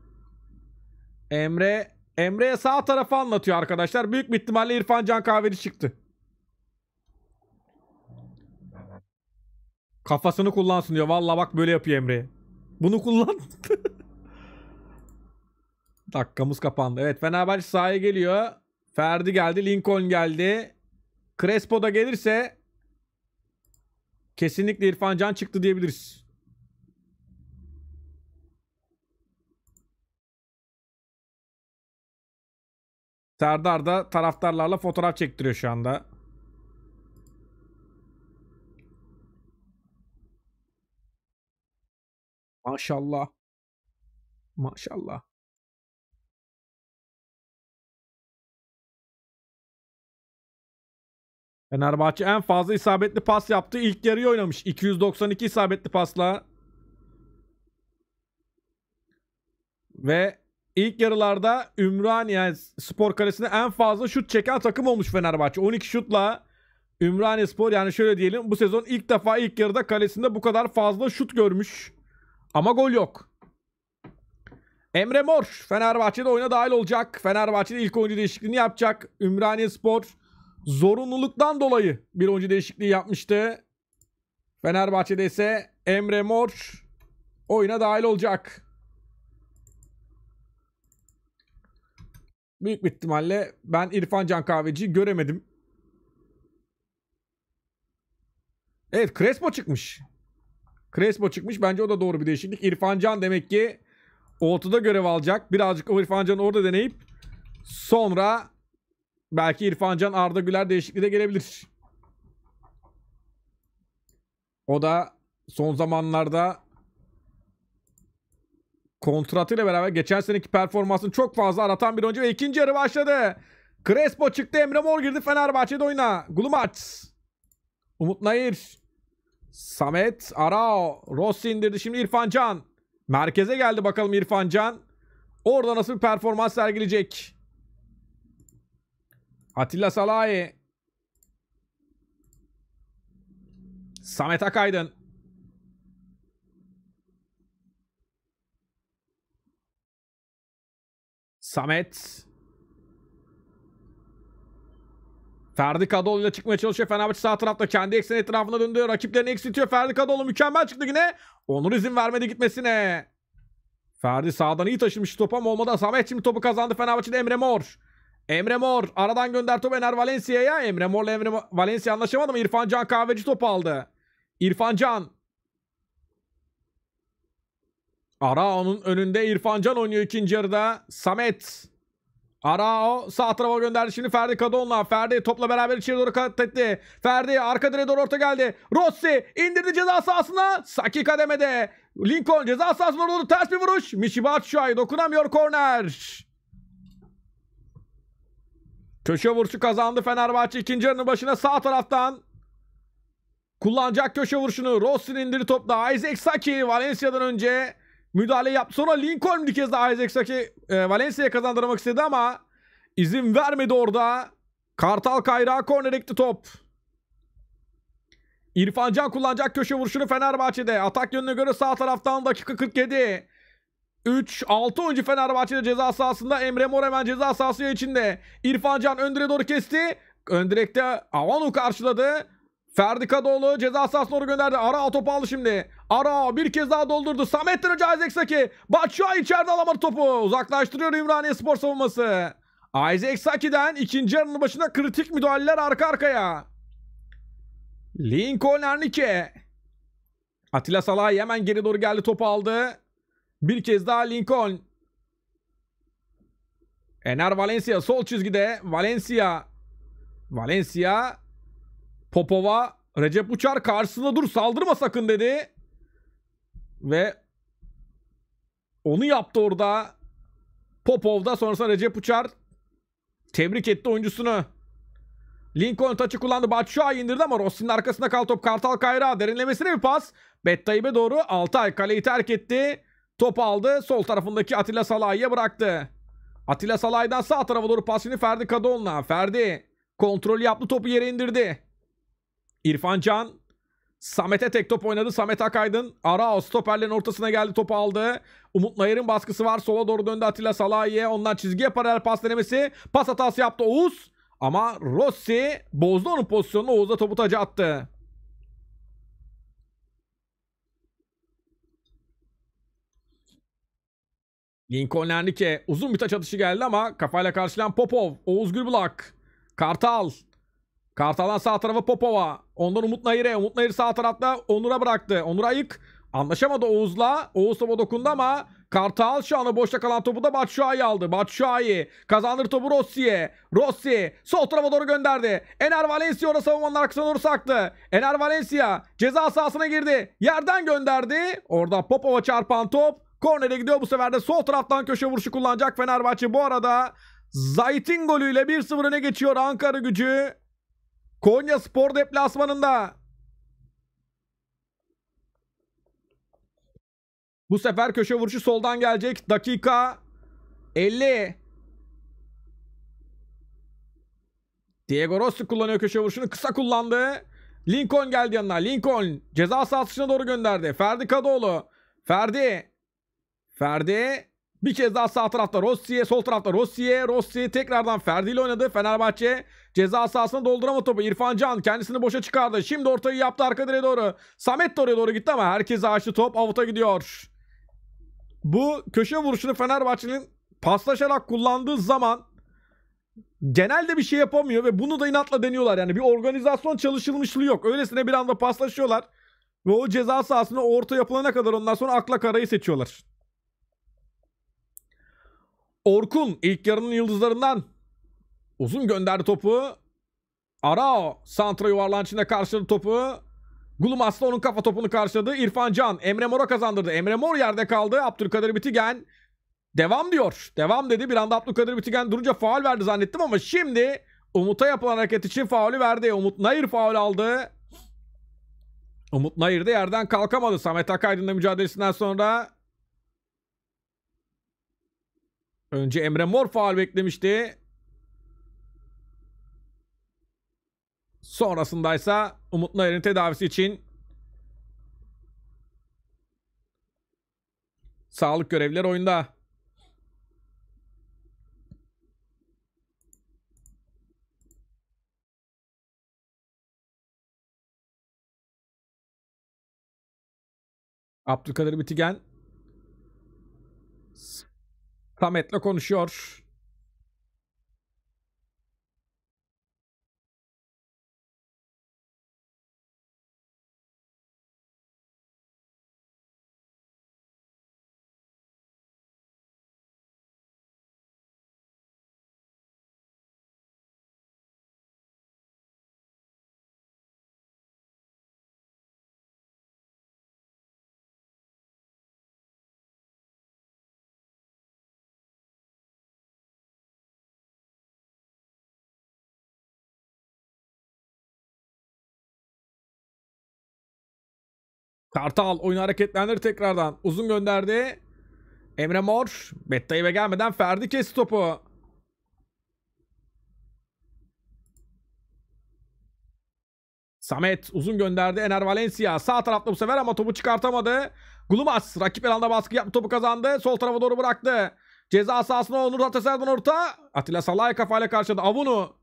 Emre Emre'ye sağ tarafı anlatıyor arkadaşlar. Büyük bir ihtimalle İrfan Can Kahveri çıktı. Kafasını kullansın diyor. Valla bak böyle yapıyor Emre'ye. Bunu kullan. Dakikamız kapandı. Evet Fenerbahçe sahaya geliyor. Ferdi geldi. Lincoln geldi. Crespo da gelirse kesinlikle İrfan Can çıktı diyebiliriz. Serdar da taraftarlarla fotoğraf çektiriyor şu anda. Maşallah. Maşallah. Fenerbahçe en fazla isabetli pas yaptığı ilk yarı oynamış. 292 isabetli pasla. Ve ilk yarılarda Ümraniye Spor Kalesi'ne en fazla şut çeken takım olmuş Fenerbahçe. 12 şutla Ümraniye Spor yani şöyle diyelim bu sezon ilk defa ilk yarıda kalesinde bu kadar fazla şut görmüş. Ama gol yok. Emre Mor Fenerbahçe'de oyuna dahil olacak. Fenerbahçe'de ilk oyuncu değişikliğini yapacak. Ümraniye Spor zorunluluktan dolayı bir oyuncu değişikliği yapmıştı. Fenerbahçe'de ise Emre Mor oyuna dahil olacak. Büyük bir ihtimalle ben İrfan Can Kahveci'yi göremedim. Evet Crespo çıkmış. Crespo çıkmış. Bence o da doğru bir değişiklik. İrfan Can demek ki ortada görev alacak. Birazcık o İrfan Can'ı orada deneyip sonra belki İrfan Can Arda Güler değişikliği de gelebilir. O da son zamanlarda kontratıyla beraber geçen seneki performansını çok fazla aratan bir oyuncu ve ikinci yarı başladı. Crespo çıktı Emre Mor girdi Fenerbahçe'de oyuna. Gulumaç. Umut Nayir. Samet Arao. Rossi indirdi şimdi İrfan Can. Merkeze geldi bakalım İrfan Can. Orada nasıl bir performans sergileyecek? Atilla Salahi. Samet Akaydın. Samet. Ferdi Kadıoğlu ile çıkmaya çalışıyor. Fenerbahçe sağ tarafta kendi eksen etrafında döndü. Rakiplerini eksiltiyor. Ferdi Kadıoğlu mükemmel çıktı yine. Onur izin vermedi gitmesine. Ferdi sağdan iyi taşımış topa ama olmadı. Samet şimdi topu kazandı Fenerbahçe'de Emre Mor. Emre Mor aradan gönder topu Ener Valencia'ya. Emre Mor'la Emre Valencia anlaşamadı mı? İrfan Can kahveci topu aldı. İrfan Can. Ara onun önünde İrfan Can oynuyor ikinci yarıda. Samet. Ara o sağ tarafa gönderdi. Şimdi Ferdi Kadon'la. Ferdi topla beraber içeri doğru kat etti. Ferdi arka direğe doğru orta geldi. Rossi indirdi ceza sahasına. Saki kademede. Lincoln ceza sahasına doğru ters bir vuruş. Mishibatshuayi dokunamıyor korner. Köşe vuruşu kazandı Fenerbahçe. ikinci yarının başına sağ taraftan. Kullanacak köşe vuruşunu. Rossi'nin indiri topla. Isaac Saki Valencia'dan önce müdahale yaptı. Sonra Lincoln bir kez daha Isaac'e e, Valencia'ya kazandırmak istedi ama izin vermedi orada. Kartal Kayra korner ekti top. İrfan Can kullanacak köşe vuruşunu Fenerbahçe'de. Atak yönüne göre sağ taraftan dakika 47. 3 6 oyuncu Fenerbahçe'de ceza sahasında Emre Mor hemen ceza sahası içinde. İrfan Can öndüre doğru kesti. Ön direkte Avanu karşıladı. Ferdi Kadıoğlu ceza sahasına doğru gönderdi. Ara topu aldı şimdi. Ara bir kez daha doldurdu. Samettin Hoca Isaac Batshuayi içeride alamadı topu. Uzaklaştırıyor Ümraniye spor savunması. Isaac Saki'den ikinci yarının başında kritik müdahaleler arka arkaya. Lincoln Ernike. Atilla Salay hemen geri doğru geldi topu aldı. Bir kez daha Lincoln. Ener Valencia sol çizgide. Valencia. Valencia Popova Recep Uçar karşısında dur saldırma sakın dedi. Ve onu yaptı orada. Popov'da sonrasında Recep Uçar tebrik etti oyuncusunu. Lincoln taçı kullandı. Batshuayi indirdi ama Rossi'nin arkasında kal top. Kartal Kayra derinlemesine bir pas. Bettayib'e doğru Altay kaleyi terk etti. Top aldı. Sol tarafındaki Atilla Salahi'ye bıraktı. Atilla Salaydan sağ tarafa doğru pasını Ferdi Kadoğlu'na, Ferdi kontrol yaptı topu yere indirdi. İrfan Can Samet'e tek top oynadı. Samet Akaydın. Arao stoperlerin ortasına geldi. Topu aldı. Umut Nayır'ın baskısı var. Sola doğru döndü Atilla Salahi'ye. Ondan çizgiye paralel pas denemesi. Pas hatası yaptı Oğuz. Ama Rossi bozdu onun pozisyonunu. Oğuz da topu taca attı. Lincoln Enrique uzun bir taç atışı geldi ama kafayla karşılayan Popov. Oğuz Gülbulak. Kartal. Kartal'dan sağ tarafı Popova. Ondan Umut Nayır'e. Umut Nayır sağ tarafta Onur'a bıraktı. Onur Ayık anlaşamadı Oğuz'la. Oğuz topa dokundu ama Kartal şu anda boşta kalan topu da Batshuayi aldı. Batshuayi kazanır topu Rossi'ye. Rossi sol tarafa doğru gönderdi. Ener Valencia orada savunmanın arkasına doğru saktı. Ener Valencia ceza sahasına girdi. Yerden gönderdi. Orada Popova çarpan top. Kornere gidiyor bu sefer de sol taraftan köşe vuruşu kullanacak Fenerbahçe. Bu arada Zayt'in golüyle 1-0 öne geçiyor Ankara gücü. Konya Spor deplasmanında. Bu sefer köşe vuruşu soldan gelecek. Dakika 50. Diego Rossi kullanıyor köşe vuruşunu. Kısa kullandı. Lincoln geldi yanına. Lincoln ceza sahasına doğru gönderdi. Ferdi Kadıoğlu. Ferdi. Ferdi. Bir kez daha sağ tarafta Rossi'ye, sol tarafta Rossi'ye. Rossi tekrardan Ferdi ile oynadı. Fenerbahçe ceza sahasını dolduramadı topu. İrfan Can kendisini boşa çıkardı. Şimdi ortayı yaptı arka direğe doğru. Samet de oraya doğru gitti ama herkese açtı top. Avuta gidiyor. Bu köşe vuruşunu Fenerbahçe'nin paslaşarak kullandığı zaman genelde bir şey yapamıyor ve bunu da inatla deniyorlar. Yani bir organizasyon çalışılmışlığı yok. Öylesine bir anda paslaşıyorlar ve o ceza sahasını orta yapılana kadar ondan sonra akla karayı seçiyorlar. Orkun ilk yarının yıldızlarından. Uzun gönderdi topu. Arao Santra yuvarlan içinde karşıladı topu. Gulum Gulumaz onun kafa topunu karşıladı. İrfan Can Emre Mor'a kazandırdı. Emre Mor yerde kaldı. Abdülkadir Bitigen devam diyor. Devam dedi. Bir anda Abdülkadir Bitigen durunca faal verdi zannettim ama şimdi Umut'a yapılan hareket için faulü verdi. Umut Nayır faul aldı. Umut Nayır da yerden kalkamadı. Samet Akaydın'la mücadelesinden sonra Önce Emre Mor faal beklemişti. Sonrasındaysa Umut Nayır'ın tedavisi için sağlık görevlileri oyunda. Abdülkadir Bitigen Samet'le konuşuyor. Kartal oyunu hareketlendir tekrardan. Uzun gönderdi. Emre Mor. Bettayıbe gelmeden Ferdi kesti topu. Samet uzun gönderdi. Ener Valencia sağ tarafta bu sefer ama topu çıkartamadı. Gulumaz rakip elanda baskı yaptı topu kazandı. Sol tarafa doğru bıraktı. Ceza sahasına Onur Ataser'den orta. Atilla Salay kafayla karşıladı. Avunu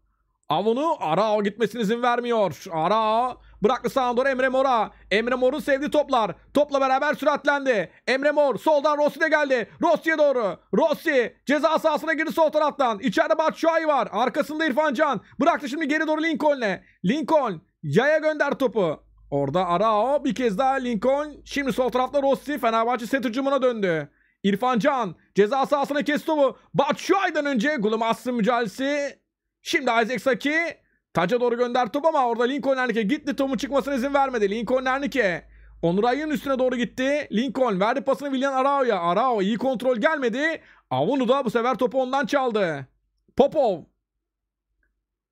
Avon'u Ara gitmesine izin vermiyor. Ara bıraktı sağa doğru Emre Mor'a. Emre Mor'un sevdiği toplar. Topla beraber süratlendi. Emre Mor soldan Rossi de geldi. Rossi'ye doğru. Rossi ceza sahasına girdi sol taraftan. İçeride Batshuayi var. Arkasında İrfan Can. Bıraktı şimdi geri doğru lincolnle Lincoln yaya gönder topu. Orada Arao bir kez daha Lincoln. Şimdi sol tarafta Rossi Fenerbahçe set hücumuna döndü. İrfan Can ceza sahasına kesti topu. Batshuayi'den önce Gulum Aslı mücadelesi Şimdi Isaac Saki taca doğru gönder top ama orada Lincoln Hernike gitti. Tom'un çıkmasına izin vermedi. Lincoln Hernike Onur Ayın üstüne doğru gitti. Lincoln verdi pasını William Arao'ya. Arao iyi kontrol gelmedi. Avunu da bu sefer topu ondan çaldı. Popov.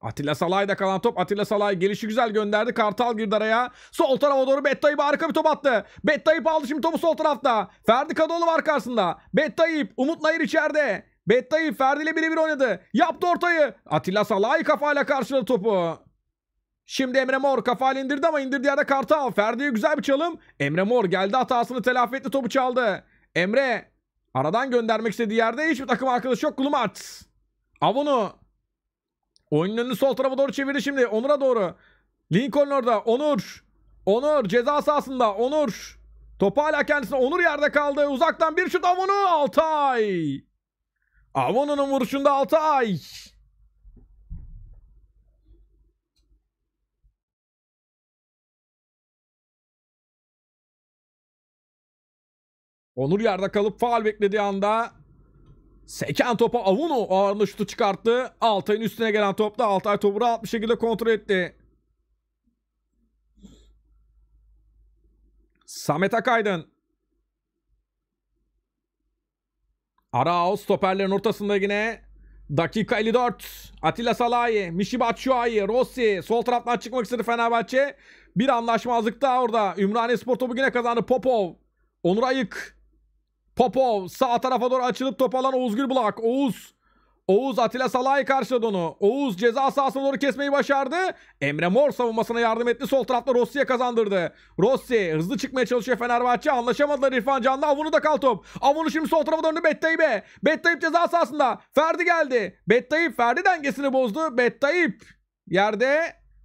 Atilla Salay'da kalan top. Atilla Salay gelişi güzel gönderdi. Kartal girdi araya. Sol tarafa doğru Bettayip harika bir top attı. Bettayip aldı şimdi topu sol tarafta. Ferdi Kadıoğlu var karşısında. Bettayip. Umut Nayır içeride. Bettay'ı Ferdi ile birebir oynadı. Yaptı ortayı. Atilla Salay kafayla karşıladı topu. Şimdi Emre Mor kafayla indirdi ama indirdiği yerde Kartal. Ferdi'ye güzel bir çalım. Emre Mor geldi hatasını telafi etti topu çaldı. Emre aradan göndermek istediği yerde hiçbir takım arkadaşı yok. Kulumart. Avunu. Oyunun önünü sol tarafa doğru çevirdi şimdi. Onur'a doğru. Lincoln orada. Onur. Onur ceza sahasında. Onur. Topu hala kendisine. Onur yerde kaldı. Uzaktan bir şut Avunu. Altay. Avona'nın vuruşunda ay. Onur yerde kalıp faal beklediği anda seken topa Avun'u ağırlığı şutu çıkarttı. Altay'ın üstüne gelen topta Altay topu rahat bir şekilde kontrol etti. Samet Akaydın Arao stoperlerin ortasında yine dakika 54. Atilla Salahi, Mişi Batshuayi, Rossi sol taraftan çıkmak istedi Fenerbahçe. Bir anlaşmazlık daha orada. Ümraniye Spor topu yine kazandı. Popov, Onur Ayık. Popov sağ tarafa doğru açılıp top alan Oğuz Gülbulak. Oğuz Oğuz Atilla Salah'ı karşıladı onu. Oğuz ceza sahasına doğru kesmeyi başardı. Emre Mor savunmasına yardım etti. Sol tarafta Rossi'ye kazandırdı. Rossi hızlı çıkmaya çalışıyor Fenerbahçe. Anlaşamadılar İrfan Can'la. Avun'u da kal top. Avun'u şimdi sol tarafa döndü Bettayip'e. Bettayip ceza sahasında. Ferdi geldi. Bettayip Ferdi dengesini bozdu. Bettayip yerde.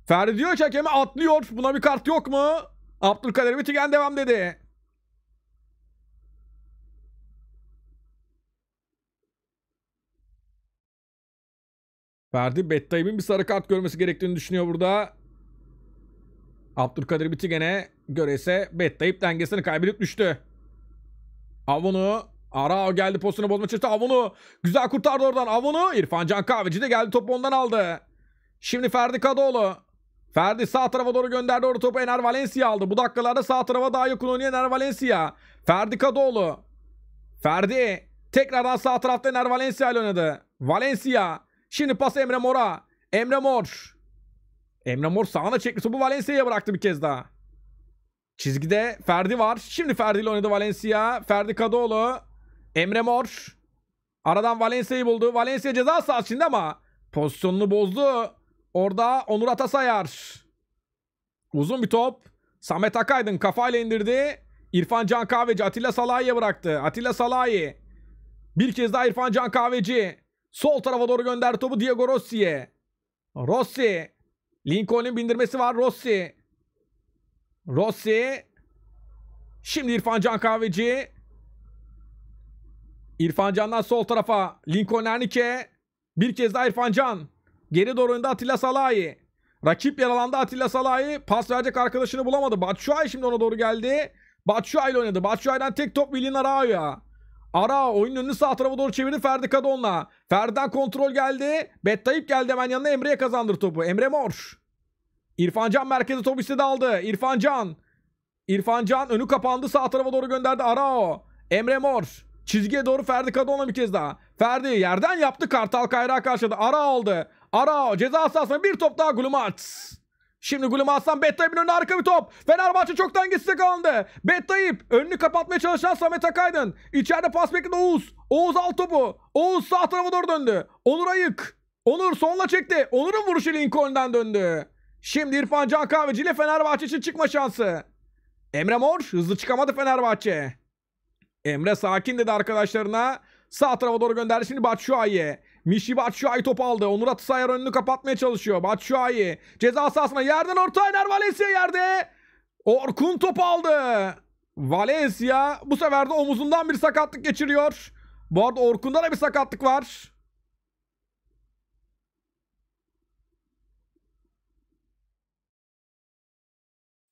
Ferdi diyor ki hakeme atlıyor. Buna bir kart yok mu? Abdülkadir Bitigen devam dedi. Verdi. Bettayim'in bir sarı kart görmesi gerektiğini düşünüyor burada. Abdülkadir Bitigen'e göre ise Bettayip dengesini kaybedip düştü. Avon'u Arao geldi pozisyonu bozma çalıştı. Avunu güzel kurtardı oradan. Avunu İrfan Can Kahveci de geldi topu ondan aldı. Şimdi Ferdi Kadıoğlu. Ferdi sağ tarafa doğru gönderdi. Orada topu Ener Valencia aldı. Bu dakikalarda sağ tarafa daha yakın oynayan Ener Valencia. Ferdi Kadıoğlu. Ferdi tekrardan sağ tarafta Ener Valencia ile oynadı. Valencia Şimdi pas Emre Mor'a. Emre Mor. Emre Mor sağına çekti topu Valencia'ya bıraktı bir kez daha. Çizgide Ferdi var. Şimdi Ferdi ile oynadı Valencia. Ferdi Kadıoğlu. Emre Mor. Aradan Valencia'yı buldu. Valencia ceza sahası içinde ama pozisyonunu bozdu. Orada Onur Atasayar. Uzun bir top. Samet Akaydın kafayla indirdi. İrfan Can Kahveci Atilla Salahi'ye bıraktı. Atilla Salahi. Bir kez daha İrfan Can Kahveci. Sol tarafa doğru gönder topu Diego Rossi'ye. Rossi. Lincoln'in bindirmesi var Rossi. Rossi. Şimdi İrfan Can Kahveci. İrfan Can'dan sol tarafa. Lincoln Ernike. Bir kez daha İrfan Can. Geri doğru önde Atilla Salahi. Rakip yaralandı Atilla Salahi. Pas verecek arkadaşını bulamadı. Batshuayi şimdi ona doğru geldi. Batshuayi ile oynadı. Batshuayi'den tek top Willian Arao'ya. Ara oyunun önünü sağ tarafa doğru çevirdi Ferdi Kadon'la. Ferdi'den kontrol geldi. Bettayip geldi hemen yanına Emre'ye kazandır topu. Emre Mor. İrfan Can merkeze top istedi aldı. İrfan Can. İrfan Can önü kapandı sağ tarafa doğru gönderdi. ara o Emre Mor. Çizgiye doğru Ferdi Kadon'la bir kez daha. Ferdi yerden yaptı. Kartal Kayra karşıladı. Ara aldı. Arao ceza sahasına bir top daha Glumart. Şimdi Gulum Aslan Bettayip'in önüne harika bir top. Fenerbahçe çoktan gitse kalındı. Bettayip önünü kapatmaya çalışan Samet Akaydın. İçeride pas bekledi Oğuz. Oğuz alt topu. Oğuz sağ tarafa doğru döndü. Onur Ayık. Onur sonla çekti. Onur'un vuruşu Lincoln'den döndü. Şimdi İrfan Can Kahveci ile Fenerbahçe için çıkma şansı. Emre Mor hızlı çıkamadı Fenerbahçe. Emre sakin dedi arkadaşlarına. Sağ tarafa doğru gönderdi. Şimdi Batshuayi'ye. Mişi Batshuayi topu aldı. Onur Atasayar önünü kapatmaya çalışıyor. Batshuayi ceza sahasına yerden orta iner Valencia yerde. Orkun topu aldı. Valencia bu sefer de omuzundan bir sakatlık geçiriyor. Bu arada Orkun'da da bir sakatlık var.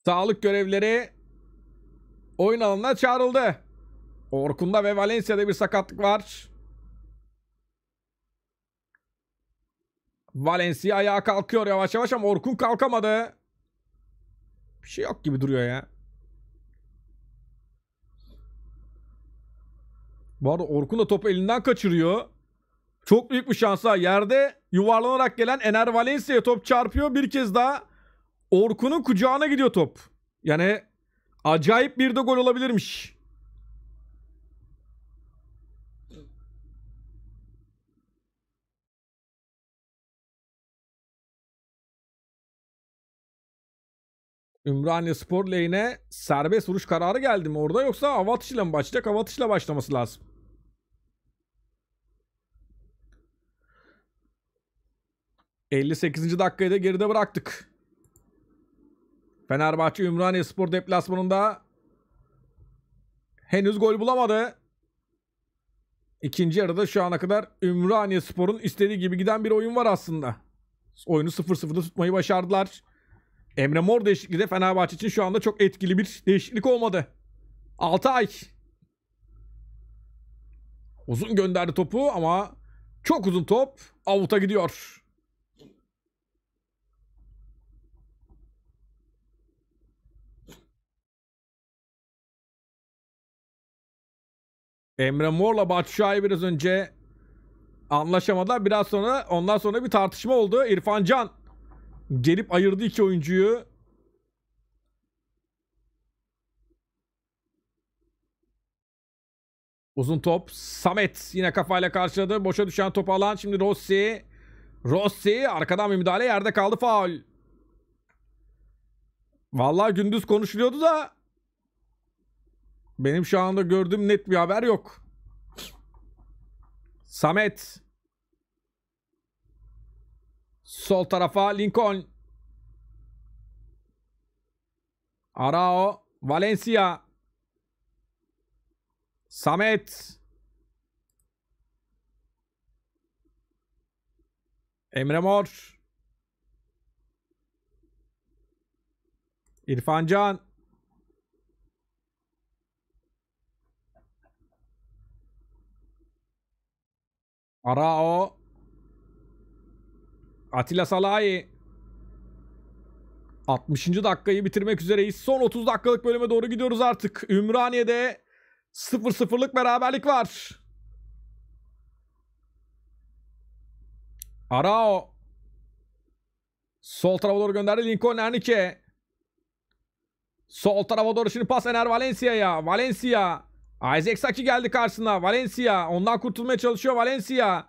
Sağlık görevlileri oyun alanına çağrıldı. Orkun'da ve Valencia'da bir sakatlık var. Valencia ayağa kalkıyor yavaş yavaş ama Orkun kalkamadı. Bir şey yok gibi duruyor ya. Bu arada Orkun da topu elinden kaçırıyor. Çok büyük bir şansa yerde yuvarlanarak gelen Ener Valencia'ya top çarpıyor. Bir kez daha Orkun'un kucağına gidiyor top. Yani acayip bir de gol olabilirmiş. Ümraniye Spor lehine serbest vuruş kararı geldi mi orada yoksa hava atışıyla mı başlayacak? Hava atışıyla başlaması lazım. ...58. dakikayı da geride bıraktık. Fenerbahçe Ümraniye Spor deplasmanında... ...henüz gol bulamadı. İkinci yarıda şu ana kadar Ümraniye Spor'un istediği gibi giden bir oyun var aslında. Oyunu 0-0'da tutmayı başardılar. Emre Mor değişikliği de Fenerbahçe için şu anda çok etkili bir değişiklik olmadı. 6 ay. Uzun gönderdi topu ama çok uzun top avuta gidiyor. Emre Mor'la Batşuay'ı biraz önce anlaşamadılar. Biraz sonra ondan sonra bir tartışma oldu. İrfan Can Gelip ayırdı iki oyuncuyu. Uzun top. Samet yine kafayla karşıladı. Boşa düşen topu alan şimdi Rossi. Rossi arkadan bir müdahale yerde kaldı faul. Vallahi gündüz konuşuluyordu da benim şu anda gördüğüm net bir haber yok. Samet Sol tarafa Lincoln. Arao. Valencia. Samet. Emre Mor. İrfan Can. Arao. Atilla Salahi 60. dakikayı bitirmek üzereyiz. Son 30 dakikalık bölüme doğru gidiyoruz artık. Ümraniye'de 0-0'lık beraberlik var. Arao Sol tarafa doğru gönderdi Lincoln Ernike. Sol tarafa doğru şimdi pas Ener Valencia'ya. Valencia. Isaac Saki geldi karşısına. Valencia. Ondan kurtulmaya çalışıyor Valencia.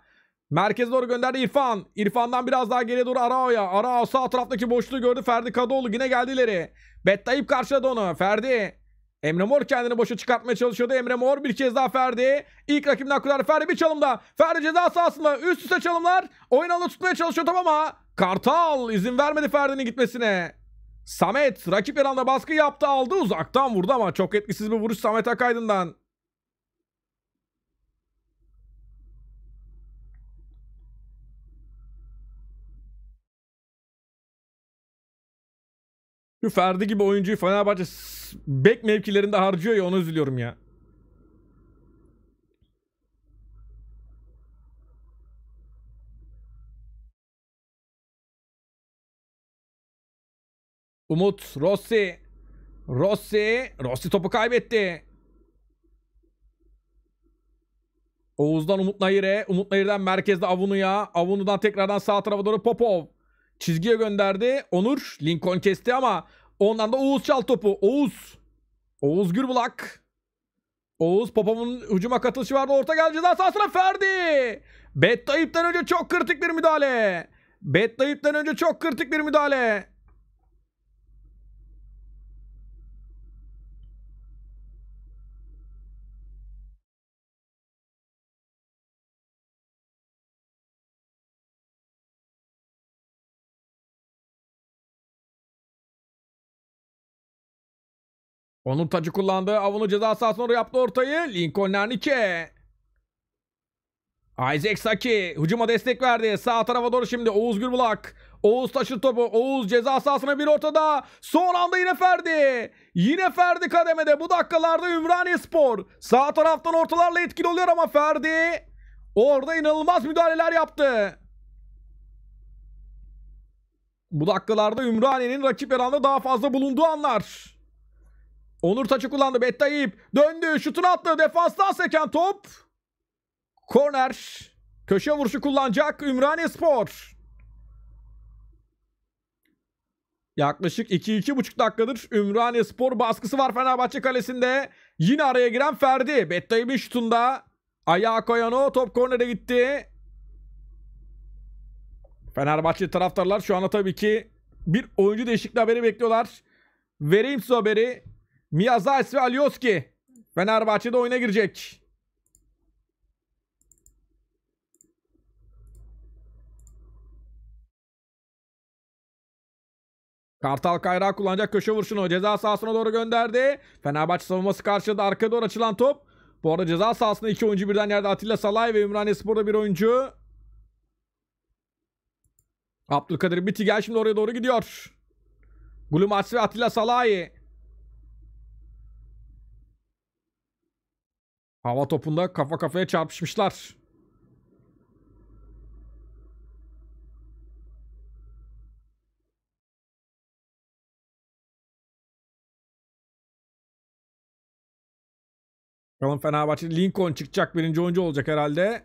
Merkeze doğru gönderdi İrfan. İrfan'dan biraz daha geriye doğru Arao'ya. Arao sağ taraftaki boşluğu gördü. Ferdi Kadıoğlu yine geldi ileri. Bettayip karşıladı onu. Ferdi. Emre Mor kendini boşa çıkartmaya çalışıyordu. Emre Mor bir kez daha Ferdi. İlk rakibinden kurar Ferdi bir çalımda. Ferdi ceza sahasında üst üste çalımlar. Oyun alanı tutmaya çalışıyor tamam ama Kartal izin vermedi Ferdi'nin gitmesine. Samet rakip yaranda baskı yaptı aldı uzaktan vurdu ama çok etkisiz bir vuruş Samet Akaydın'dan. Şu Ferdi gibi oyuncuyu Fenerbahçe bek mevkilerinde harcıyor ya onu üzülüyorum ya. Umut Rossi Rossi Rossi topu kaybetti. Oğuz'dan Umut Nayir'e, Umut Nayir'den merkezde Avunu'ya, Avunu'dan tekrardan sağ tarafa doğru Popov. Çizgiye gönderdi. Onur Lincoln kesti ama ondan da Oğuz çal topu. Oğuz. Oğuz Gürbulak. Oğuz Popom'un hücuma katılışı vardı. Orta geldi ceza sahasına Ferdi. Bet Tayyip'ten önce çok kritik bir müdahale. Bet Tayyip'ten önce çok kritik bir müdahale. Onur tacı kullandı. Avunlu ceza sahasına doğru yaptı ortayı. Lincoln Nernike. Isaac Saki hücuma destek verdi. Sağ tarafa doğru şimdi Oğuz Gürbulak. Oğuz taşır topu. Oğuz ceza sahasına bir ortada. Son anda yine Ferdi. Yine Ferdi kademede. Bu dakikalarda Ümraniye Spor. Sağ taraftan ortalarla etkili oluyor ama Ferdi orada inanılmaz müdahaleler yaptı. Bu dakikalarda Ümraniye'nin rakip yaranda daha fazla bulunduğu anlar. Onur taçı kullandı. Bettayip döndü. Şutunu attı. Defanstan seken top. Korner. Köşe vuruşu kullanacak Ümraniye Spor. Yaklaşık 2-2,5 dakikadır Ümraniye Spor baskısı var Fenerbahçe kalesinde. Yine araya giren Ferdi. Bettayip'in şutunda ayağa koyan o top kornere gitti. Fenerbahçe taraftarlar şu anda tabii ki bir oyuncu değişikliği haberi bekliyorlar. Vereyim size haberi. Miyazais ve Alioski. Fenerbahçe'de oyuna girecek. Kartal Kayra kullanacak köşe vuruşunu ceza sahasına doğru gönderdi. Fenerbahçe savunması karşıladı. Arkaya doğru açılan top. Bu arada ceza sahasında iki oyuncu birden yerde Atilla Salay ve Ümraniye Spor'da bir oyuncu. Abdülkadir Bitigel şimdi oraya doğru gidiyor. Gulumaç ve Atilla Salay. Hava topunda kafa kafaya çarpışmışlar. Bakalım Fenerbahçe Lincoln çıkacak. Birinci oyuncu olacak herhalde.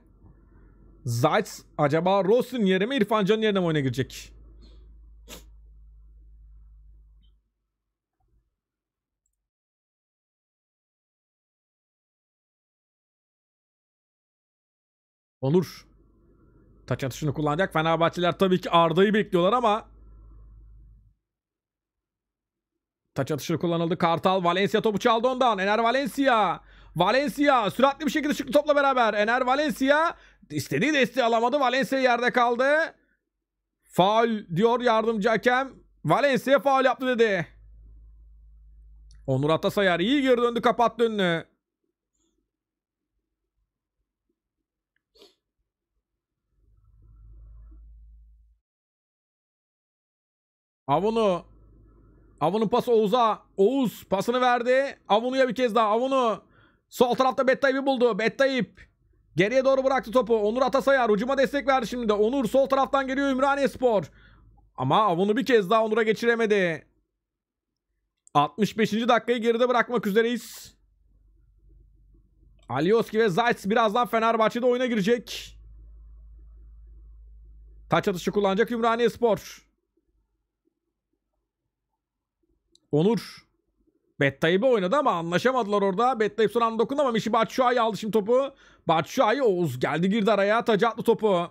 Zayt acaba Ross'un yerine mi İrfan Can'ın yerine mi oyuna girecek? Onur. Taç atışını kullanacak. Fenerbahçeliler tabii ki Arda'yı bekliyorlar ama Taç atışını kullanıldı. Kartal Valencia topu çaldı ondan. Ener Valencia. Valencia süratli bir şekilde çıktı topla beraber. Ener Valencia istediği desteği alamadı. Valencia yerde kaldı. Faul diyor yardımcı hakem. Valencia faul yaptı dedi. Onur atasayar iyi geri döndü kapattı önünü. Avunu. Avunu pası Oğuz'a. Oğuz pasını verdi. Avunu'ya bir kez daha. Avunu. Sol tarafta Bettayip'i buldu. Bettayip. Geriye doğru bıraktı topu. Onur Atasayar ucuma destek verdi şimdi de. Onur sol taraftan geliyor Ümraniye Spor. Ama avunu bir kez daha Onur'a geçiremedi. 65. dakikayı geride bırakmak üzereyiz. Alioski ve Zayt birazdan Fenerbahçe'de oyuna girecek. Taç atışı kullanacak Ümraniye Spor. Onur. Bettayip'i oynadı ama anlaşamadılar orada. Bettayip son dokunamamış. İşi Batshuayi aldı şimdi topu. Batshuayi Oğuz geldi girdi araya. Taca attı topu.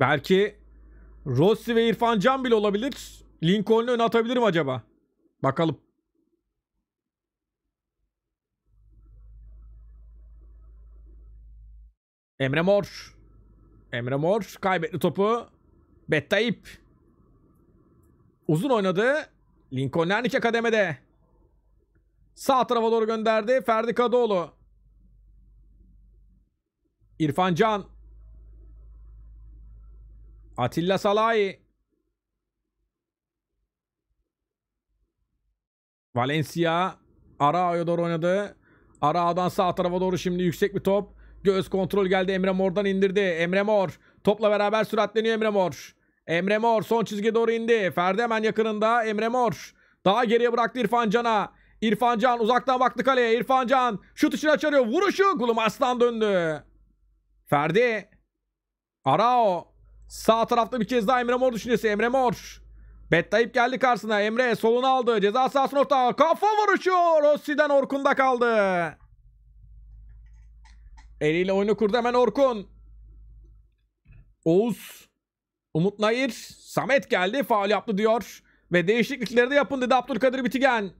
Belki Rossi ve İrfan Can bile olabilir. Lincoln'u öne atabilirim acaba? Bakalım. Emre Mor. Emre Mor kaybetti topu. Bettaip Uzun oynadı. Lincoln Lernike kademede. Sağ tarafa doğru gönderdi. Ferdi Kadıoğlu. İrfan Can. Atilla Salahi. Valencia. Arao'ya doğru oynadı. Arao'dan sağ tarafa doğru şimdi yüksek bir top. Göz kontrol geldi. Emre Mor'dan indirdi. Emre Mor. Topla beraber süratleniyor Emre Mor. Emre Mor son çizgi doğru indi. Ferdi hemen yakınında. Emre Mor. Daha geriye bıraktı İrfan Can'a. İrfan Can uzaktan baktı kaleye. İrfan Can şut için açarıyor. Vuruşu Gulum Aslan döndü. Ferdi. Arao. Sağ tarafta bir kez daha Emre Mor düşüncesi. Emre Mor. Bettayip geldi karşısına. Emre solunu aldı. Ceza sahasına orta. Kafa vuruşu. Rossi'den Orkun'da kaldı. Eliyle oyunu kurdu hemen Orkun. Oğuz. Umut Nayir, Samet geldi. Faal yaptı diyor. Ve değişiklikleri de yapın dedi Abdülkadir Bitigen.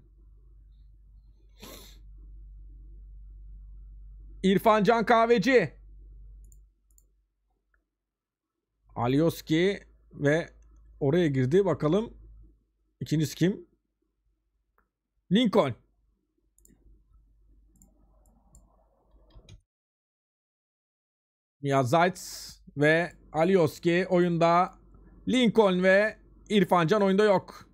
İrfan Can Kahveci. Alioski ve oraya girdi. Bakalım ikincisi kim? Lincoln. Miyazait ve Alioski oyunda. Lincoln ve İrfancan oyunda yok.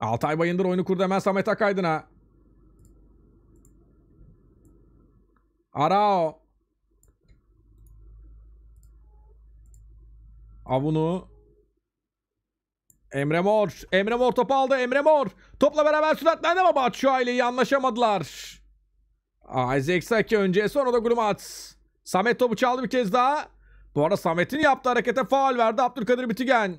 Altay Bayındır oyunu kurdu hemen Samet Akaydın'a. Arao. Avunu. Emre Mor. Emre Mor topu aldı. Emre Mor. Topla beraber süratlendi ama Batshuayi ile iyi anlaşamadılar. Isaac Saki önce sonra da Gulmats. Samet topu çaldı bir kez daha. Bu arada Samet'in yaptığı harekete faal verdi Abdülkadir Bitigen.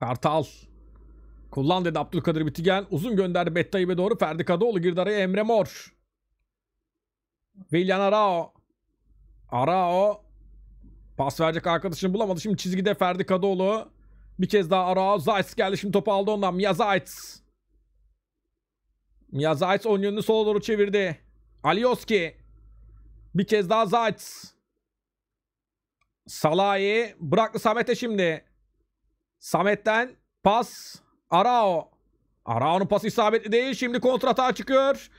Kartal. Kullan dedi Abdülkadir Bitigen. Uzun gönderdi Bettayip'e doğru. Ferdi Kadıoğlu girdi araya. Emre Mor. William Arao. Arao. Pas verecek arkadaşını bulamadı. Şimdi çizgide Ferdi Kadıoğlu. Bir kez daha Arao. Zayt geldi. Şimdi topu aldı ondan. Mia Zayt. Mia Zayt onun yönünü sola doğru çevirdi. Alioski. Bir kez daha Zayt. Salahi bıraktı Samet'e şimdi. Samet'ten pas. Arao. Arao'nun pası isabetli değil. Şimdi kontratağa çıkıyor.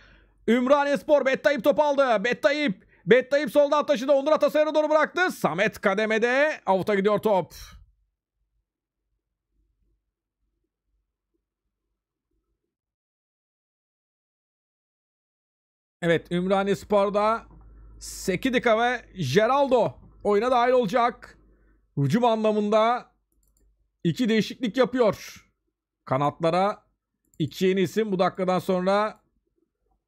Ümran Spor Bettayip top aldı. Bettayip. Bettayip solda taşıdı. Onur Atasayar'a doğru bıraktı. Samet kademede. Avuta gidiyor top. Evet Ümraniye Spor'da Sekidika ve Geraldo oyuna dahil olacak. Hücum anlamında iki değişiklik yapıyor. Kanatlara iki yeni isim bu dakikadan sonra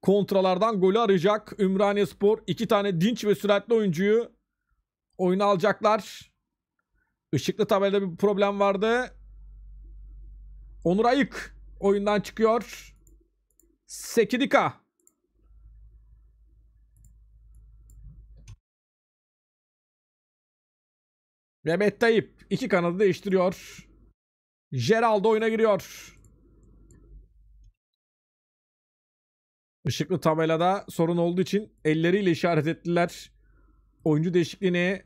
kontralardan golü arayacak. Ümraniye Spor iki tane dinç ve süratli oyuncuyu oyuna alacaklar. Işıklı tabelada bir problem vardı. Onur Ayık oyundan çıkıyor. Sekidika. Mehmet Tayyip iki kanadı değiştiriyor. Geraldo oyuna giriyor. Işıklı tabelada sorun olduğu için elleriyle işaret ettiler. Oyuncu değişikliğini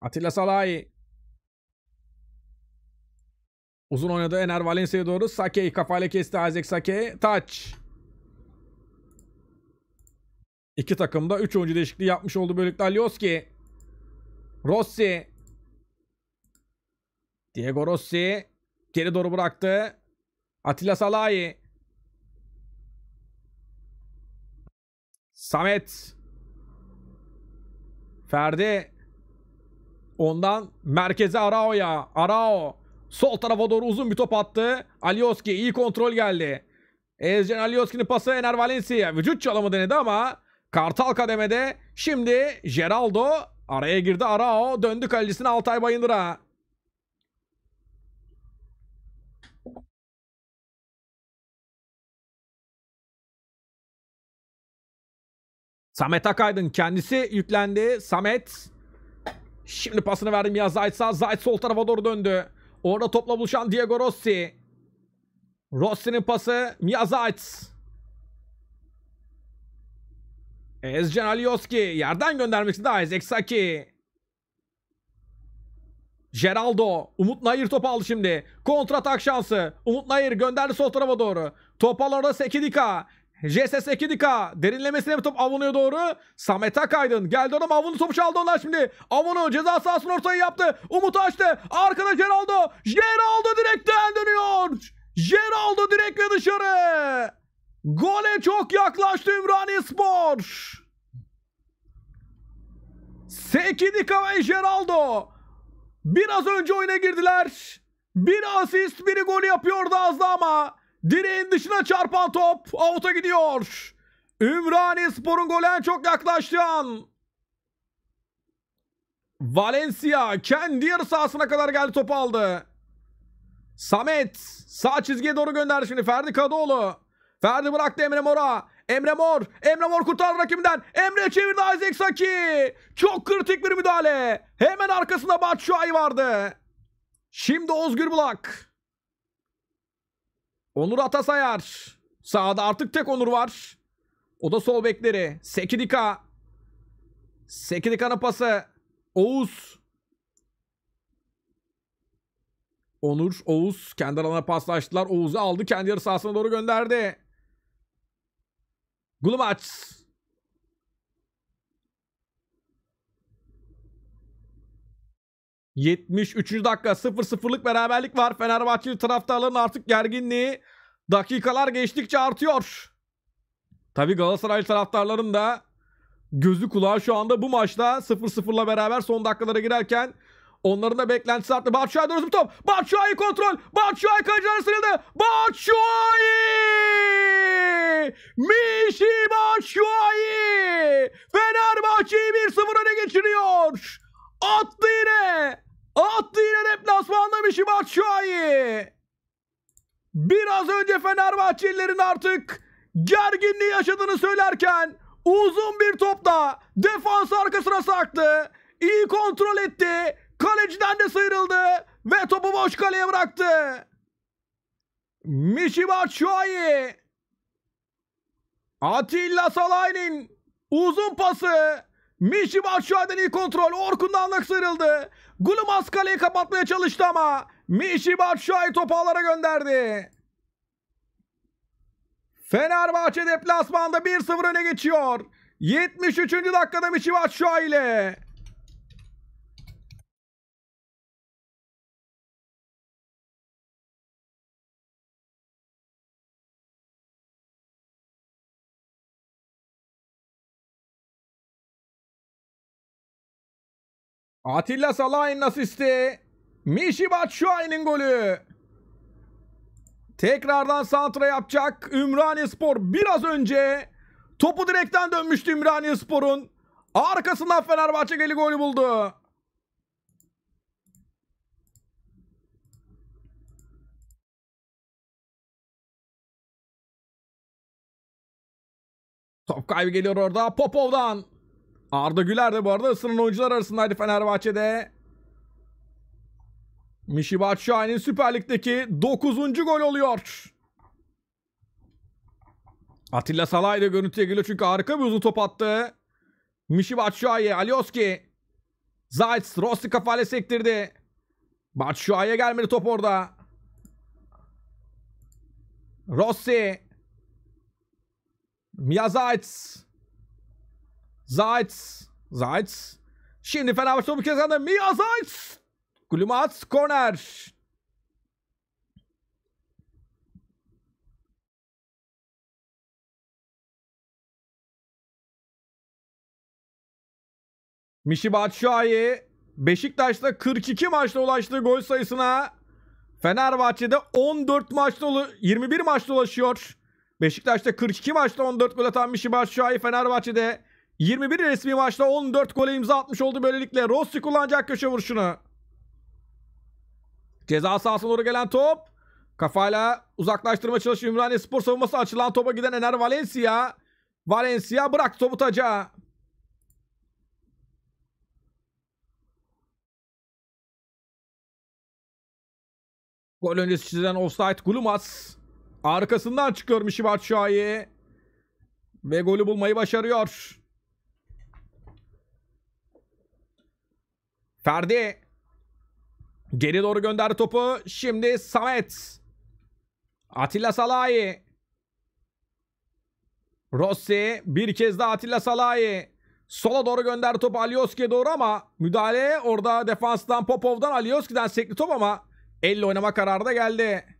Atilla Salahi Uzun oynadı Ener Valencia'ya doğru Sake'yi kafayla kesti Isaac Sake. Taç. İki takım da 3 oyuncu değişikliği yapmış oldu böylelikle Alioski. Rossi. Diego Rossi. Geri doğru bıraktı. Atilla Salahi. Samet. Ferdi. Ondan merkeze Arao'ya. Arao. Sol tarafa doğru uzun bir top attı. Alioski iyi kontrol geldi. Ezcan Alioski'nin pası Ener Valencia. Vücut çalımı denedi ama Kartal kademede. Şimdi Geraldo araya girdi. Arao döndü kalecisine Altay Bayındır'a. Samet Akaydın kendisi yüklendi. Samet şimdi pasını verdim ya Zayt'sa. Zayt sol tarafa doğru döndü. Orada topla buluşan Diego Rossi. Rossi'nin pası Mia Zayt. Ezcan Alioski yerden göndermek istedi Isaac Saki. Geraldo. Umut Nayir topu aldı şimdi. Kontratak şansı. Umut Nayir gönderdi sol tarafa doğru. Top orada Sekidika. JSS Ekidika derinlemesine bir top avunuyor doğru. Samet Akaydın geldi ona Avun'u topu çaldı onlar şimdi. Avun'u ceza sahasının ortayı yaptı. Umut açtı. Arkada Geraldo. Geraldo direkten dönüyor. Geraldo direkt ve dışarı. Gole çok yaklaştı Ümraniye Spor. Sekidika ve Geraldo. Biraz önce oyuna girdiler. Bir asist biri gol yapıyordu az da ama direğin dışına çarpan top avuta gidiyor. Ümraniye Spor'un gole en çok yaklaştığı an. Valencia kendi yarı sahasına kadar geldi topu aldı. Samet sağ çizgiye doğru gönderdi şimdi Ferdi Kadıoğlu. Verdi bıraktı Emre Mor'a. Emre Mor. Emre Mor kurtar rakibinden. Emre çevirdi Isaac Saki. Çok kritik bir müdahale. Hemen arkasında Batshuayi vardı. Şimdi Ozgür Bulak. Onur Atasayar. Sağda artık tek Onur var. O da sol bekleri. Sekidika. Sekidika'nın pası. Oğuz. Onur, Oğuz kendi aralarına paslaştılar. Oğuz'u aldı. Kendi yarı sahasına doğru gönderdi. Gulumaç. ...73. dakika sıfır sıfırlık beraberlik var. Fenerbahçeli taraftarların artık gerginliği... ...dakikalar geçtikçe artıyor. Tabi Galatasaray taraftarlarının da... ...gözü kulağı şu anda bu maçta sıfır sıfırla beraber son dakikalara girerken... Onların da beklentisi arttı. Batshuayi doğrusu top. Batshuayi kontrol. Batshuayi kalecilerine sıyrıldı. Batshuayi! Mişi Batshuayi! Fenerbahçe'yi 1-0 öne geçiriyor. Attı yine. Attı yine deplasmanda Mişi Batshuayi. Biraz önce Fenerbahçelilerin artık gerginliği yaşadığını söylerken uzun bir topla defans arkasına saktı. İyi kontrol etti. Kaleciden de sıyrıldı. Ve topu boş kaleye bıraktı. Mishiba Choi. Atilla Salay'ın uzun pası. Mishiba Choi'den iyi kontrol. anlık sıyrıldı. Gulumaz kaleyi kapatmaya çalıştı ama Mishiba Choi topu alara gönderdi. Fenerbahçe deplasmanda 1-0 öne geçiyor. 73. dakikada Mishiba Choi ile. Atilla Salah'ın asisti. Mişi Batshuayi'nin golü. Tekrardan santra yapacak Ümraniye Spor. Biraz önce topu direkten dönmüştü Ümraniye Spor'un. Arkasından Fenerbahçe geli golü buldu. Top kaybı geliyor orada Popov'dan. Arda Güler de bu arada ısınan oyuncular arasındaydı Fenerbahçe'de. Mişibat Şahin'in Süper Lig'deki 9. gol oluyor. Atilla Salay da görüntüye geliyor çünkü harika bir uzun top attı. Mişibat Şahin, Alioski. Zayt, Rossi kafayla sektirdi. Batshuayi'ye gelmedi top orada. Rossi. Mia Miyazayts. Zayt. Zayt. Şimdi Fenerbahçe topu kazandı. Mia Zayt. Glumat korner. Mişi Batshuayi Beşiktaş'ta 42 maçta ulaştığı gol sayısına Fenerbahçe'de 14 maçta 21 maçta ulaşıyor. Beşiktaş'ta 42 maçta 14 gol atan Mişi Batshuayi Fenerbahçe'de 21 resmi maçta 14 gole imza atmış oldu böylelikle. Rossi kullanacak köşe vuruşunu. Ceza sahasına doğru gelen top. Kafayla uzaklaştırma çalışıyor. Ümraniye spor savunması açılan topa giden Ener Valencia. Valencia bırak topu taca. Gol öncesi çizilen offside Gulumaz. Arkasından çıkıyor Mişibat Şahi. Ve golü bulmayı başarıyor. Ferdi. Geri doğru gönderdi topu. Şimdi Samet. Atilla Salahi. Rossi. Bir kez daha Atilla Salahi. Sola doğru gönderdi topu Alioski'ye doğru ama müdahale orada defanstan Popov'dan Alioski'den sekli top ama elle oynama kararı da geldi.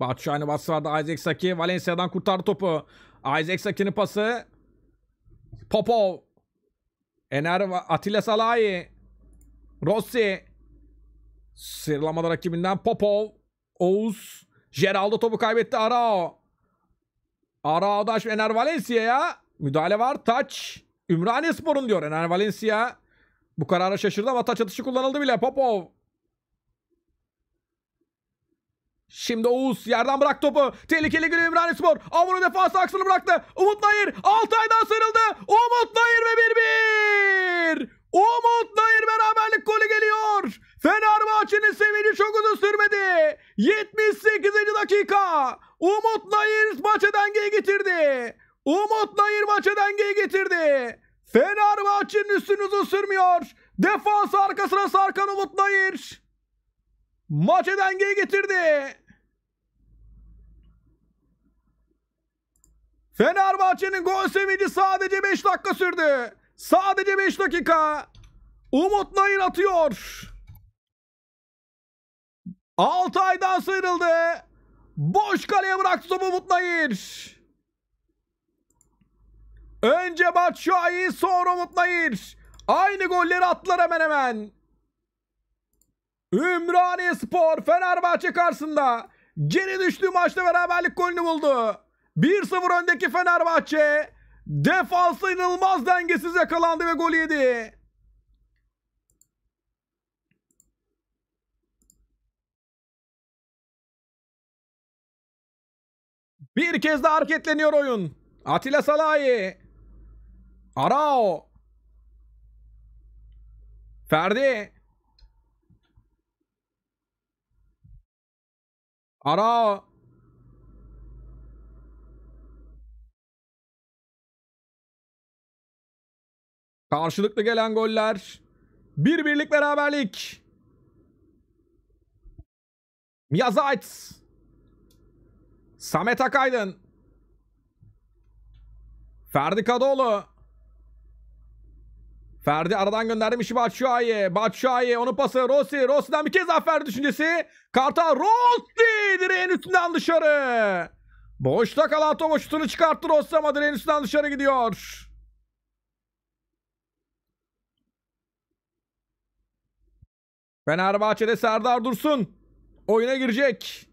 Batu Şahin'i bastırdı. Isaac Saki Valencia'dan kurtardı topu. Isaac Saki'nin pası. Popov. Ener Atilla Salahi. Rossi. Sıralamada rakibinden Popov. Oğuz. Geraldo topu kaybetti. Arao. Arao'da Ener Valencia'ya müdahale var. Taç. Ümraniye Spor'un diyor. Ener Valencia bu karara şaşırdı ama taç atışı kullanıldı bile. Popov. Şimdi Oğuz yerden bırak topu. Tehlikeli giriyor İmrani Spor. Avrupa defansı aksını bıraktı. Umut Nayır Altay'dan sarıldı. Umut Nayır ve 1-1. Umut Nayır beraberlik golü geliyor. Fenerbahçe'nin sevinci çok uzun sürmedi. 78. dakika. Umut Nayır maça dengeyi getirdi. Umut Nayır maça dengeyi getirdi. Fenerbahçe'nin üstünü uzun sürmüyor. Defans arkasına sarkan Umut Nayır. Maçı dengeyi getirdi. Fenerbahçe'nin gol sevinci sadece 5 dakika sürdü. Sadece 5 dakika. Umut Nayır atıyor. 6 aydan sıyrıldı. Boş kaleye bıraktı topu Umut Nayır. Önce Batshuayi sonra Umut Nayır. Aynı golleri attılar hemen hemen. Ümraniye Spor Fenerbahçe karşısında geri düştüğü maçta beraberlik golünü buldu. 1-0 öndeki Fenerbahçe defansı inanılmaz dengesiz yakalandı ve gol yedi. Bir kez daha hareketleniyor oyun. Atilla Salahi. Arao. Ferdi. Ara. Karşılıklı gelen goller. Bir birlik beraberlik. Miyazait. Samet Akaydın. Ferdi Kadıoğlu. Ferdi aradan gönderdim işi Batshuayi. Batshuayi onun pası Rossi. Rossi'den bir kez affer düşüncesi. Kartal Rossi direğin üstünden dışarı. Boşta kalan top şutunu çıkarttı Rossi ama direğin üstünden dışarı gidiyor. Fenerbahçe'de Serdar Dursun oyuna girecek.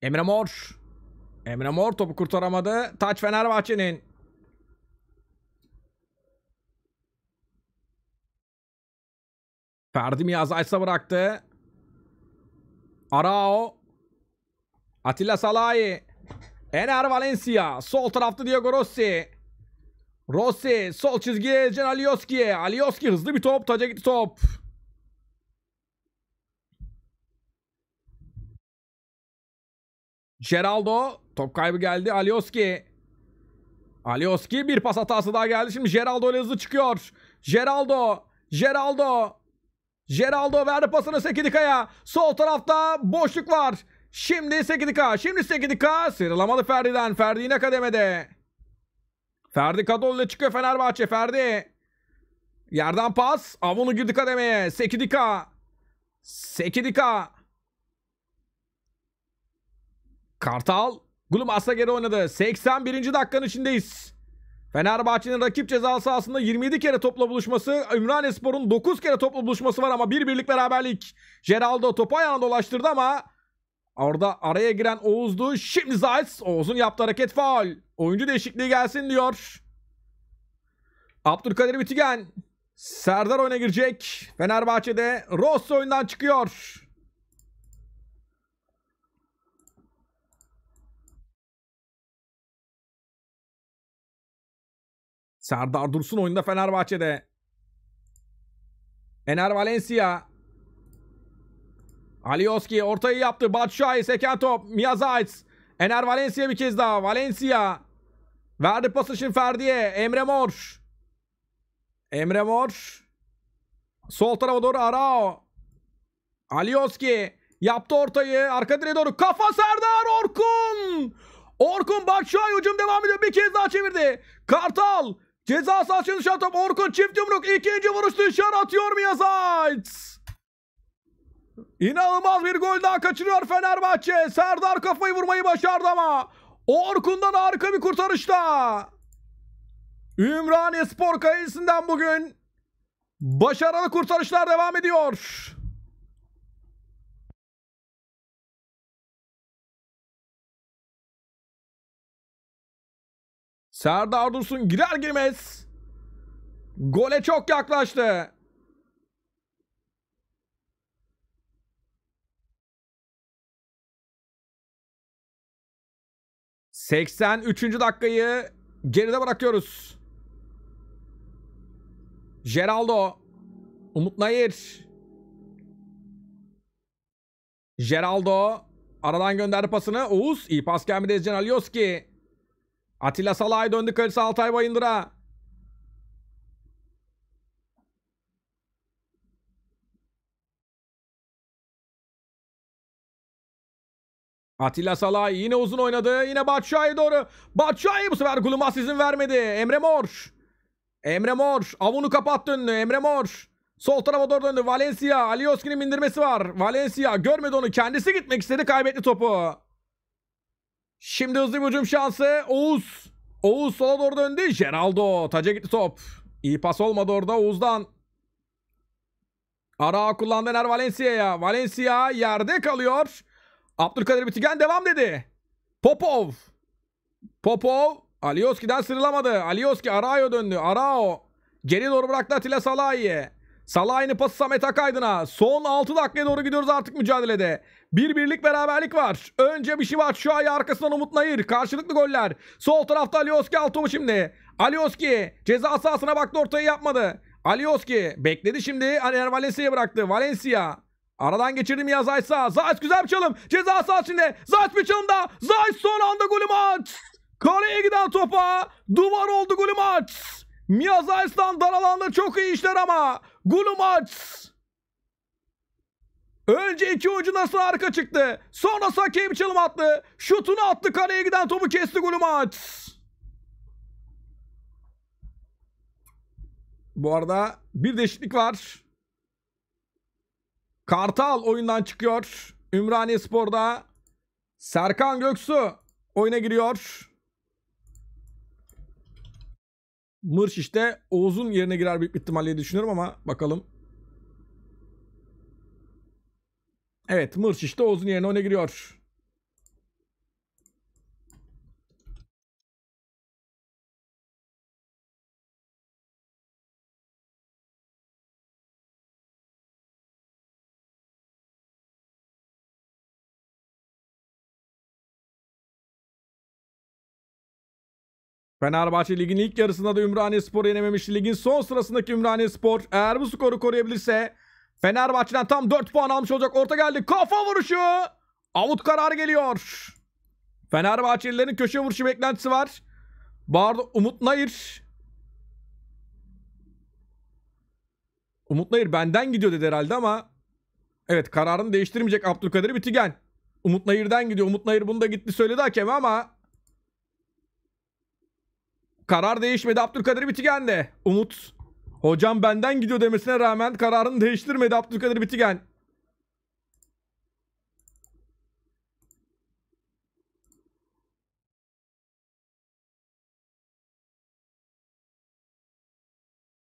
Emre Mor. Emre Mor topu kurtaramadı. Taç Fenerbahçe'nin. Ferdi Miyaz Aysa bıraktı. Arao. Atilla Salahi. Ener Valencia. Sol tarafta Diego Rossi. Rossi. Sol çizgiye Cenalioski. Alioski hızlı bir top. Taca gitti top. Geraldo. Top kaybı geldi. Alioski. Alioski bir pas hatası daha geldi. Şimdi Geraldo ile hızlı çıkıyor. Geraldo. Geraldo. Geraldo verdi pasını Sekidika'ya. Sol tarafta boşluk var. Şimdi Sekidika. Şimdi Sekidika. Sıyrılamadı Ferdi'den. Ferdi yine kademede. Ferdi Kadol ile çıkıyor Fenerbahçe. Ferdi. Yerden pas. Avunu girdi kademeye. Sekidika. Sekidika. Kartal Glumas'la geri oynadı. 81. dakikanın içindeyiz. Fenerbahçe'nin rakip ceza sahasında 27 kere topla buluşması, Ümraniye Spor'un 9 kere topla buluşması var ama bir birlik beraberlik. Geraldo topu ayağına dolaştırdı ama orada araya giren Oğuz'du. Şimdi Zayt Oğuz'un yaptığı hareket faul. Oyuncu değişikliği gelsin diyor. Abdülkadir Bitigen Serdar oyuna girecek. Fenerbahçe'de Ross oyundan çıkıyor. Serdar Dursun oyunda Fenerbahçe'de. Ener Valencia. Alioski ortayı yaptı. Batshuayi seken top. Miyazayts. Ener Valencia bir kez daha. Valencia. Verdi pası için Ferdi'ye. Emre Mor. Emre Mor. Sol tarafa doğru Arao. Alioski. Yaptı ortayı. Arka direğe doğru. Kafa Serdar Orkun. Orkun Batshuayi hücum devam ediyor. Bir kez daha çevirdi. Kartal. Ceza sahası dışarı top Orkun çift yumruk ikinci vuruş dışarı atıyor Miyazayt. İnanılmaz bir gol daha kaçırıyor Fenerbahçe. Serdar kafayı vurmayı başardı ama Orkun'dan harika bir kurtarışta. Ümraniye Spor kayısından bugün başarılı kurtarışlar devam ediyor. Serdar Dursun girer girmez. Gole çok yaklaştı. Seksen üçüncü dakikayı geride bırakıyoruz. Geraldo. Umut Nayir. Geraldo. Aradan gönderdi pasını. Oğuz. iyi pas gelmedi Ezcan Alioski. Atilla Salay döndü kalesi Altay Bayındır'a. Atilla Salay yine uzun oynadı. Yine Batşay'a doğru. Batşay bu sefer gulumas izin vermedi. Emre Mor. Emre Mor. Avunu kapattın. Emre Mor. Sol tarafa doğru döndü. Valencia. Alioski'nin indirmesi var. Valencia görmedi onu. Kendisi gitmek istedi. Kaybetti topu. Şimdi hızlı bir hücum şansı. Oğuz. Oğuz sola doğru döndü. Geraldo. Taca gitti top. İyi pas olmadı orada Oğuz'dan. Ara kullandı Ener Valencia'ya. Valencia yerde kalıyor. Abdülkadir Bitigen devam dedi. Popov. Popov. Alioski'den sırılamadı. Alioski Arao'ya döndü. Arao. Geri doğru bıraktı Atilla Salahi'ye. Salah aynı pası Samet Akaydın'a. Son 6 dakikaya doğru gidiyoruz artık mücadelede. Bir birlik beraberlik var. Önce bir şey var. Şu ay arkasından Umut Nayır. Karşılıklı goller. Sol tarafta Alioski Altomu şimdi. Alioski ceza sahasına baktı ortayı yapmadı. Alioski bekledi şimdi. Aner Valencia'ya bıraktı. Valencia. Aradan geçirdi Mia Zayt'sa. Zayt güzel bir çalım. Ceza sahası içinde. Zayt bir çalım da. Zayt son anda golü maç. Kaleye giden topa. Duvar oldu golü maç. Mia Zayt'dan daralandı. Çok iyi işler ama. Gulumaç. Önce iki oyuncu nasıl arka çıktı. Sonra Sakim çılım attı. Şutunu attı kaleye giden topu kesti Gulumaç. Bu arada bir değişiklik var. Kartal oyundan çıkıyor. Ümraniye Spor'da Serkan Göksu oyuna giriyor. Mırç işte Oğuz'un yerine girer büyük ihtimalle düşünüyorum ama bakalım. Evet Mırç işte Oğuz'un yerine ona giriyor. Fenerbahçe ligin ilk yarısında da Ümraniye Spor'u yenememiş Ligin son sırasındaki Ümraniye Spor eğer bu skoru koruyabilirse Fenerbahçe'den tam 4 puan almış olacak. Orta geldi. Kafa vuruşu. Avut kararı geliyor. Fenerbahçelilerin köşe vuruşu beklentisi var. Bardo Umut Nayır. Umut Nayır benden gidiyor dedi herhalde ama evet kararını değiştirmeyecek Abdülkadir Bitigen. Umut Nayır'dan gidiyor. Umut Nayır bunu da gitti söyledi hakeme ama Karar değişmedi Abdülkadir Bitigen de. Umut hocam benden gidiyor demesine rağmen kararını değiştirmedi Abdülkadir Bitigen.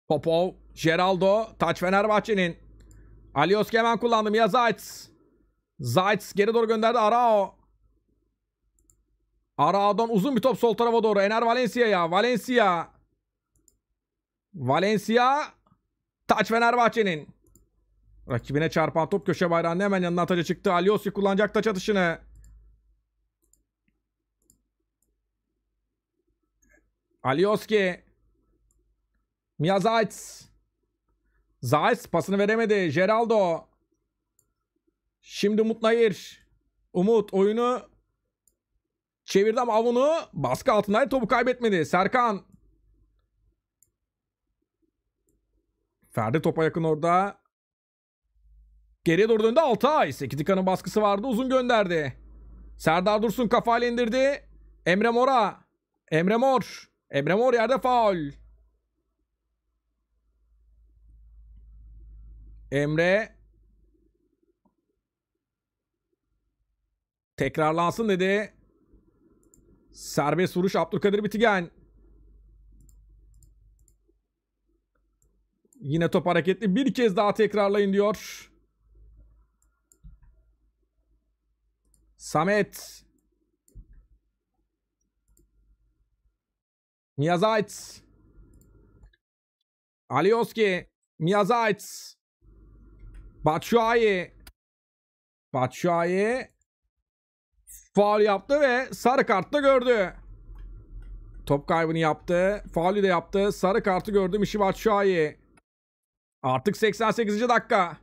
Popov, Geraldo, Taç Fenerbahçe'nin. Ali Özkemen kullandım ya Zayt's. Zayt's geri doğru gönderdi Arao. Arao'dan uzun bir top sol tarafa doğru. Ener Valencia ya. Valencia. Valencia. Taç Fenerbahçe'nin. Rakibine çarpan top köşe bayrağının hemen yanına ataca çıktı. Aliosi kullanacak taç atışını. Alioski. Mia Zayt's. Zayt's pasını veremedi. Geraldo. Şimdi Umut Nayir. Umut oyunu Çevirdi ama avunu baskı altındaydı. Topu kaybetmedi. Serkan. Ferdi topa yakın orada. Geriye doğru döndü Altay. Sekidikan'ın baskısı vardı. Uzun gönderdi. Serdar Dursun kafayla indirdi. Emre Mor'a. Emre Mor. Emre Mor yerde faul. Emre tekrarlansın dedi. Serbest vuruş Abdülkadir Bitigen. Yine top hareketli. Bir kez daha tekrarlayın diyor. Samet. Miyazait. Alioski. Miyazait. Batshuayi. Batshuayi. Faul yaptı ve sarı kart gördü. Top kaybını yaptı. Faulü de yaptı. Sarı kartı gördü Mishibat Şahi. Artık 88. dakika.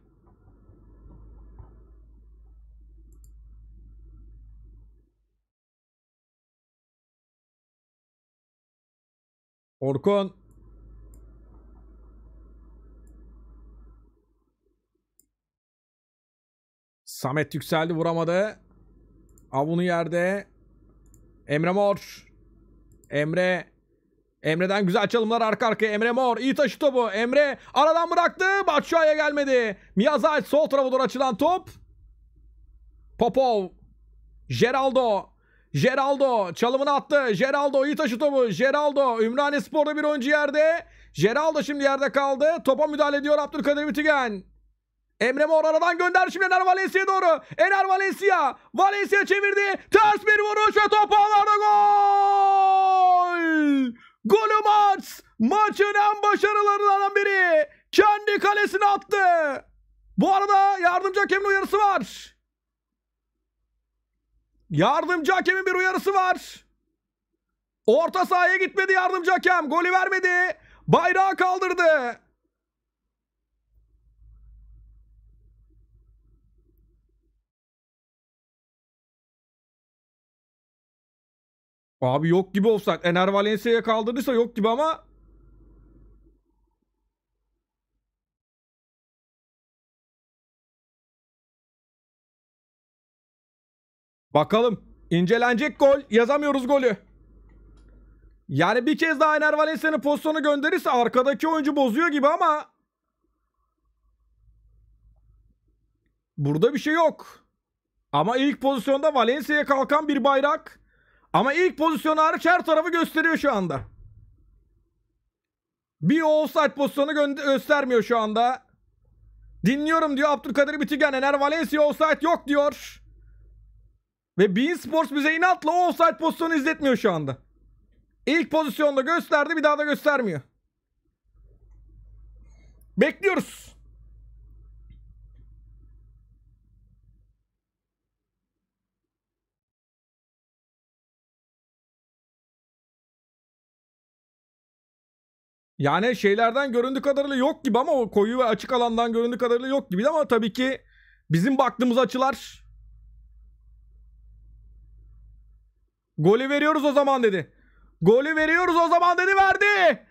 Orkun. Samet yükseldi vuramadı. Avunu yerde. Emre Mor. Emre. Emre'den güzel çalımlar arka arkaya. Emre Mor iyi taşı topu. Emre aradan bıraktı. Batshuayi'ye gelmedi. Miyazay sol tarafa doğru açılan top. Popov. Geraldo. Geraldo çalımını attı. Geraldo iyi taşı topu. Geraldo Ümraniye Spor'da bir oyuncu yerde. Geraldo şimdi yerde kaldı. Topa müdahale ediyor Abdülkadir Bitigen. Emre Mor aradan gönder şimdi Ener Valencia'ya doğru. Ener Valencia. Valencia çevirdi. Ters bir vuruş ve top ağlarda gol. Golü maç. Maçın en başarılarından biri. Kendi kalesini attı. Bu arada yardımcı hakemin uyarısı var. Yardımcı hakemin bir uyarısı var. Orta sahaya gitmedi yardımcı hakem. Golü vermedi. Bayrağı kaldırdı. Abi yok gibi olsak. Ener Valencia'ya kaldırdıysa yok gibi ama Bakalım. İncelenecek gol. Yazamıyoruz golü. Yani bir kez daha Ener Valencia'nın pozisyonu gönderirse arkadaki oyuncu bozuyor gibi ama burada bir şey yok. Ama ilk pozisyonda Valencia'ya kalkan bir bayrak ama ilk pozisyon hariç her tarafı gösteriyor şu anda. Bir offside pozisyonu göstermiyor şu anda. Dinliyorum diyor Abdülkadir Bitigen. Ener Valencia offside yok diyor. Ve Bean Sports bize inatla offside pozisyonu izletmiyor şu anda. İlk pozisyonda gösterdi bir daha da göstermiyor. Bekliyoruz. Yani şeylerden göründüğü kadarıyla yok gibi ama o koyu ve açık alandan göründüğü kadarıyla yok gibi ama tabii ki bizim baktığımız açılar golü veriyoruz o zaman dedi. Golü veriyoruz o zaman dedi verdi.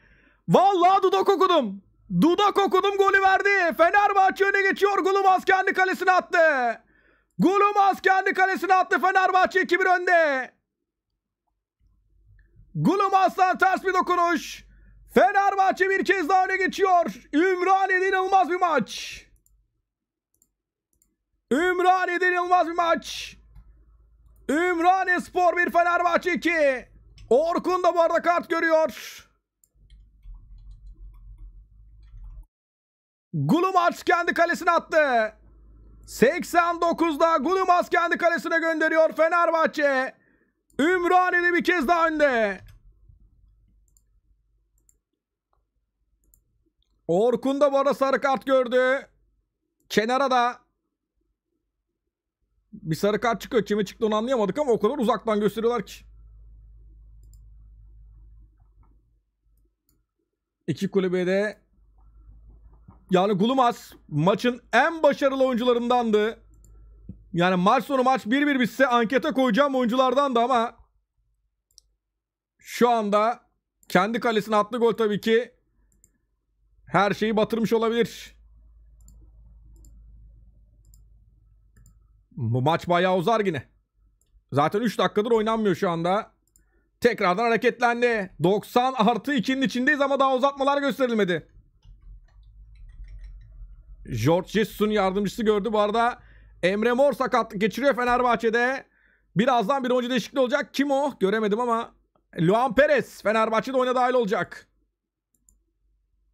Vallahi dudak okudum. Dudak okudum golü verdi. Fenerbahçe öne geçiyor. Gulumaz kendi kalesine attı. Gulumaz kendi kalesine attı. Fenerbahçe 2-1 önde. Gulumaz'dan ters bir dokunuş. Fenerbahçe bir kez daha öne geçiyor. Ümraniye'de inanılmaz bir maç. Ümraniye'de inanılmaz bir maç. Ümraniye Spor bir Fenerbahçe 2. Orkun da bu arada kart görüyor. Gulumars kendi kalesine attı. 89'da Gulumars kendi kalesine gönderiyor Fenerbahçe. Ümraniye'de bir kez daha önde. Orkun da bu arada sarı kart gördü. Kenara da bir sarı kart çıkıyor. Kime çıktı onu anlayamadık ama o kadar uzaktan gösteriyorlar ki. İki kulübede yani Gulumaz maçın en başarılı oyuncularındandı. Yani maç sonu maç 1-1 bitse ankete koyacağım oyunculardandı ama şu anda kendi kalesine atlı gol tabii ki her şeyi batırmış olabilir. Bu maç bayağı uzar yine. Zaten 3 dakikadır oynanmıyor şu anda. Tekrardan hareketlendi. 90 artı 2'nin içindeyiz ama daha uzatmalar gösterilmedi. George Jesus'un yardımcısı gördü. Bu arada Emre Mor sakatlık geçiriyor Fenerbahçe'de. Birazdan bir oyuncu değişikliği olacak. Kim o? Göremedim ama Luan Perez Fenerbahçe'de oyuna dahil olacak.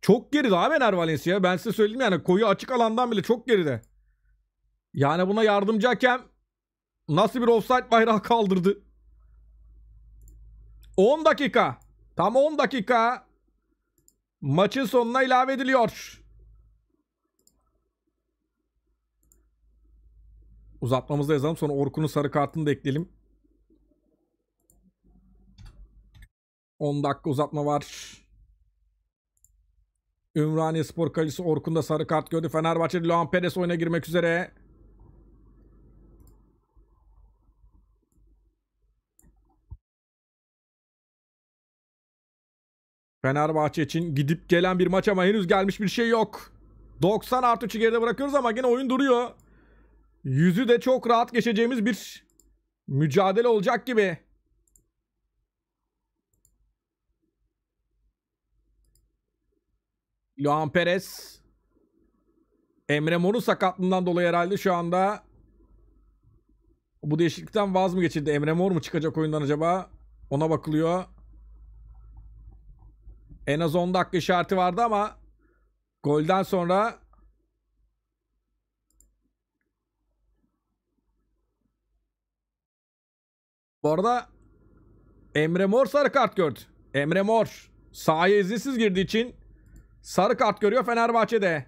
Çok geride abi Ener Valencia. Ben size söyledim yani koyu açık alandan bile çok geride. Yani buna yardımcı hakem nasıl bir offside bayrağı kaldırdı? 10 dakika. Tam 10 dakika. Maçın sonuna ilave ediliyor. Uzatmamızda yazalım. Sonra Orkun'un sarı kartını da ekleyelim. 10 dakika uzatma var. Ümraniye Spor Kalesi Orkun'da sarı kart gördü. Fenerbahçe Luan Perez oyuna girmek üzere. Fenerbahçe için gidip gelen bir maç ama henüz gelmiş bir şey yok. 90 artı 3'ü geride bırakıyoruz ama yine oyun duruyor. Yüzü de çok rahat geçeceğimiz bir mücadele olacak gibi. Luan Perez Emre Mor'un sakatlığından dolayı herhalde şu anda bu değişiklikten vaz mı geçildi? Emre Mor mu çıkacak oyundan acaba? Ona bakılıyor. En az 10 dakika işareti vardı ama golden sonra Bu arada Emre Mor sarı kart gördü. Emre Mor sahaya izinsiz girdiği için Sarı kart görüyor Fenerbahçe'de.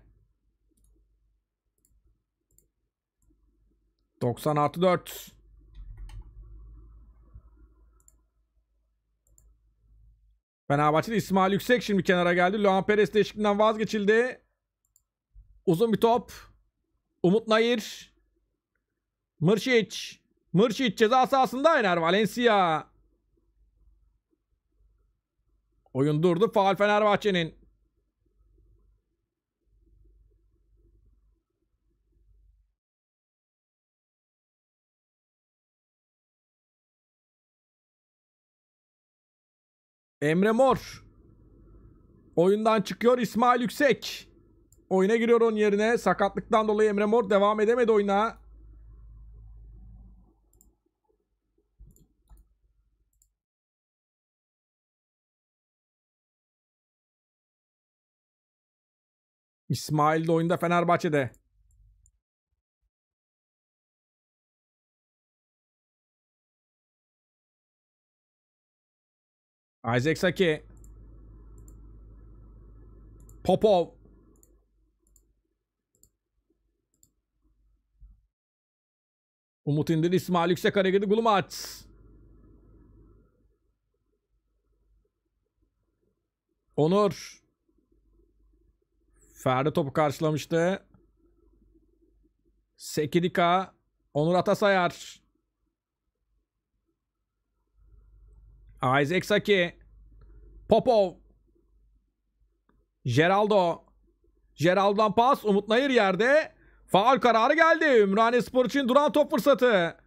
90 artı 4. Fenerbahçe'de İsmail Yüksek şimdi kenara geldi. Luan Perez değişikliğinden vazgeçildi. Uzun bir top. Umut Nayir. Mırşiç. Mırşiç ceza sahasında iner. Valencia. Oyun durdu. Faal Fenerbahçe'nin. Emre Mor. Oyundan çıkıyor İsmail Yüksek. Oyuna giriyor onun yerine. Sakatlıktan dolayı Emre Mor devam edemedi oyuna. İsmail de oyunda Fenerbahçe'de. Isaac Saki. Popov. Umut indir İsmail Yüksek hareketi Gulumaç. Onur. Ferdi topu karşılamıştı. Sekirika. Onur Atasayar. Isaac Saki. Popov. Geraldo. Geraldo'dan pas. Umut Nayır yerde. Faal kararı geldi. Ümraniye Spor için duran top fırsatı.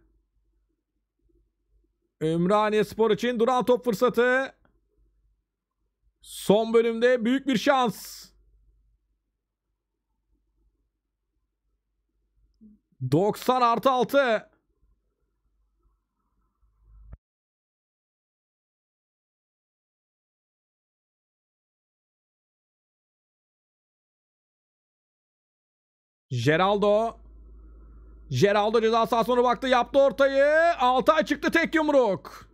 Ümraniye Spor için duran top fırsatı. Son bölümde büyük bir şans. Doksan artı altı. Geraldo. Geraldo ceza sahasına baktı. Yaptı ortayı. Altay çıktı tek yumruk.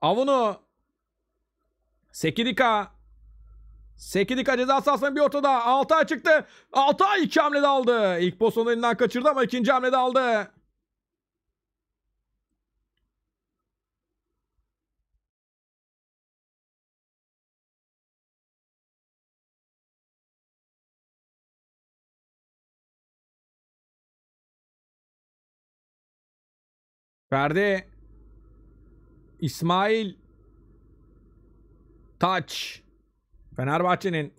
Avunu. Sekidika. Sekidika ceza sahasının bir ortada. Altay çıktı. Altay iki hamlede aldı. İlk pozisyonu elinden kaçırdı ama ikinci hamlede aldı. Ferdi. İsmail. Taç. Fenerbahçe'nin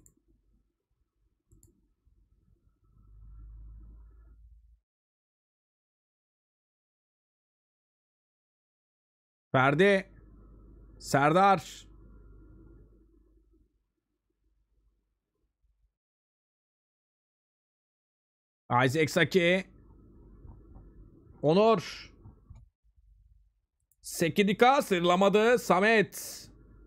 Ferdi Serdar Isaac Saki Onur Sekidika sırlamadı. Samet.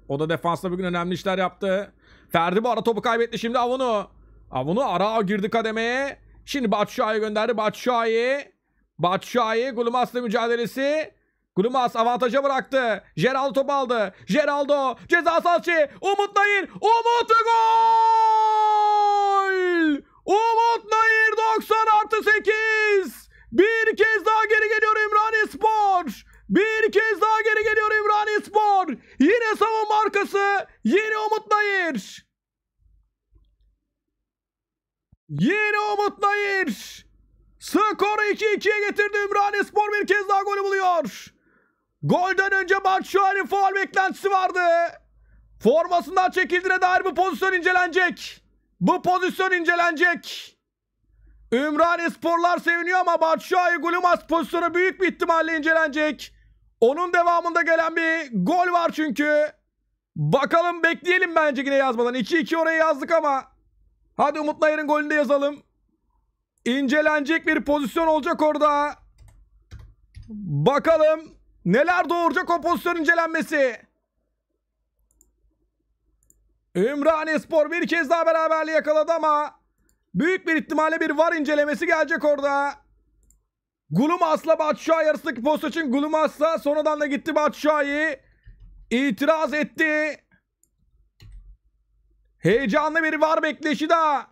O da defansta bugün önemli işler yaptı. Ferdi bu ara topu kaybetti şimdi Avun'u. Avun'u ara girdi kademeye. Şimdi Batshuayi gönderdi. Batshuayi. Batshuayi Gulumas'la mücadelesi. Gulumas avantaja bıraktı. Geraldo top aldı. Geraldo ceza sahası. Umut Nayir. Umut gol! Umut Nayir 90 artı 8. Bir kez daha geri geliyor. Bir kez daha geri geliyor İmrani Spor. Yine savunma markası. Yeni Umut Nayır. Yeni Umut Nayır. Skoru 2-2'ye getirdi İmrani Spor. Bir kez daha golü buluyor. Golden önce Batshuayi'nin faal beklentisi vardı. Formasından çekildiğine dair bu pozisyon incelenecek. Bu pozisyon incelenecek. Ümraniye sporlar seviniyor ama Batshuayi Gulumaz pozisyonu büyük bir ihtimalle incelenecek. Onun devamında gelen bir gol var çünkü. Bakalım bekleyelim bence yine yazmadan. 2-2 oraya yazdık ama. Hadi Umut Nayır'ın golünde yazalım. İncelenecek bir pozisyon olacak orada. Bakalım neler doğuracak o pozisyon incelenmesi. Ümraniye Spor bir kez daha beraberliği yakaladı ama büyük bir ihtimalle bir var incelemesi gelecek orada. Gulumas'la Batshuayi arasındaki posta için Gulumas'la sonradan da gitti Batshuayi. İtiraz etti. Heyecanlı bir var bekleşi daha.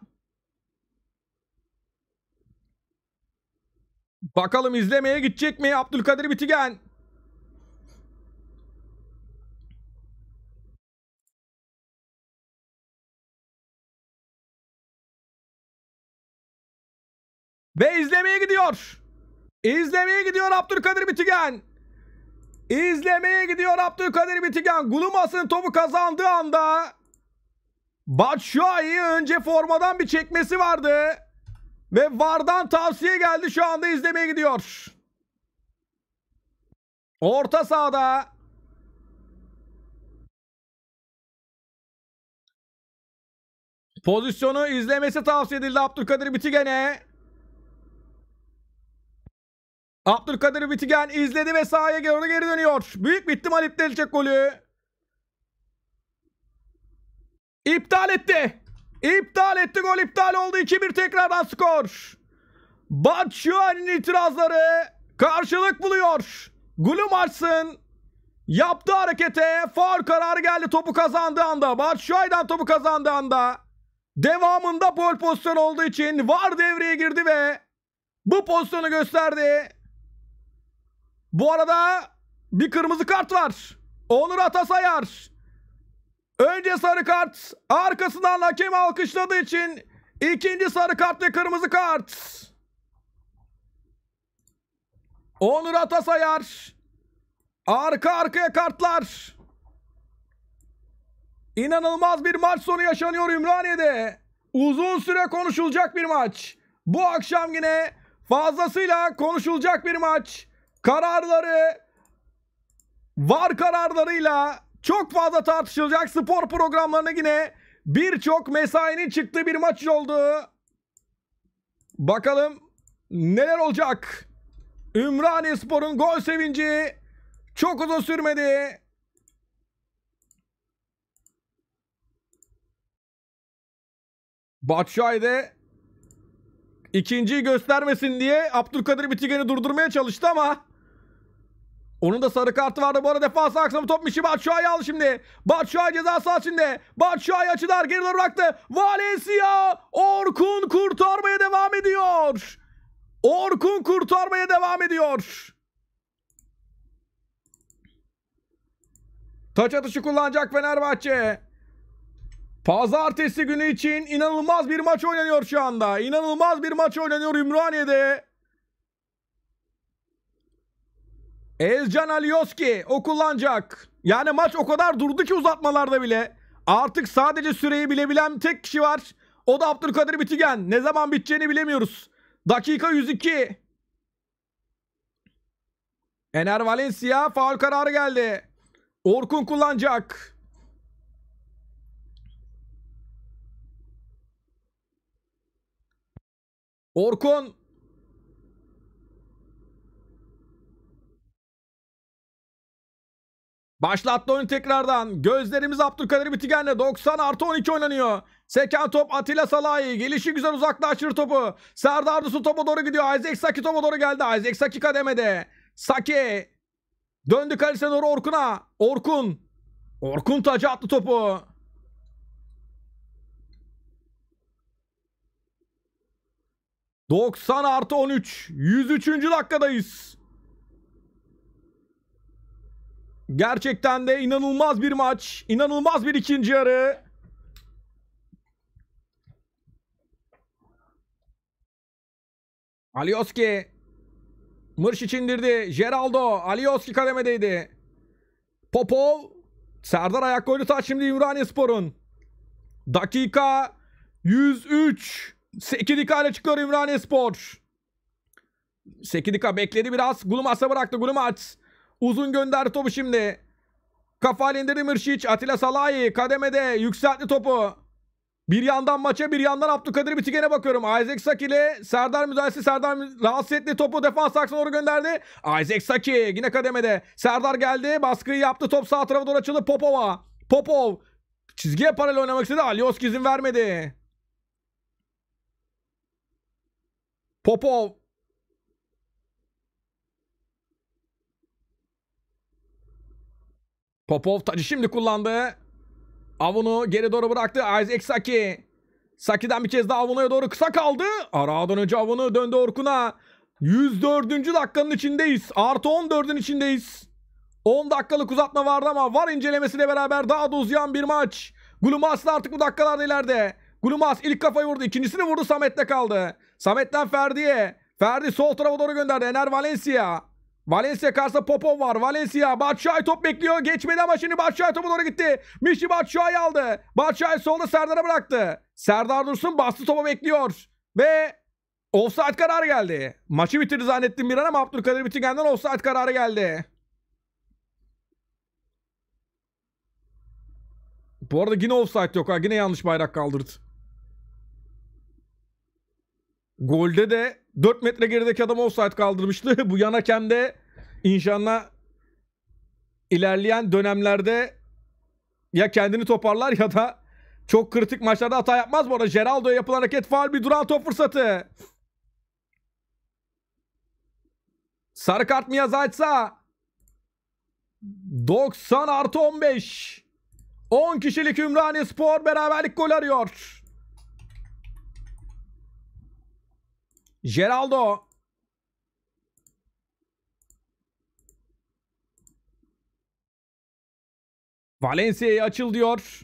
Bakalım izlemeye gidecek mi Abdülkadir Bitigen? Ve izlemeye gidiyor. İzlemeye gidiyor Abdülkadir Bitigen. İzlemeye gidiyor Abdülkadir Bitigen. Gulumas'ın topu kazandığı anda Batshuayi önce formadan bir çekmesi vardı. Ve Vardan tavsiye geldi. Şu anda izlemeye gidiyor. Orta sahada Pozisyonu izlemesi tavsiye edildi Abdülkadir Bitigen'e. Abdülkadir Bitigen izledi ve sahaya doğru geri dönüyor. Büyük bir ihtimal iptal edecek golü. İptal etti. İptal etti gol iptal oldu. 2-1 tekrardan skor. Batshuayi'nin itirazları karşılık buluyor. Gulumars'ın yaptığı harekete Far kararı geldi topu kazandığı anda. Batshuayi'den topu kazandığı anda. Devamında pol pozisyon olduğu için VAR devreye girdi ve bu pozisyonu gösterdi. Bu arada bir kırmızı kart var. Onur Atasayar. Önce sarı kart. Arkasından hakem alkışladığı için ikinci sarı kart ve kırmızı kart. Onur Atasayar. Arka arkaya kartlar. İnanılmaz bir maç sonu yaşanıyor Ümraniye'de. Uzun süre konuşulacak bir maç. Bu akşam yine fazlasıyla konuşulacak bir maç kararları var kararlarıyla çok fazla tartışılacak spor programlarına yine birçok mesainin çıktığı bir maç oldu. Bakalım neler olacak? Ümraniye Spor'un gol sevinci çok uzun sürmedi. Batşay'da ikinciyi göstermesin diye Abdülkadir Bitigen'i durdurmaya çalıştı ama onun da sarı kartı vardı. Bu arada defans aksına top işi Batshuayi aldı şimdi. Batshuayi ceza sahası içinde. Batshuayi açılar geri doğru bıraktı. Valencia Orkun kurtarmaya devam ediyor. Orkun kurtarmaya devam ediyor. Taç atışı kullanacak Fenerbahçe. Pazartesi günü için inanılmaz bir maç oynanıyor şu anda. İnanılmaz bir maç oynanıyor Ümraniye'de. Ezcan Alioski o kullanacak. Yani maç o kadar durdu ki uzatmalarda bile. Artık sadece süreyi bilebilen tek kişi var. O da Abdülkadir Bitigen. Ne zaman biteceğini bilemiyoruz. Dakika 102. Ener Valencia faul kararı geldi. Orkun kullanacak. Orkun Başlattı oyun tekrardan. Gözlerimiz Abdülkadir Bitigen'le 90 artı 12 oynanıyor. Seken top Atilla Salahi. Gelişi güzel uzaklaştırır topu. Serdar Dusu topa doğru gidiyor. Isaac Saki topa doğru geldi. Isaac Saki kademede. Saki. Döndü kalesine doğru Orkun'a. Orkun. Orkun tacı attı topu. ...90 artı 13... ...103. dakikadayız. Gerçekten de inanılmaz bir maç. İnanılmaz bir ikinci yarı. Alioski. Mırş içindirdi, Geraldo. Alioski kademedeydi. Popov. Serdar ayak golü taç şimdi Ümraniye Spor'un. Dakika 103. Sekidika ile çıkıyor Ümraniye Spor. Sekidika bekledi biraz. Gulumaz'a bıraktı. Gulumaz. Uzun gönder topu şimdi. Kafa Demirşiç. Atilla Salahi kademede yükseltti topu. Bir yandan maça bir yandan Abdülkadir Bitigen'e bakıyorum. Isaac Saki ile Serdar müdahalesi Serdar rahatsız etti topu defans aksına doğru gönderdi. Isaac Saki yine kademede. Serdar geldi baskıyı yaptı top sağ tarafa doğru açıldı Popova. Popov çizgiye paralel oynamak istedi. Alioski izin vermedi. Popov Popov tacı şimdi kullandı. Avun'u geri doğru bıraktı. Isaac Saki. Saki'den bir kez daha Avun'a doğru kısa kaldı. Aradan önce Avun'u döndü Orkun'a. 104. dakikanın içindeyiz. Artı 14'ün içindeyiz. 10 dakikalık uzatma vardı ama var incelemesiyle beraber daha da uzayan bir maç. Gulumas'la artık bu dakikalarda ileride. Gulumas ilk kafayı vurdu. ikincisini vurdu Samet'te kaldı. Samet'ten Ferdi'ye. Ferdi sol tarafa doğru gönderdi. Ener Valencia. Valencia karşısında Popov var. Valencia Batshuayi top bekliyor. Geçmedi ama şimdi Batshuayi topu doğru gitti. Mişi Batshuayi aldı. Batshuayi solda Serdar'a bıraktı. Serdar Dursun bastı topa bekliyor. Ve offside kararı geldi. Maçı bitirdi zannettim bir an ama Abdülkadir Bitigen'den offside kararı geldi. Bu arada yine offside yok ha. Yine yanlış bayrak kaldırdı. Golde de 4 metre gerideki adam offside kaldırmıştı. Bu yan hakem de inşallah ilerleyen dönemlerde ya kendini toparlar ya da çok kritik maçlarda hata yapmaz. Bu arada Geraldo'ya yapılan hareket faal bir duran top fırsatı. Sarı kart mı yazaysa 90 artı 15. 10 kişilik Ümraniye Spor beraberlik gol arıyor. Geraldo. Valencia'ya açıl diyor.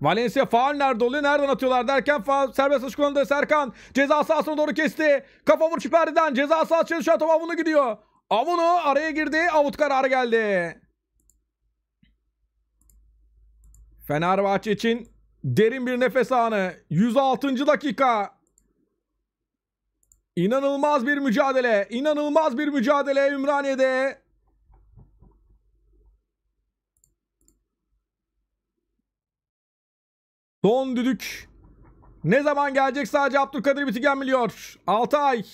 Valencia faal nerede oluyor? Nereden atıyorlar derken faal serbest atış kullanıldı. Serkan ceza sahasına doğru kesti. Kafa vuruş perdeden ceza sahası çalışıyor. Top Avun'u gidiyor. Avun'u araya girdi. Avut kararı geldi. Fenerbahçe için derin bir nefes anı. 106. dakika. İnanılmaz bir mücadele. İnanılmaz bir mücadele Ümraniye'de. Son düdük. Ne zaman gelecek sadece Abdülkadir Bitigen biliyor. 6 ay.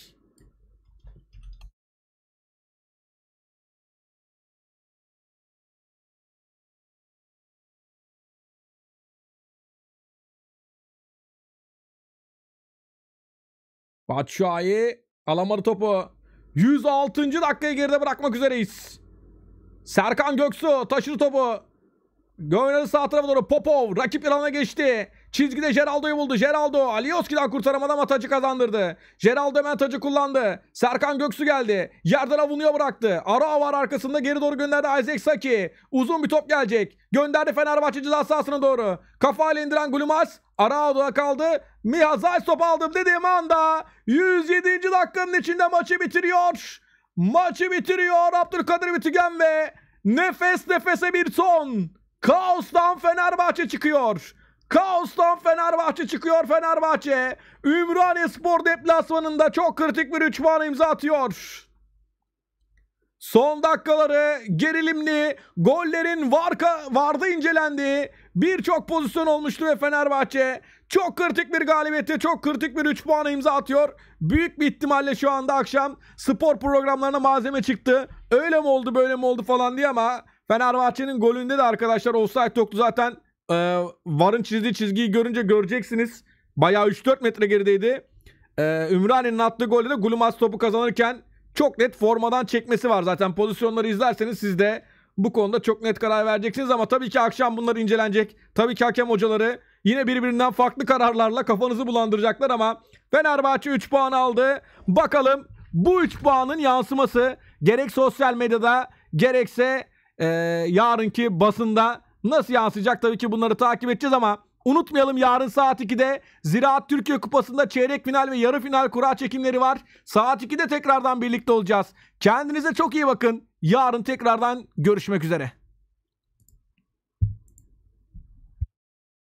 Batshuayi alamadı topu. 106. dakikayı geride bırakmak üzereyiz. Serkan Göksu taşır topu. Gönderdi sağ tarafa doğru. Popov rakip ilanına geçti. Çizgide Geraldo'yu buldu. Geraldo Alioski'den kurtaramadı ama tacı kazandırdı. Geraldo hemen tacı kullandı. Serkan Göksu geldi. Yerden avunuyor bıraktı. Ara var arkasında geri doğru gönderdi Isaac Saki. Uzun bir top gelecek. Gönderdi Fenerbahçe ceza sahasına doğru. Kafa indiren Gulumaz. Arao'da kaldı. Mihazay top aldım dediğim anda 107. dakikanın içinde maçı bitiriyor. Maçı bitiriyor Abdülkadir Bitigen ve nefes nefese bir son. Kaostan Fenerbahçe çıkıyor. Kaostan Fenerbahçe çıkıyor Fenerbahçe. Ümraniye Spor deplasmanında çok kritik bir 3 puan imza atıyor. Son dakikaları gerilimli, gollerin varka, vardı incelendiği birçok pozisyon olmuştu ve Fenerbahçe çok kritik bir galibiyette çok kritik bir 3 puana imza atıyor. Büyük bir ihtimalle şu anda akşam spor programlarına malzeme çıktı. Öyle mi oldu böyle mi oldu falan diye ama Fenerbahçe'nin golünde de arkadaşlar offside yoktu zaten. E, varın çizdiği çizgiyi görünce göreceksiniz. Bayağı 3-4 metre gerideydi. E, Ümraniye'nin attığı golde de Gulumaz topu kazanırken çok net formadan çekmesi var zaten. Pozisyonları izlerseniz siz de bu konuda çok net karar vereceksiniz ama tabii ki akşam bunlar incelenecek. Tabii ki hakem hocaları Yine birbirinden farklı kararlarla kafanızı bulandıracaklar ama Fenerbahçe 3 puan aldı. Bakalım bu 3 puanın yansıması gerek sosyal medyada gerekse e, yarınki basında nasıl yansıyacak tabii ki bunları takip edeceğiz ama Unutmayalım yarın saat 2'de Ziraat Türkiye Kupası'nda çeyrek final ve yarı final kura çekimleri var. Saat 2'de tekrardan birlikte olacağız. Kendinize çok iyi bakın. Yarın tekrardan görüşmek üzere.